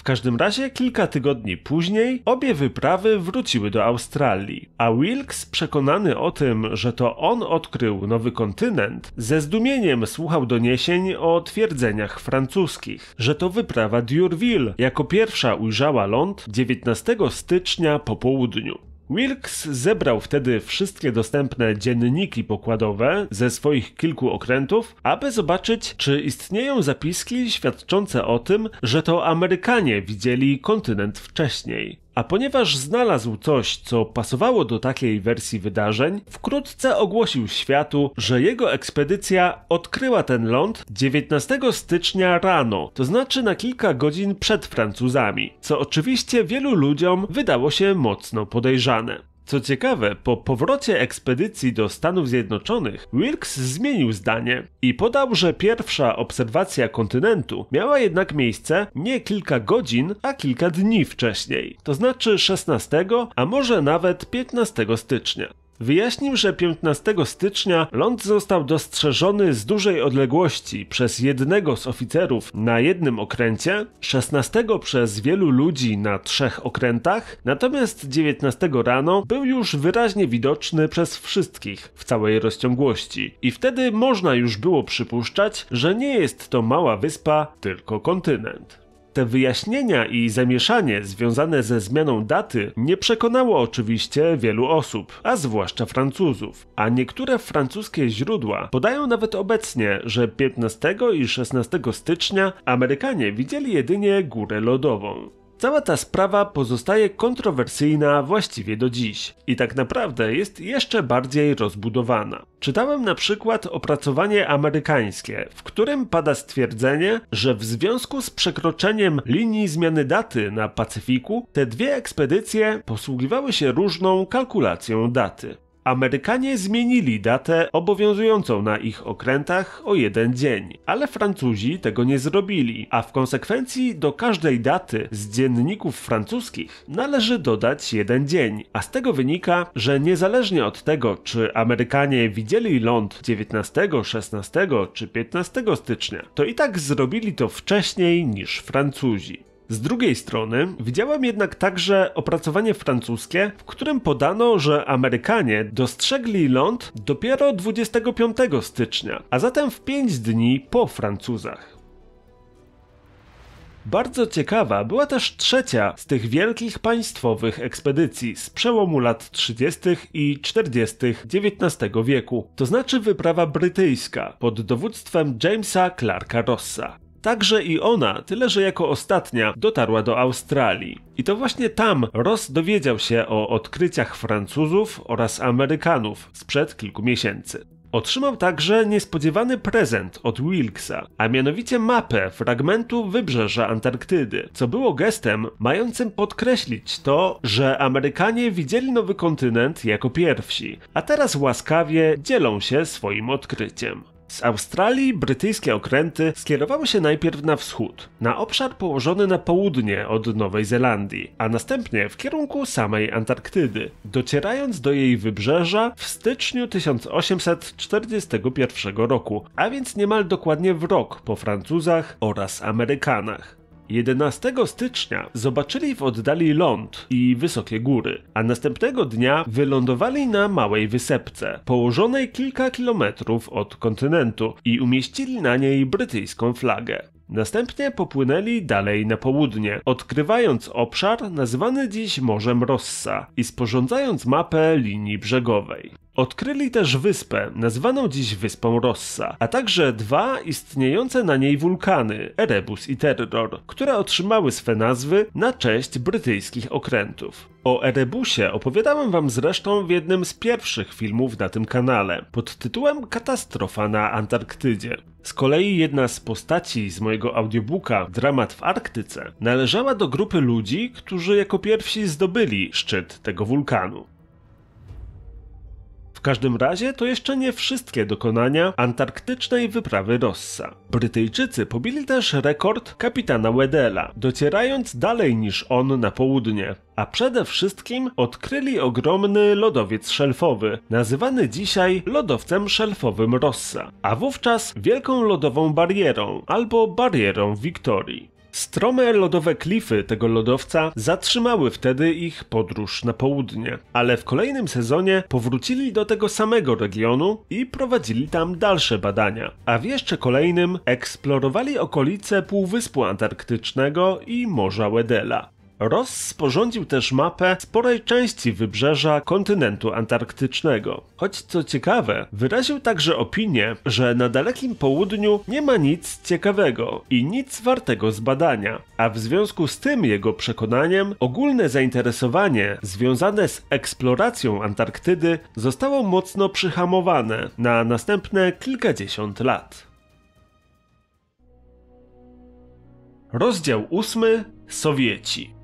każdym razie kilka tygodni później obie wyprawy wróciły do Australii, a Wilkes, przekonany o tym, że to on odkrył nowy kontynent, ze zdumieniem słuchał doniesień o twierdzeniach francuskich, że to wyprawa Durville jako pierwsza ujrzała ląd 19 stycznia po południu. Wilkes zebrał wtedy wszystkie dostępne dzienniki pokładowe ze swoich kilku okrętów, aby zobaczyć, czy istnieją zapiski świadczące o tym, że to Amerykanie widzieli kontynent wcześniej. A ponieważ znalazł coś, co pasowało do takiej wersji wydarzeń, wkrótce ogłosił światu, że jego ekspedycja odkryła ten ląd 19 stycznia rano, to znaczy na kilka godzin przed Francuzami, co oczywiście wielu ludziom wydało się mocno podejrzane. Co ciekawe, po powrocie ekspedycji do Stanów Zjednoczonych, Wilkes zmienił zdanie i podał, że pierwsza obserwacja kontynentu miała jednak miejsce nie kilka godzin, a kilka dni wcześniej, to znaczy 16, a może nawet 15 stycznia. Wyjaśnił, że 15 stycznia ląd został dostrzeżony z dużej odległości przez jednego z oficerów na jednym okręcie, 16 przez wielu ludzi na trzech okrętach, natomiast 19 rano był już wyraźnie widoczny przez wszystkich w całej rozciągłości. I wtedy można już było przypuszczać, że nie jest to mała wyspa, tylko kontynent. Te wyjaśnienia i zamieszanie związane ze zmianą daty nie przekonało oczywiście wielu osób, a zwłaszcza Francuzów. A niektóre francuskie źródła podają nawet obecnie, że 15 i 16 stycznia Amerykanie widzieli jedynie górę lodową. Cała ta sprawa pozostaje kontrowersyjna właściwie do dziś i tak naprawdę jest jeszcze bardziej rozbudowana. Czytałem na przykład opracowanie amerykańskie, w którym pada stwierdzenie, że w związku z przekroczeniem linii zmiany daty na Pacyfiku, te dwie ekspedycje posługiwały się różną kalkulacją daty. Amerykanie zmienili datę obowiązującą na ich okrętach o jeden dzień, ale Francuzi tego nie zrobili, a w konsekwencji do każdej daty z dzienników francuskich należy dodać jeden dzień, a z tego wynika, że niezależnie od tego, czy Amerykanie widzieli ląd 19, 16 czy 15 stycznia, to i tak zrobili to wcześniej niż Francuzi. Z drugiej strony widziałem jednak także opracowanie francuskie, w którym podano, że Amerykanie dostrzegli ląd dopiero 25 stycznia, a zatem w 5 dni po Francuzach. Bardzo ciekawa była też trzecia z tych wielkich państwowych ekspedycji z przełomu lat 30. i 40. XIX wieku, to znaczy wyprawa brytyjska pod dowództwem Jamesa Clarka Rossa. Także i ona, tyle że jako ostatnia, dotarła do Australii. I to właśnie tam Ross dowiedział się o odkryciach Francuzów oraz Amerykanów sprzed kilku miesięcy. Otrzymał także niespodziewany prezent od Wilksa, a mianowicie mapę fragmentu wybrzeża Antarktydy, co było gestem mającym podkreślić to, że Amerykanie widzieli nowy kontynent jako pierwsi, a teraz łaskawie dzielą się swoim odkryciem. Z Australii brytyjskie okręty skierowały się najpierw na wschód, na obszar położony na południe od Nowej Zelandii, a następnie w kierunku samej Antarktydy, docierając do jej wybrzeża w styczniu 1841 roku, a więc niemal dokładnie w rok po Francuzach oraz Amerykanach. 11 stycznia zobaczyli w oddali ląd i wysokie góry, a następnego dnia wylądowali na małej wysepce, położonej kilka kilometrów od kontynentu i umieścili na niej brytyjską flagę. Następnie popłynęli dalej na południe, odkrywając obszar nazwany dziś Morzem Rossa i sporządzając mapę linii brzegowej. Odkryli też wyspę, nazwaną dziś Wyspą Rossa, a także dwa istniejące na niej wulkany, Erebus i Terror, które otrzymały swe nazwy na cześć brytyjskich okrętów. O Erebusie opowiadałem wam zresztą w jednym z pierwszych filmów na tym kanale, pod tytułem Katastrofa na Antarktydzie. Z kolei jedna z postaci z mojego audiobooka Dramat w Arktyce należała do grupy ludzi, którzy jako pierwsi zdobyli szczyt tego wulkanu. W każdym razie to jeszcze nie wszystkie dokonania antarktycznej wyprawy Rossa. Brytyjczycy pobili też rekord kapitana Wedela, docierając dalej niż on na południe. A przede wszystkim odkryli ogromny lodowiec szelfowy, nazywany dzisiaj lodowcem szelfowym Rossa, a wówczas wielką lodową barierą albo barierą Wiktorii. Strome lodowe klify tego lodowca zatrzymały wtedy ich podróż na południe, ale w kolejnym sezonie powrócili do tego samego regionu i prowadzili tam dalsze badania. A w jeszcze kolejnym eksplorowali okolice Półwyspu Antarktycznego i Morza Wedela. Rozporządził też mapę sporej części wybrzeża kontynentu antarktycznego. Choć co ciekawe, wyraził także opinię, że na dalekim południu nie ma nic ciekawego i nic wartego zbadania, a w związku z tym jego przekonaniem ogólne zainteresowanie związane z eksploracją Antarktydy zostało mocno przyhamowane na następne kilkadziesiąt lat. Rozdział 8 Sowieci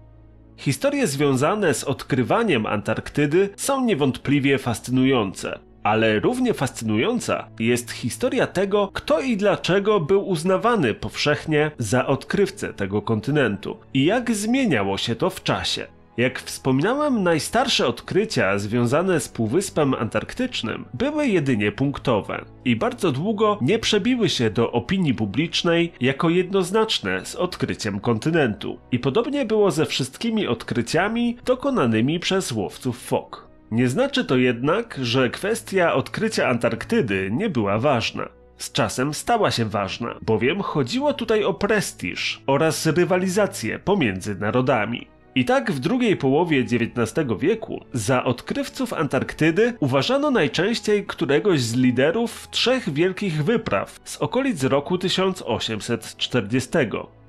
Historie związane z odkrywaniem Antarktydy są niewątpliwie fascynujące. Ale równie fascynująca jest historia tego, kto i dlaczego był uznawany powszechnie za odkrywcę tego kontynentu i jak zmieniało się to w czasie. Jak wspominałem, najstarsze odkrycia związane z Półwyspem Antarktycznym były jedynie punktowe i bardzo długo nie przebiły się do opinii publicznej jako jednoznaczne z odkryciem kontynentu. I podobnie było ze wszystkimi odkryciami dokonanymi przez łowców fok. Nie znaczy to jednak, że kwestia odkrycia Antarktydy nie była ważna. Z czasem stała się ważna, bowiem chodziło tutaj o prestiż oraz rywalizację pomiędzy narodami. I tak w drugiej połowie XIX wieku za odkrywców Antarktydy uważano najczęściej któregoś z liderów trzech wielkich wypraw z okolic roku 1840,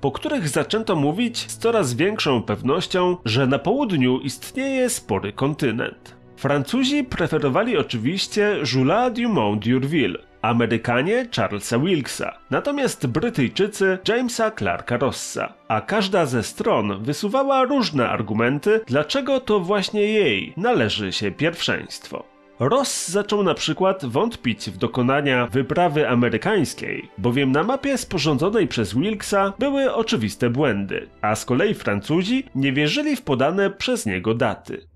po których zaczęto mówić z coraz większą pewnością, że na południu istnieje spory kontynent. Francuzi preferowali oczywiście Jules Dumont d'Urville, Amerykanie Charlesa Wilksa, natomiast Brytyjczycy Jamesa Clarka Rossa. A każda ze stron wysuwała różne argumenty, dlaczego to właśnie jej należy się pierwszeństwo. Ross zaczął na przykład wątpić w dokonania wyprawy amerykańskiej, bowiem na mapie sporządzonej przez Wilksa były oczywiste błędy, a z kolei Francuzi nie wierzyli w podane przez niego daty.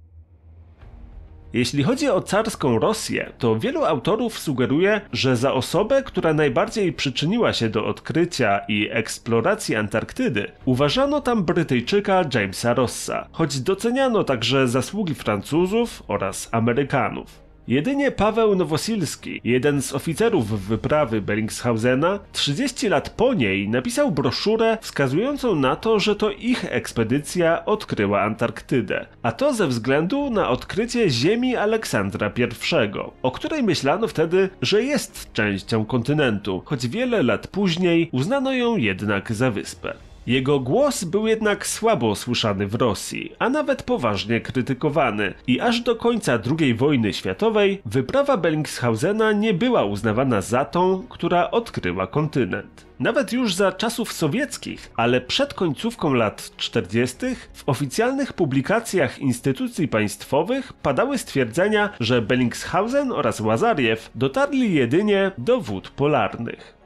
Jeśli chodzi o carską Rosję, to wielu autorów sugeruje, że za osobę, która najbardziej przyczyniła się do odkrycia i eksploracji Antarktydy, uważano tam Brytyjczyka Jamesa Rossa, choć doceniano także zasługi Francuzów oraz Amerykanów. Jedynie Paweł Nowosilski, jeden z oficerów wyprawy Bellingshausena, 30 lat po niej napisał broszurę wskazującą na to, że to ich ekspedycja odkryła Antarktydę, a to ze względu na odkrycie ziemi Aleksandra I, o której myślano wtedy, że jest częścią kontynentu, choć wiele lat później uznano ją jednak za wyspę. Jego głos był jednak słabo słyszany w Rosji, a nawet poważnie krytykowany i aż do końca II wojny światowej wyprawa Bellingshausena nie była uznawana za tą, która odkryła kontynent. Nawet już za czasów sowieckich, ale przed końcówką lat 40. w oficjalnych publikacjach instytucji państwowych padały stwierdzenia, że Bellingshausen oraz Łazariew dotarli jedynie do wód polarnych.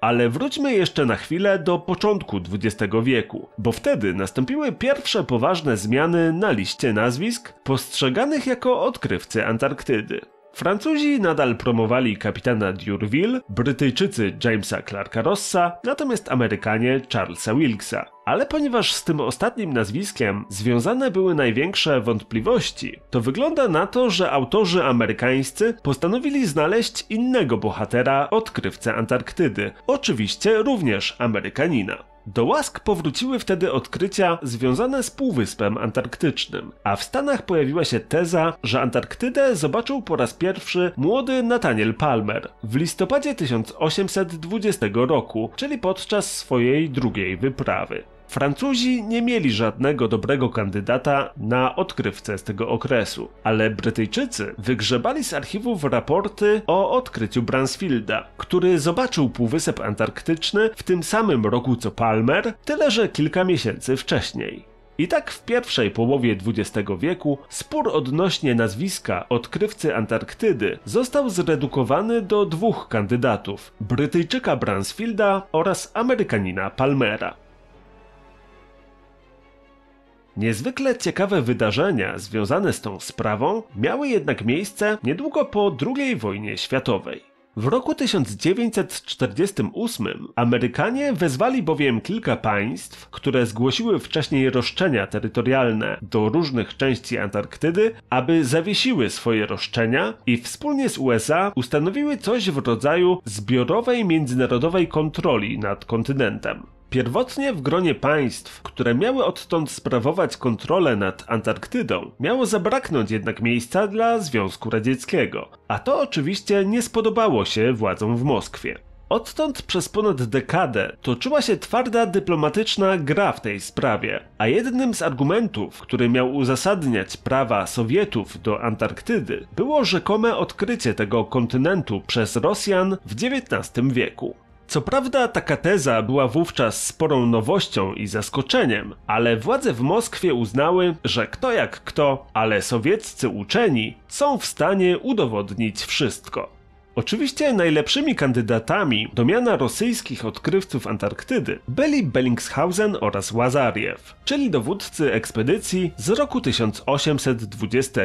Ale wróćmy jeszcze na chwilę do początku XX wieku, bo wtedy nastąpiły pierwsze poważne zmiany na liście nazwisk postrzeganych jako odkrywcy Antarktydy. Francuzi nadal promowali kapitana Durville, Brytyjczycy Jamesa Clarka Rossa, natomiast Amerykanie Charlesa Wilksa. Ale ponieważ z tym ostatnim nazwiskiem związane były największe wątpliwości, to wygląda na to, że autorzy amerykańscy postanowili znaleźć innego bohatera, odkrywcę Antarktydy, oczywiście również Amerykanina. Do łask powróciły wtedy odkrycia związane z Półwyspem Antarktycznym, a w Stanach pojawiła się teza, że Antarktydę zobaczył po raz pierwszy młody Nathaniel Palmer w listopadzie 1820 roku, czyli podczas swojej drugiej wyprawy. Francuzi nie mieli żadnego dobrego kandydata na odkrywcę z tego okresu, ale Brytyjczycy wygrzebali z archiwów raporty o odkryciu Bransfielda, który zobaczył Półwysep Antarktyczny w tym samym roku co Palmer, tyle że kilka miesięcy wcześniej. I tak w pierwszej połowie XX wieku spór odnośnie nazwiska odkrywcy Antarktydy został zredukowany do dwóch kandydatów: Brytyjczyka Bransfielda oraz Amerykanina Palmera. Niezwykle ciekawe wydarzenia związane z tą sprawą miały jednak miejsce niedługo po II wojnie światowej. W roku 1948 Amerykanie wezwali bowiem kilka państw, które zgłosiły wcześniej roszczenia terytorialne do różnych części Antarktydy, aby zawiesiły swoje roszczenia i wspólnie z USA ustanowiły coś w rodzaju zbiorowej międzynarodowej kontroli nad kontynentem. Pierwotnie w gronie państw, które miały odtąd sprawować kontrolę nad Antarktydą, miało zabraknąć jednak miejsca dla Związku Radzieckiego, a to oczywiście nie spodobało się władzom w Moskwie. Odtąd przez ponad dekadę toczyła się twarda dyplomatyczna gra w tej sprawie, a jednym z argumentów, który miał uzasadniać prawa Sowietów do Antarktydy, było rzekome odkrycie tego kontynentu przez Rosjan w XIX wieku. Co prawda taka teza była wówczas sporą nowością i zaskoczeniem, ale władze w Moskwie uznały, że kto jak kto, ale sowieccy uczeni są w stanie udowodnić wszystko. Oczywiście najlepszymi kandydatami do miana rosyjskich odkrywców Antarktydy byli Bellingshausen oraz Łazariew, czyli dowódcy ekspedycji z roku 1820.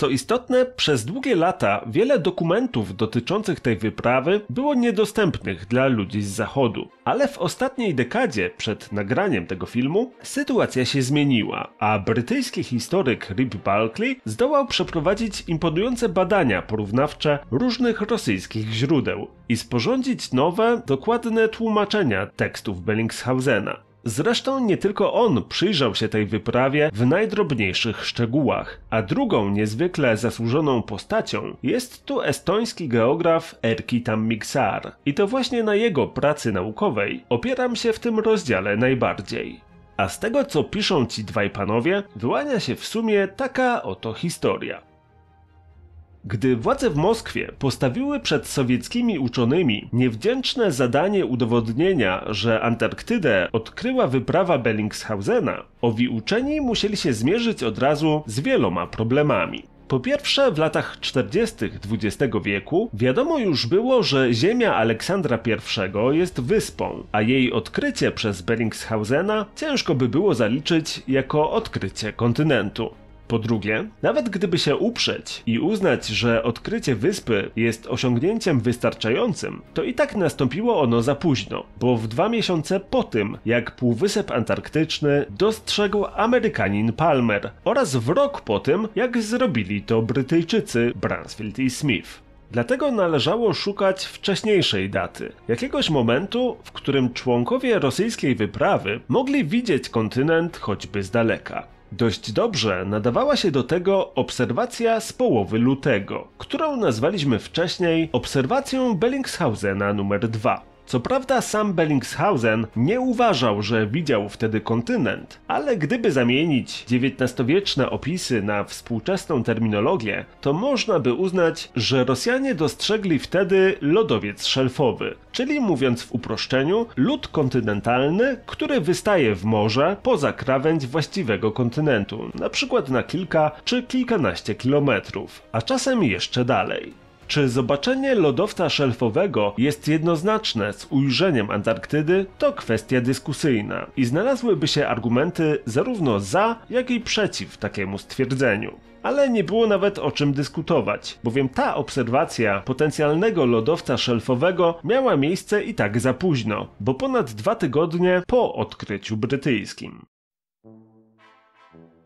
Co istotne, przez długie lata wiele dokumentów dotyczących tej wyprawy było niedostępnych dla ludzi z zachodu. Ale w ostatniej dekadzie, przed nagraniem tego filmu, sytuacja się zmieniła, a brytyjski historyk Rip Bulkley zdołał przeprowadzić imponujące badania porównawcze różnych rosyjskich źródeł i sporządzić nowe, dokładne tłumaczenia tekstów Bellingshausena. Zresztą nie tylko on przyjrzał się tej wyprawie w najdrobniejszych szczegółach, a drugą niezwykle zasłużoną postacią jest tu estoński geograf Erki Tammiksar. I to właśnie na jego pracy naukowej opieram się w tym rozdziale najbardziej. A z tego co piszą ci dwaj panowie, wyłania się w sumie taka oto historia. Gdy władze w Moskwie postawiły przed sowieckimi uczonymi niewdzięczne zadanie udowodnienia, że Antarktydę odkryła wyprawa Bellingshausena, owi uczeni musieli się zmierzyć od razu z wieloma problemami. Po pierwsze, w latach 40. XX wieku wiadomo już było, że ziemia Aleksandra I jest wyspą, a jej odkrycie przez Bellingshausena ciężko by było zaliczyć jako odkrycie kontynentu. Po drugie, nawet gdyby się uprzeć i uznać, że odkrycie wyspy jest osiągnięciem wystarczającym, to i tak nastąpiło ono za późno, bo w dwa miesiące po tym, jak Półwysep Antarktyczny dostrzegł Amerykanin Palmer oraz w rok po tym, jak zrobili to Brytyjczycy Bransfield i Smith. Dlatego należało szukać wcześniejszej daty, jakiegoś momentu, w którym członkowie rosyjskiej wyprawy mogli widzieć kontynent choćby z daleka. Dość dobrze nadawała się do tego obserwacja z połowy lutego, którą nazwaliśmy wcześniej obserwacją Bellingshausena numer 2. Co prawda sam Bellingshausen nie uważał, że widział wtedy kontynent, ale gdyby zamienić XIX-wieczne opisy na współczesną terminologię, to można by uznać, że Rosjanie dostrzegli wtedy lodowiec szelfowy, czyli mówiąc w uproszczeniu, lód kontynentalny, który wystaje w morze poza krawędź właściwego kontynentu, na przykład na kilka czy kilkanaście kilometrów, a czasem jeszcze dalej. Czy zobaczenie lodowca szelfowego jest jednoznaczne z ujrzeniem Antarktydy, to kwestia dyskusyjna i znalazłyby się argumenty zarówno za, jak i przeciw takiemu stwierdzeniu. Ale nie było nawet o czym dyskutować, bowiem ta obserwacja potencjalnego lodowca szelfowego miała miejsce i tak za późno, bo ponad dwa tygodnie po odkryciu brytyjskim.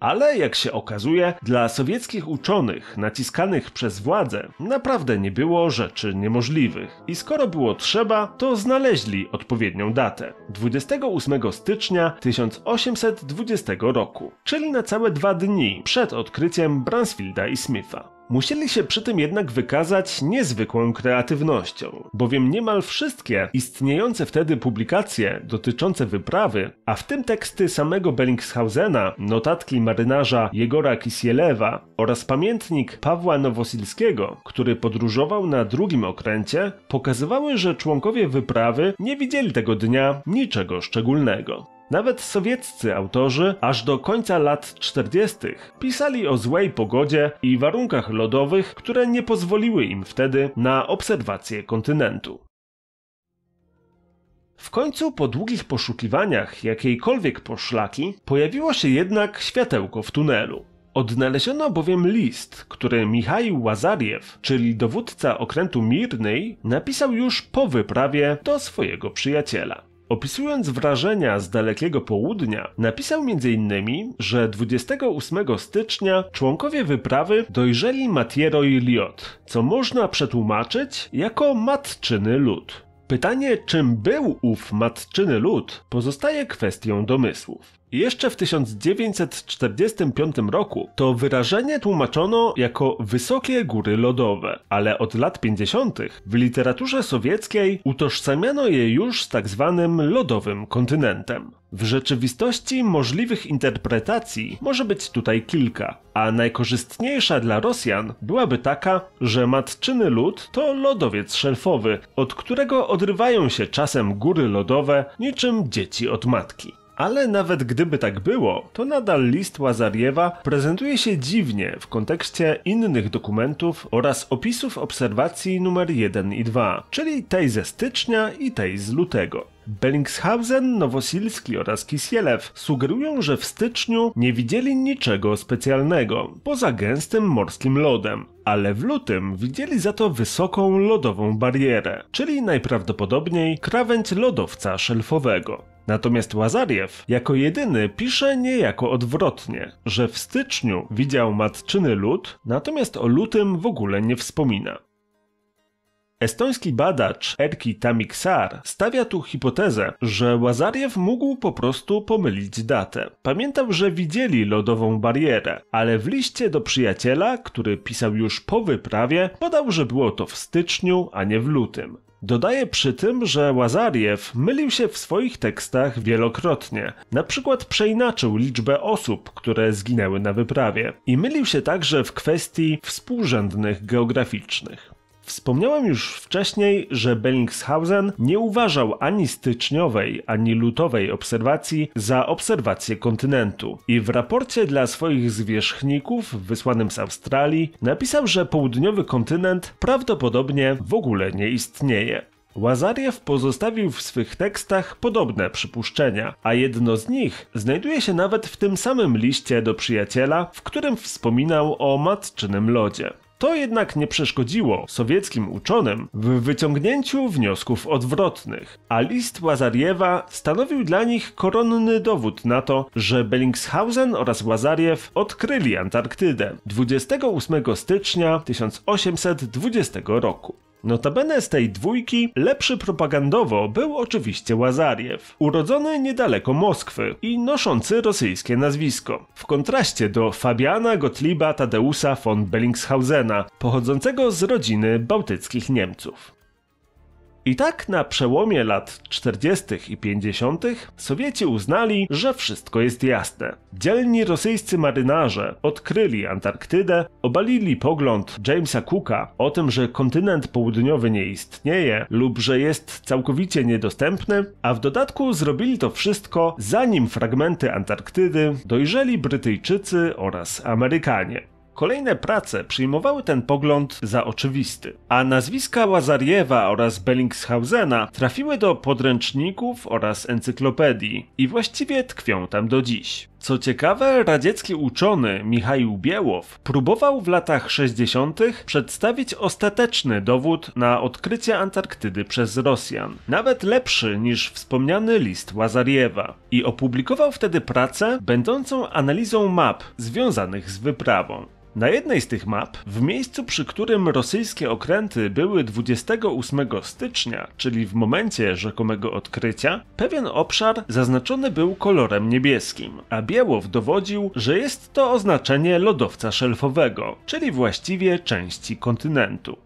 Ale jak się okazuje, dla sowieckich uczonych naciskanych przez władzę naprawdę nie było rzeczy niemożliwych. I skoro było trzeba, to znaleźli odpowiednią datę 28 stycznia 1820 roku, czyli na całe dwa dni przed odkryciem Bransfielda i Smitha. Musieli się przy tym jednak wykazać niezwykłą kreatywnością, bowiem niemal wszystkie istniejące wtedy publikacje dotyczące wyprawy, a w tym teksty samego Bellingshausena, notatki marynarza Jegora Kisielewa oraz pamiętnik Pawła Nowosilskiego, który podróżował na drugim okręcie, pokazywały, że członkowie wyprawy nie widzieli tego dnia niczego szczególnego. Nawet sowieccy autorzy aż do końca lat 40. pisali o złej pogodzie i warunkach lodowych, które nie pozwoliły im wtedy na obserwację kontynentu. W końcu po długich poszukiwaniach jakiejkolwiek poszlaki pojawiło się jednak światełko w tunelu. Odnaleziono bowiem list, który Michał Łazariew, czyli dowódca okrętu Mirnej, napisał już po wyprawie do swojego przyjaciela. Opisując wrażenia z dalekiego południa, napisał m.in., że 28 stycznia członkowie wyprawy dojrzeli Matiero i Liot, co można przetłumaczyć jako matczyny lud. Pytanie, czym był ów matczyny lud, pozostaje kwestią domysłów. Jeszcze w 1945 roku to wyrażenie tłumaczono jako wysokie góry lodowe, ale od lat 50. w literaturze sowieckiej utożsamiano je już z tak zwanym lodowym kontynentem. W rzeczywistości możliwych interpretacji może być tutaj kilka, a najkorzystniejsza dla Rosjan byłaby taka, że matczyny lód to lodowiec szelfowy, od którego odrywają się czasem góry lodowe niczym dzieci od matki. Ale nawet gdyby tak było, to nadal list Łazariewa prezentuje się dziwnie w kontekście innych dokumentów oraz opisów obserwacji numer 1 i 2, czyli tej ze stycznia i tej z lutego. Bellingshausen, Nowosilski oraz Kisielew sugerują, że w styczniu nie widzieli niczego specjalnego poza gęstym morskim lodem, ale w lutym widzieli za to wysoką lodową barierę, czyli najprawdopodobniej krawędź lodowca szelfowego. Natomiast Łazariew jako jedyny pisze niejako odwrotnie, że w styczniu widział matczyny lód, natomiast o lutym w ogóle nie wspomina. Estoński badacz Erki Tamiksar stawia tu hipotezę, że Łazariew mógł po prostu pomylić datę. Pamiętał, że widzieli lodową barierę, ale w liście do przyjaciela, który pisał już po wyprawie, podał, że było to w styczniu, a nie w lutym. Dodaje przy tym, że Łazariew mylił się w swoich tekstach wielokrotnie. Na przykład przeinaczył liczbę osób, które zginęły na wyprawie. I mylił się także w kwestii współrzędnych geograficznych. Wspomniałem już wcześniej, że Bellingshausen nie uważał ani styczniowej, ani lutowej obserwacji za obserwację kontynentu. I w raporcie dla swoich zwierzchników wysłanym z Australii napisał, że południowy kontynent prawdopodobnie w ogóle nie istnieje. Łazariew pozostawił w swych tekstach podobne przypuszczenia, a jedno z nich znajduje się nawet w tym samym liście do przyjaciela, w którym wspominał o matczynym lodzie. To jednak nie przeszkodziło sowieckim uczonym w wyciągnięciu wniosków odwrotnych, a list Łazariewa stanowił dla nich koronny dowód na to, że Bellingshausen oraz Łazariew odkryli Antarktydę 28 stycznia 1820 roku. Notabene z tej dwójki lepszy propagandowo był oczywiście Łazariew, urodzony niedaleko Moskwy i noszący rosyjskie nazwisko. W kontraście do Fabiana Gottlieba Tadeusa von Bellingshausena, pochodzącego z rodziny bałtyckich Niemców. I tak na przełomie lat 40. i 50. Sowieci uznali, że wszystko jest jasne. Dzielni rosyjscy marynarze odkryli Antarktydę, obalili pogląd Jamesa Cooka o tym, że kontynent południowy nie istnieje lub że jest całkowicie niedostępny, a w dodatku zrobili to wszystko zanim fragmenty Antarktydy dojrzeli Brytyjczycy oraz Amerykanie. Kolejne prace przyjmowały ten pogląd za oczywisty, a nazwiska Łazariewa oraz Bellingshausena trafiły do podręczników oraz encyklopedii i właściwie tkwią tam do dziś. Co ciekawe, radziecki uczony Michał Biełow próbował w latach 60. przedstawić ostateczny dowód na odkrycie Antarktydy przez Rosjan, nawet lepszy niż wspomniany list Łazariewa, i opublikował wtedy pracę będącą analizą map związanych z wyprawą. Na jednej z tych map, w miejscu przy którym rosyjskie okręty były 28 stycznia, czyli w momencie rzekomego odkrycia, pewien obszar zaznaczony był kolorem niebieskim, a Białow dowodził, że jest to oznaczenie lodowca szelfowego, czyli właściwie części kontynentu.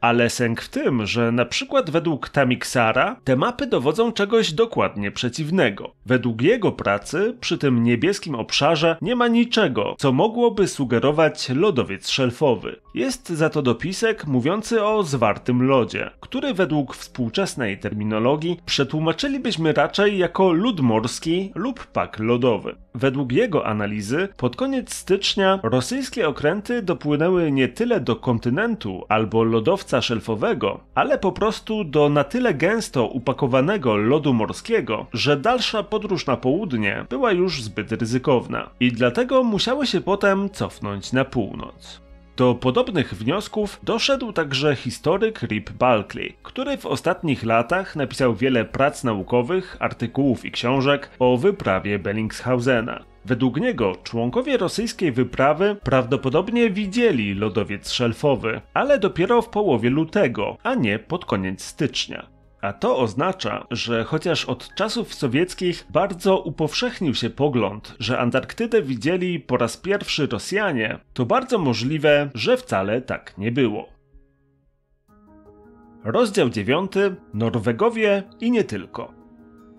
Ale sęk w tym, że na przykład według Tamiksara te mapy dowodzą czegoś dokładnie przeciwnego. Według jego pracy przy tym niebieskim obszarze nie ma niczego, co mogłoby sugerować lodowiec szelfowy. Jest za to dopisek mówiący o zwartym lodzie, który według współczesnej terminologii przetłumaczylibyśmy raczej jako lód morski lub pak lodowy. Według jego analizy pod koniec stycznia rosyjskie okręty dopłynęły nie tyle do kontynentu albo lodowca szelfowego, ale po prostu do na tyle gęsto upakowanego lodu morskiego, że dalsza podróż na południe była już zbyt ryzykowna i dlatego musiały się potem cofnąć na północ. Do podobnych wniosków doszedł także historyk Rip Bulkley, który w ostatnich latach napisał wiele prac naukowych, artykułów i książek o wyprawie Bellingshausena. Według niego członkowie rosyjskiej wyprawy prawdopodobnie widzieli lodowiec szelfowy, ale dopiero w połowie lutego, a nie pod koniec stycznia. A to oznacza, że chociaż od czasów sowieckich bardzo upowszechnił się pogląd, że Antarktydę widzieli po raz pierwszy Rosjanie, to bardzo możliwe, że wcale tak nie było. Rozdział 9. Norwegowie i nie tylko.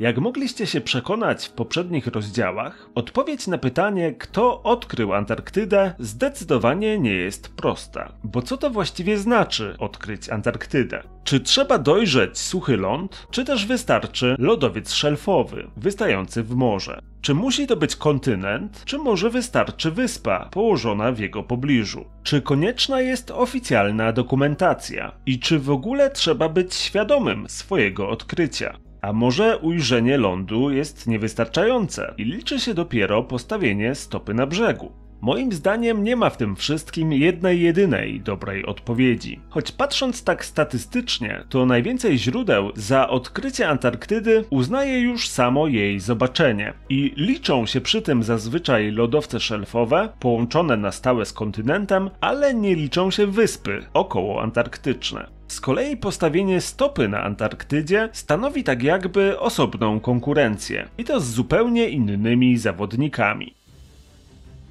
Jak mogliście się przekonać w poprzednich rozdziałach, odpowiedź na pytanie, kto odkrył Antarktydę, zdecydowanie nie jest prosta. Bo co to właściwie znaczy odkryć Antarktydę? Czy trzeba dojrzeć suchy ląd, czy też wystarczy lodowiec szelfowy, wystający w morze? Czy musi to być kontynent, czy może wystarczy wyspa położona w jego pobliżu? Czy konieczna jest oficjalna dokumentacja? I czy w ogóle trzeba być świadomym swojego odkrycia? A może ujrzenie lądu jest niewystarczające i liczy się dopiero postawienie stopy na brzegu? Moim zdaniem nie ma w tym wszystkim jednej jedynej dobrej odpowiedzi. Choć patrząc tak statystycznie, to najwięcej źródeł za odkrycie Antarktydy uznaje już samo jej zobaczenie. I liczą się przy tym zazwyczaj lodowce szelfowe, połączone na stałe z kontynentem, ale nie liczą się wyspy okołoantarktyczne. Z kolei postawienie stopy na Antarktydzie stanowi tak jakby osobną konkurencję i to z zupełnie innymi zawodnikami.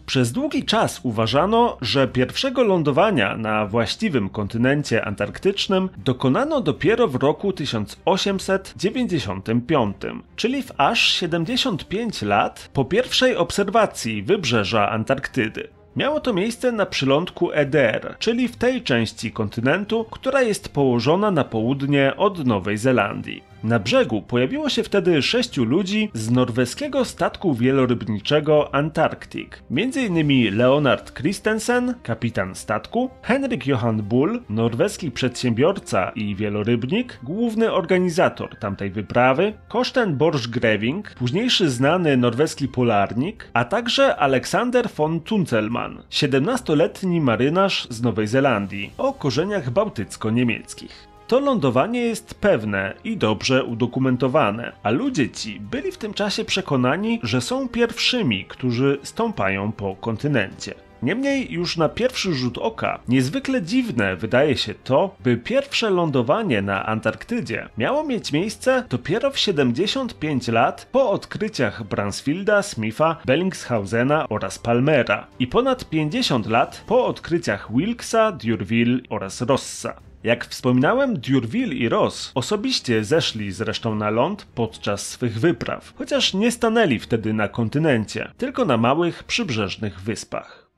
Przez długi czas uważano, że pierwszego lądowania na właściwym kontynencie antarktycznym dokonano dopiero w roku 1895, czyli w aż 75 lat po pierwszej obserwacji wybrzeża Antarktydy. Miało to miejsce na przylądku Eder, czyli w tej części kontynentu, która jest położona na południe od Nowej Zelandii. Na brzegu pojawiło się wtedy sześciu ludzi z norweskiego statku wielorybniczego Antarktik. Między innymi Leonard Christensen, kapitan statku, Henrik Johan Bull, norweski przedsiębiorca i wielorybnik, główny organizator tamtej wyprawy, Koszten Borsch Greving, późniejszy znany norweski polarnik, a także Aleksander von Tunzelman, 17-letni marynarz z Nowej Zelandii o korzeniach bałtycko-niemieckich to lądowanie jest pewne i dobrze udokumentowane, a ludzie ci byli w tym czasie przekonani, że są pierwszymi, którzy stąpają po kontynencie. Niemniej już na pierwszy rzut oka niezwykle dziwne wydaje się to, by pierwsze lądowanie na Antarktydzie miało mieć miejsce dopiero w 75 lat po odkryciach Bransfielda, Smitha, Bellingshausena oraz Palmera i ponad 50 lat po odkryciach Wilksa, D'Urville oraz Rossa. Jak wspominałem, Durville i Ross osobiście zeszli zresztą na ląd podczas swych wypraw, chociaż nie stanęli wtedy na kontynencie, tylko na małych przybrzeżnych wyspach.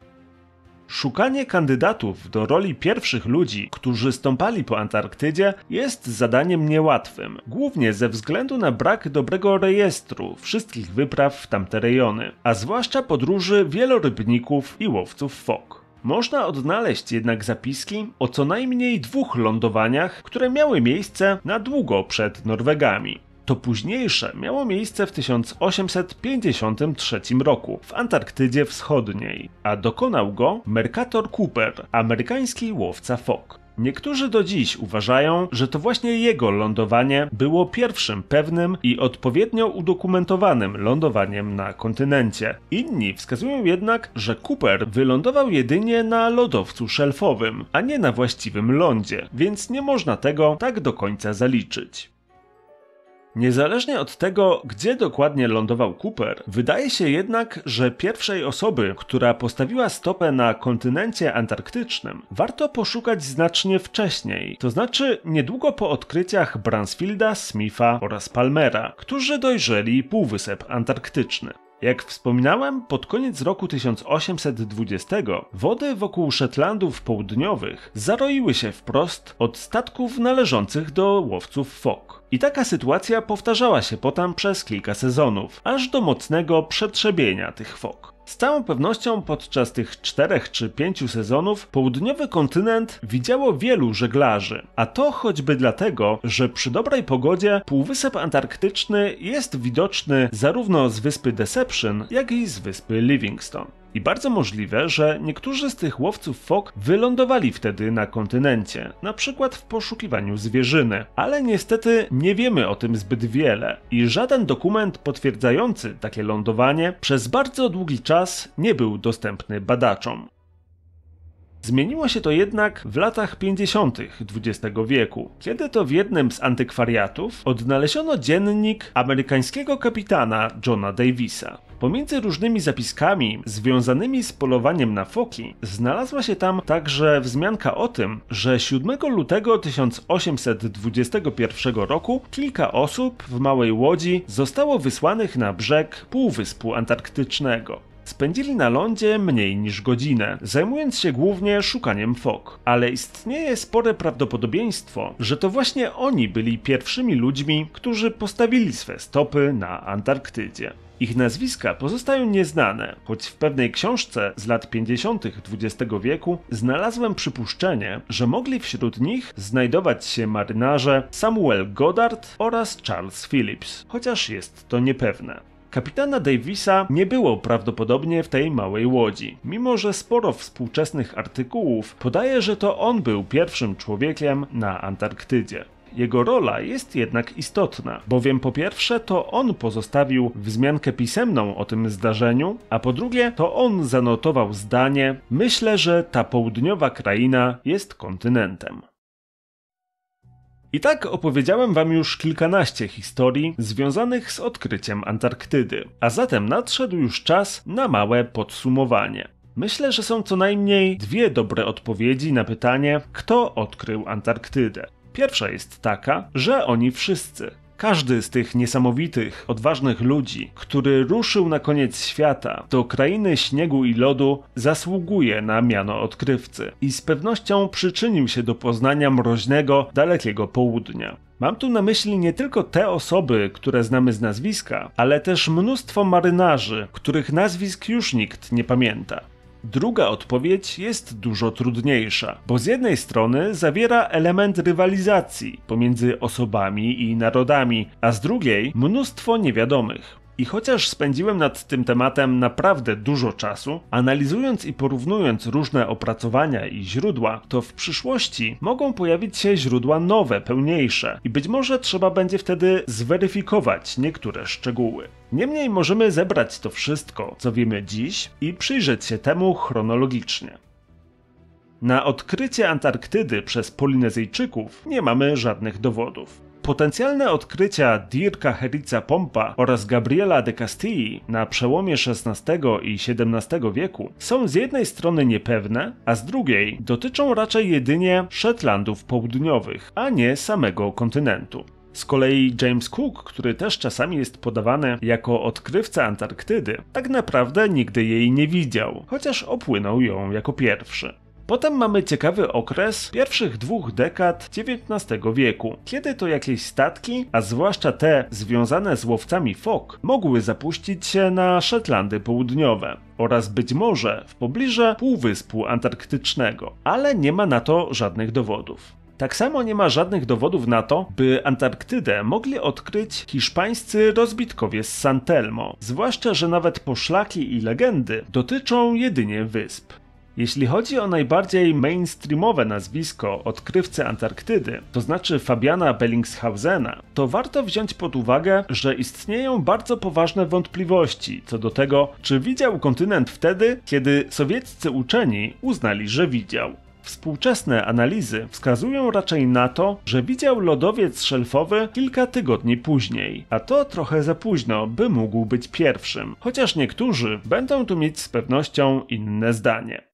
Szukanie kandydatów do roli pierwszych ludzi, którzy stąpali po Antarktydzie, jest zadaniem niełatwym, głównie ze względu na brak dobrego rejestru wszystkich wypraw w tamte rejony, a zwłaszcza podróży wielorybników i łowców fok. Można odnaleźć jednak zapiski o co najmniej dwóch lądowaniach, które miały miejsce na długo przed Norwegami. To późniejsze miało miejsce w 1853 roku w Antarktydzie Wschodniej, a dokonał go Mercator Cooper, amerykański łowca fok. Niektórzy do dziś uważają, że to właśnie jego lądowanie było pierwszym pewnym i odpowiednio udokumentowanym lądowaniem na kontynencie. Inni wskazują jednak, że Cooper wylądował jedynie na lodowcu szelfowym, a nie na właściwym lądzie, więc nie można tego tak do końca zaliczyć. Niezależnie od tego, gdzie dokładnie lądował Cooper, wydaje się jednak, że pierwszej osoby, która postawiła stopę na kontynencie antarktycznym, warto poszukać znacznie wcześniej, to znaczy niedługo po odkryciach Bransfielda, Smitha oraz Palmera, którzy dojrzeli Półwysep Antarktyczny. Jak wspominałem, pod koniec roku 1820 wody wokół Szetlandów Południowych zaroiły się wprost od statków należących do łowców fok. I taka sytuacja powtarzała się potem przez kilka sezonów, aż do mocnego przetrzebienia tych fok. Z całą pewnością podczas tych czterech czy pięciu sezonów południowy kontynent widziało wielu żeglarzy, a to choćby dlatego, że przy dobrej pogodzie Półwysep Antarktyczny jest widoczny zarówno z wyspy Deception, jak i z wyspy Livingston. I bardzo możliwe, że niektórzy z tych łowców fok wylądowali wtedy na kontynencie, na przykład w poszukiwaniu zwierzyny, ale niestety nie wiemy o tym zbyt wiele i żaden dokument potwierdzający takie lądowanie przez bardzo długi czas nie był dostępny badaczom. Zmieniło się to jednak w latach 50. XX wieku, kiedy to w jednym z antykwariatów odnaleziono dziennik amerykańskiego kapitana Johna Davisa. Pomiędzy różnymi zapiskami związanymi z polowaniem na foki znalazła się tam także wzmianka o tym, że 7 lutego 1821 roku kilka osób w małej łodzi zostało wysłanych na brzeg Półwyspu Antarktycznego. Spędzili na lądzie mniej niż godzinę, zajmując się głównie szukaniem fok. Ale istnieje spore prawdopodobieństwo, że to właśnie oni byli pierwszymi ludźmi, którzy postawili swe stopy na Antarktydzie. Ich nazwiska pozostają nieznane, choć w pewnej książce z lat 50. XX wieku znalazłem przypuszczenie, że mogli wśród nich znajdować się marynarze Samuel Goddard oraz Charles Phillips, chociaż jest to niepewne. Kapitana Davisa nie było prawdopodobnie w tej małej łodzi, mimo że sporo współczesnych artykułów podaje, że to on był pierwszym człowiekiem na Antarktydzie. Jego rola jest jednak istotna, bowiem po pierwsze to on pozostawił wzmiankę pisemną o tym zdarzeniu, a po drugie to on zanotował zdanie: Myślę, że ta południowa kraina jest kontynentem. I tak opowiedziałem wam już kilkanaście historii związanych z odkryciem Antarktydy, a zatem nadszedł już czas na małe podsumowanie. Myślę, że są co najmniej dwie dobre odpowiedzi na pytanie, kto odkrył Antarktydę. Pierwsza jest taka, że oni wszyscy, każdy z tych niesamowitych, odważnych ludzi, który ruszył na koniec świata do krainy śniegu i lodu, zasługuje na miano odkrywcy i z pewnością przyczynił się do poznania mroźnego, dalekiego południa. Mam tu na myśli nie tylko te osoby, które znamy z nazwiska, ale też mnóstwo marynarzy, których nazwisk już nikt nie pamięta. Druga odpowiedź jest dużo trudniejsza, bo z jednej strony zawiera element rywalizacji pomiędzy osobami i narodami, a z drugiej mnóstwo niewiadomych. I chociaż spędziłem nad tym tematem naprawdę dużo czasu, analizując i porównując różne opracowania i źródła, to w przyszłości mogą pojawić się źródła nowe, pełniejsze i być może trzeba będzie wtedy zweryfikować niektóre szczegóły. Niemniej możemy zebrać to wszystko, co wiemy dziś i przyjrzeć się temu chronologicznie. Na odkrycie Antarktydy przez Polinezyjczyków nie mamy żadnych dowodów. Potencjalne odkrycia Dirka Herica Pompa oraz Gabriela de Castilli na przełomie XVI i XVII wieku są z jednej strony niepewne, a z drugiej dotyczą raczej jedynie Szetlandów południowych, a nie samego kontynentu. Z kolei James Cook, który też czasami jest podawany jako odkrywca Antarktydy, tak naprawdę nigdy jej nie widział, chociaż opłynął ją jako pierwszy. Potem mamy ciekawy okres pierwszych dwóch dekad XIX wieku, kiedy to jakieś statki, a zwłaszcza te związane z łowcami fok, mogły zapuścić się na Szetlandy Południowe oraz być może w pobliże Półwyspu Antarktycznego, ale nie ma na to żadnych dowodów. Tak samo nie ma żadnych dowodów na to, by Antarktydę mogli odkryć hiszpańscy rozbitkowie z Santelmo, zwłaszcza że nawet poszlaki i legendy dotyczą jedynie wysp. Jeśli chodzi o najbardziej mainstreamowe nazwisko odkrywcy Antarktydy, to znaczy Fabiana Bellingshausena, to warto wziąć pod uwagę, że istnieją bardzo poważne wątpliwości co do tego, czy widział kontynent wtedy, kiedy sowieccy uczeni uznali, że widział. Współczesne analizy wskazują raczej na to, że widział lodowiec szelfowy kilka tygodni później, a to trochę za późno, by mógł być pierwszym, chociaż niektórzy będą tu mieć z pewnością inne zdanie.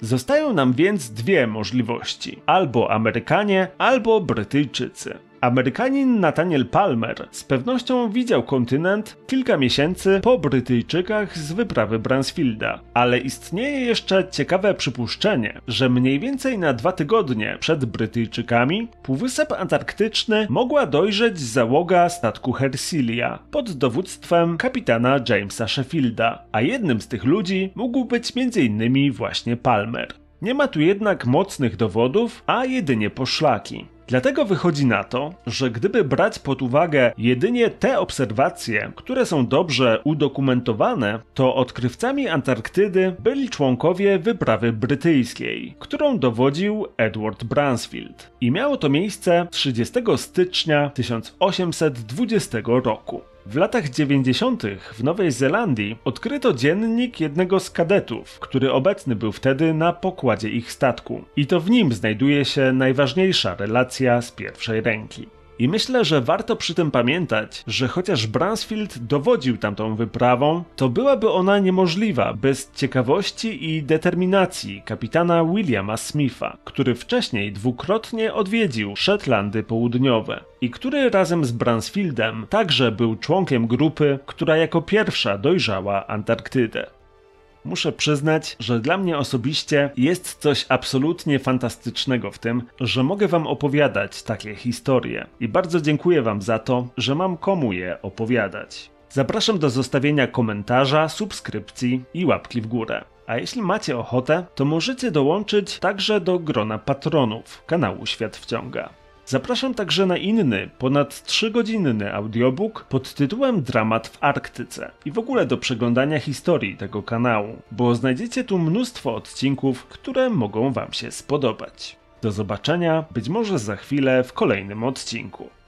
Zostają nam więc dwie możliwości: albo Amerykanie, albo Brytyjczycy. Amerykanin Nathaniel Palmer z pewnością widział kontynent kilka miesięcy po Brytyjczykach z wyprawy Bransfielda, ale istnieje jeszcze ciekawe przypuszczenie, że mniej więcej na dwa tygodnie przed Brytyjczykami Półwysep Antarktyczny mogła dojrzeć załoga statku Hersilia pod dowództwem kapitana Jamesa Sheffielda, a jednym z tych ludzi mógł być m.in. właśnie Palmer. Nie ma tu jednak mocnych dowodów, a jedynie poszlaki. Dlatego wychodzi na to, że gdyby brać pod uwagę jedynie te obserwacje, które są dobrze udokumentowane, to odkrywcami Antarktydy byli członkowie wyprawy brytyjskiej, którą dowodził Edward Bransfield. I miało to miejsce 30 stycznia 1820 roku. W latach 90. w Nowej Zelandii odkryto dziennik jednego z kadetów, który obecny był wtedy na pokładzie ich statku. I to w nim znajduje się najważniejsza relacja z pierwszej ręki. I myślę, że warto przy tym pamiętać, że chociaż Bransfield dowodził tamtą wyprawą, to byłaby ona niemożliwa bez ciekawości i determinacji kapitana Williama Smitha, który wcześniej dwukrotnie odwiedził Shetlandy Południowe i który razem z Bransfieldem także był członkiem grupy, która jako pierwsza dojrzała Antarktydę. Muszę przyznać, że dla mnie osobiście jest coś absolutnie fantastycznego w tym, że mogę Wam opowiadać takie historie i bardzo dziękuję Wam za to, że mam komu je opowiadać. Zapraszam do zostawienia komentarza, subskrypcji i łapki w górę. A jeśli macie ochotę, to możecie dołączyć także do grona patronów kanału Świat Wciąga. Zapraszam także na inny, ponad 3-godzinny audiobook pod tytułem Dramat w Arktyce i w ogóle do przeglądania historii tego kanału, bo znajdziecie tu mnóstwo odcinków, które mogą Wam się spodobać. Do zobaczenia być może za chwilę w kolejnym odcinku.